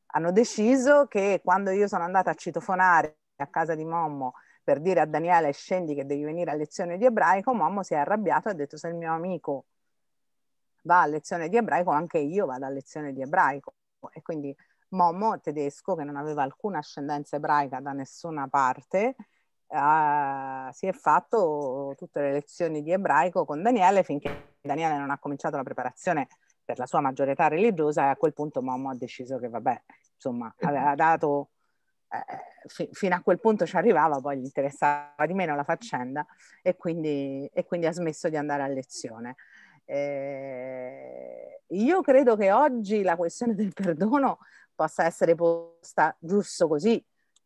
hanno deciso che quando io sono andata a citofonare a casa di Mommo per dire a Daniele scendi che devi venire a lezione di ebraico, Mommo si è arrabbiato e ha detto se il mio amico va a lezione di ebraico anche io vado a lezione di ebraico. E quindi Mommo, tedesco, che non aveva alcuna ascendenza ebraica da nessuna parte, ha, si è fatto tutte le lezioni di ebraico con Daniele finché Daniele non ha cominciato la preparazione per la sua maggiore età religiosa e a quel punto Momo ha deciso che vabbè, insomma, aveva dato, eh, fi, fino a quel punto ci arrivava, poi gli interessava di meno la faccenda e quindi, e quindi ha smesso di andare a lezione. Eh, io credo che oggi la questione del perdono possa essere posta giusto così,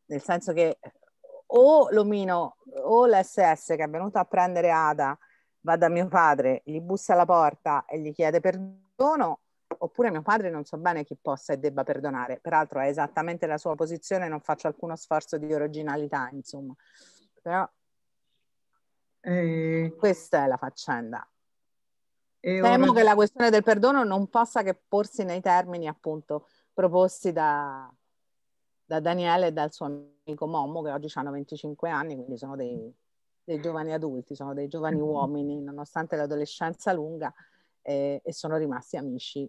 nel senso che o l'omino o l'SS che è venuto a prendere Ada va da mio padre, gli bussa alla porta e gli chiede perdono, oppure mio padre non so bene chi possa e debba perdonare. Peraltro è esattamente la sua posizione, non faccio alcuno sforzo di originalità, insomma. Però eh, questa è la faccenda. Eh, Temo ora... che la questione del perdono non possa che porsi nei termini appunto proposti da, da Daniele e dal suo amico Mommo, che oggi hanno 25 anni, quindi sono dei, dei giovani adulti, sono dei giovani mm-hmm. uomini, nonostante l'adolescenza lunga, eh,
e sono rimasti amici.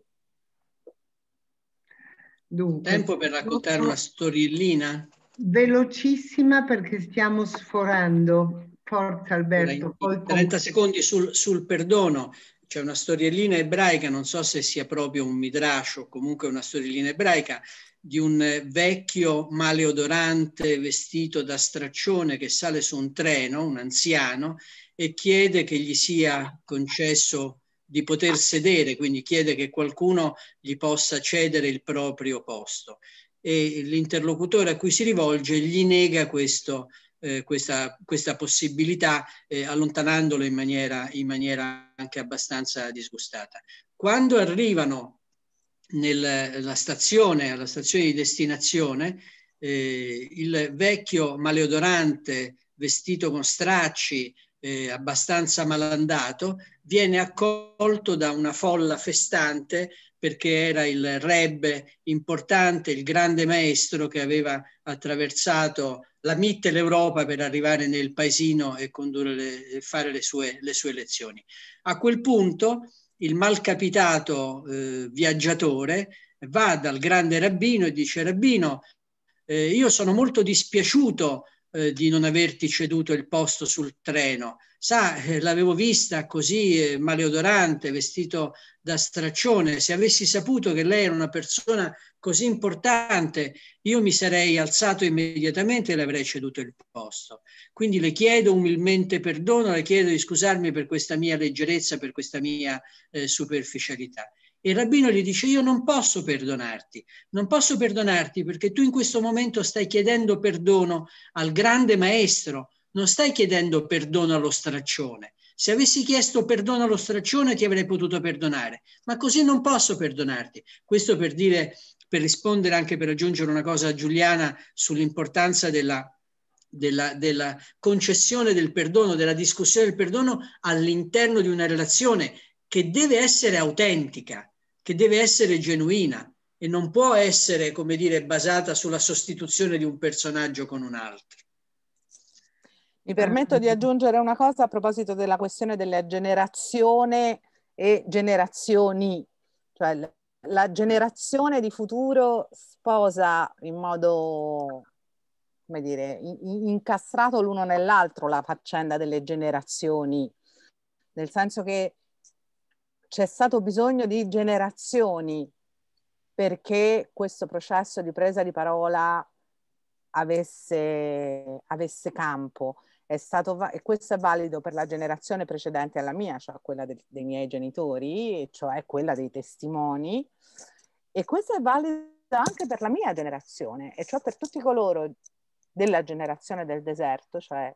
Dunque, Tempo per raccontare una storiellina?
Velocissima perché stiamo sforando. Forza Alberto. 30
secondi sul, sul perdono c'è una storiellina ebraica, non so se sia proprio un midrash o comunque una storiellina ebraica, di un eh, vecchio maleodorante vestito da straccione che sale su un treno, un anziano, e chiede che gli sia concesso di poter sedere, quindi chiede che qualcuno gli possa cedere il proprio posto. E l'interlocutore a cui si rivolge gli nega questo, eh, questa, questa, possibilità, eh, allontanandolo in maniera, in maniera anche abbastanza disgustata. Quando arrivano nella stazione, alla stazione di destinazione, eh, il vecchio maleodorante vestito con stracci, eh, abbastanza malandato, viene accolto da una folla festante perché era il rebbe importante, il grande maestro che aveva attraversato la mitte l'Europa per arrivare nel paesino e condurre le, fare le sue, le sue lezioni. A quel punto il malcapitato eh, viaggiatore va dal grande rabbino e dice rabbino, eh, io sono molto dispiaciuto eh, di non averti ceduto il posto sul treno. Sa, eh, l'avevo vista così eh, maleodorante, vestito da straccione, se avessi saputo che lei era una persona così importante, io mi sarei alzato immediatamente e le avrei ceduto il posto. Quindi le chiedo umilmente perdono, le chiedo di scusarmi per questa mia leggerezza, per questa mia eh, superficialità. E il rabbino gli dice io non posso perdonarti, non posso perdonarti perché tu in questo momento stai chiedendo perdono al grande maestro, non stai chiedendo perdono allo straccione se avessi chiesto perdono allo straccione ti avrei potuto perdonare, ma così non posso perdonarti. Questo per dire, per rispondere anche per aggiungere una cosa a Giuliana sull'importanza della, della, della concessione del perdono, della discussione del perdono all'interno di una relazione che deve essere autentica, che deve essere genuina e non può essere, come dire, basata sulla sostituzione di un personaggio con un altro.
Mi permetto di aggiungere una cosa a proposito della questione della generazione e generazioni, cioè la generazione di futuro sposa in modo, come dire, incastrato l'uno nell'altro la faccenda delle generazioni, nel senso che c'è stato bisogno di generazioni perché questo processo di presa di parola avesse, avesse campo è stato e questo è valido per la generazione precedente alla mia, cioè quella de- dei miei genitori, cioè quella dei testimoni, e questo è valido anche per la mia generazione, e cioè per tutti coloro della generazione del deserto, cioè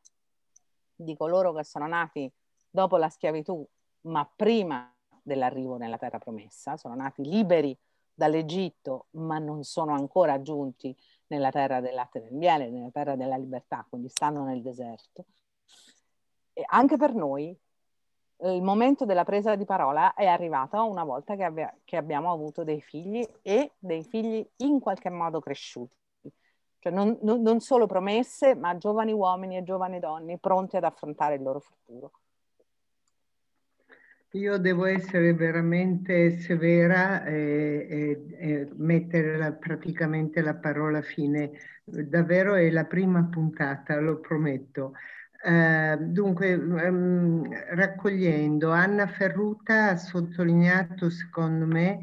di coloro che sono nati dopo la schiavitù, ma prima dell'arrivo nella terra promessa, sono nati liberi dall'Egitto, ma non sono ancora giunti nella terra del latte del miele, nella terra della libertà, quindi stanno nel deserto. E anche per noi il momento della presa di parola è arrivato una volta che, abbia, che abbiamo avuto dei figli e dei figli in qualche modo cresciuti. Cioè non, non solo promesse, ma giovani uomini e giovani donne pronti ad affrontare il loro futuro.
Io devo essere veramente severa e, e, e mettere la, praticamente la parola fine. Davvero è la prima puntata, lo prometto. Uh, dunque, um, raccogliendo, Anna Ferruta ha sottolineato, secondo me,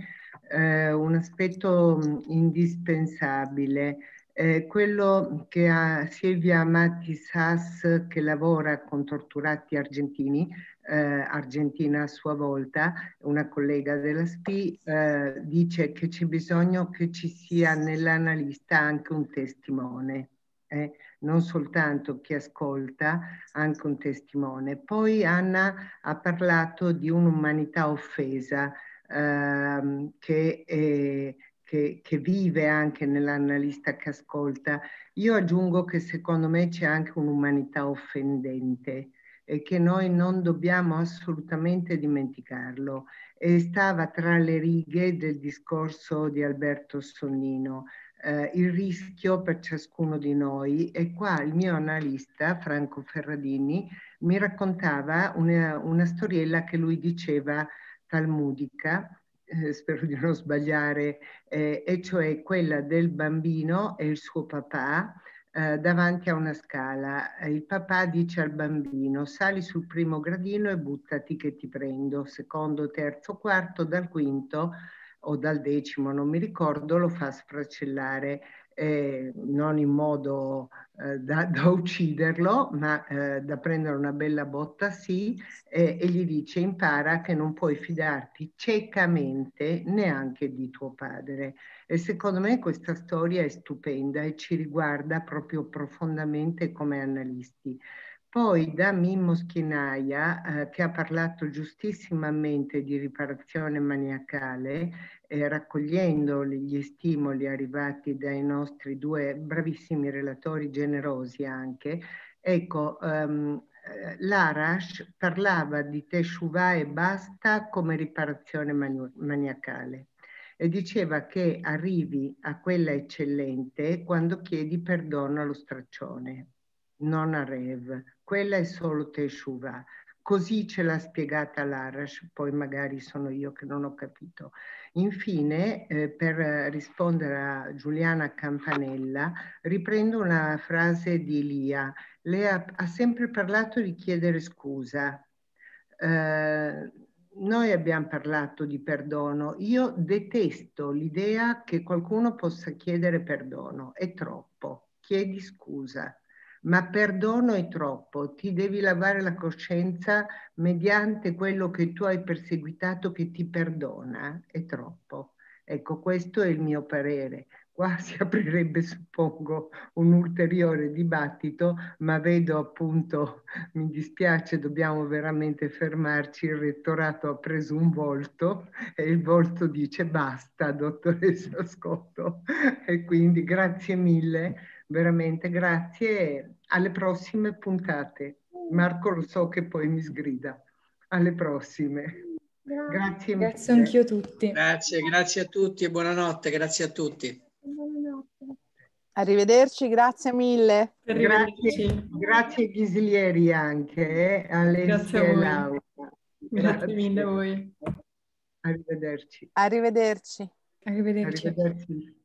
uh, un aspetto mm, indispensabile, eh, quello che ha Silvia Matti Sass, che lavora con torturati argentini, eh, argentina a sua volta, una collega della SPI, eh, dice che c'è bisogno che ci sia nell'analista anche un testimone. Eh, non soltanto chi ascolta, anche un testimone. Poi Anna ha parlato di un'umanità offesa ehm, che, eh, che, che, vive anche nell'analista che ascolta. Io aggiungo che secondo me c'è anche un'umanità offendente eh, che noi non dobbiamo assolutamente dimenticarlo. E stava tra le righe del discorso di Alberto Sonnino, eh, il rischio per ciascuno di noi e qua il mio analista Franco Ferradini mi raccontava una, una storiella che lui diceva talmudica, eh, spero di non sbagliare, eh, e cioè quella del bambino e il suo papà eh, davanti a una scala. Eh, il papà dice al bambino sali sul primo gradino e buttati che ti prendo, secondo, terzo, quarto, dal quinto o dal decimo, non mi ricordo, lo fa sfracellare eh, non in modo eh, da, da, ucciderlo, ma eh, da prendere una bella botta sì, e gli dice impara che non puoi fidarti ciecamente neanche di tuo padre. E secondo me questa storia è stupenda e ci riguarda proprio profondamente come analisti. Poi da Mimmo Schinaia, eh, che ha parlato giustissimamente di riparazione maniacale, eh, raccogliendo gli stimoli arrivati dai nostri due bravissimi relatori generosi anche, ecco, ehm, eh, l'Arash parlava di Teshuvah e basta come riparazione mani maniacale e diceva che arrivi a quella eccellente quando chiedi perdono allo straccione non Arev, quella è solo Teshuvah. Così ce l'ha spiegata l'Arash, poi magari sono io che non ho capito. Infine, eh, per rispondere a Giuliana Campanella, riprendo una frase di Lia. Lei ha, ha sempre parlato di chiedere scusa. Eh, noi abbiamo parlato di perdono. Io detesto l'idea che qualcuno possa chiedere perdono. È troppo. Chiedi scusa ma perdono è troppo, ti devi lavare la coscienza mediante quello che tu hai perseguitato che ti perdona, è troppo. Ecco, questo è il mio parere. Qua si aprirebbe, suppongo, un ulteriore dibattito, ma vedo appunto, mi dispiace, dobbiamo veramente fermarci, il rettorato ha preso un volto e il volto dice basta, dottoressa Scotto. E quindi grazie mille veramente grazie alle prossime puntate. Marco lo so che poi mi sgrida. Alle prossime. Grazie, grazie Grazie anch'io a tutti. Grazie, grazie a tutti e buonanotte, grazie a tutti.
Buonanotte.
Arrivederci, grazie mille. Grazie, grazie Ghislieri anche, eh, Alessia e Laura. Grazie. grazie mille a voi. Arrivederci.
Arrivederci. Arrivederci. Arrivederci.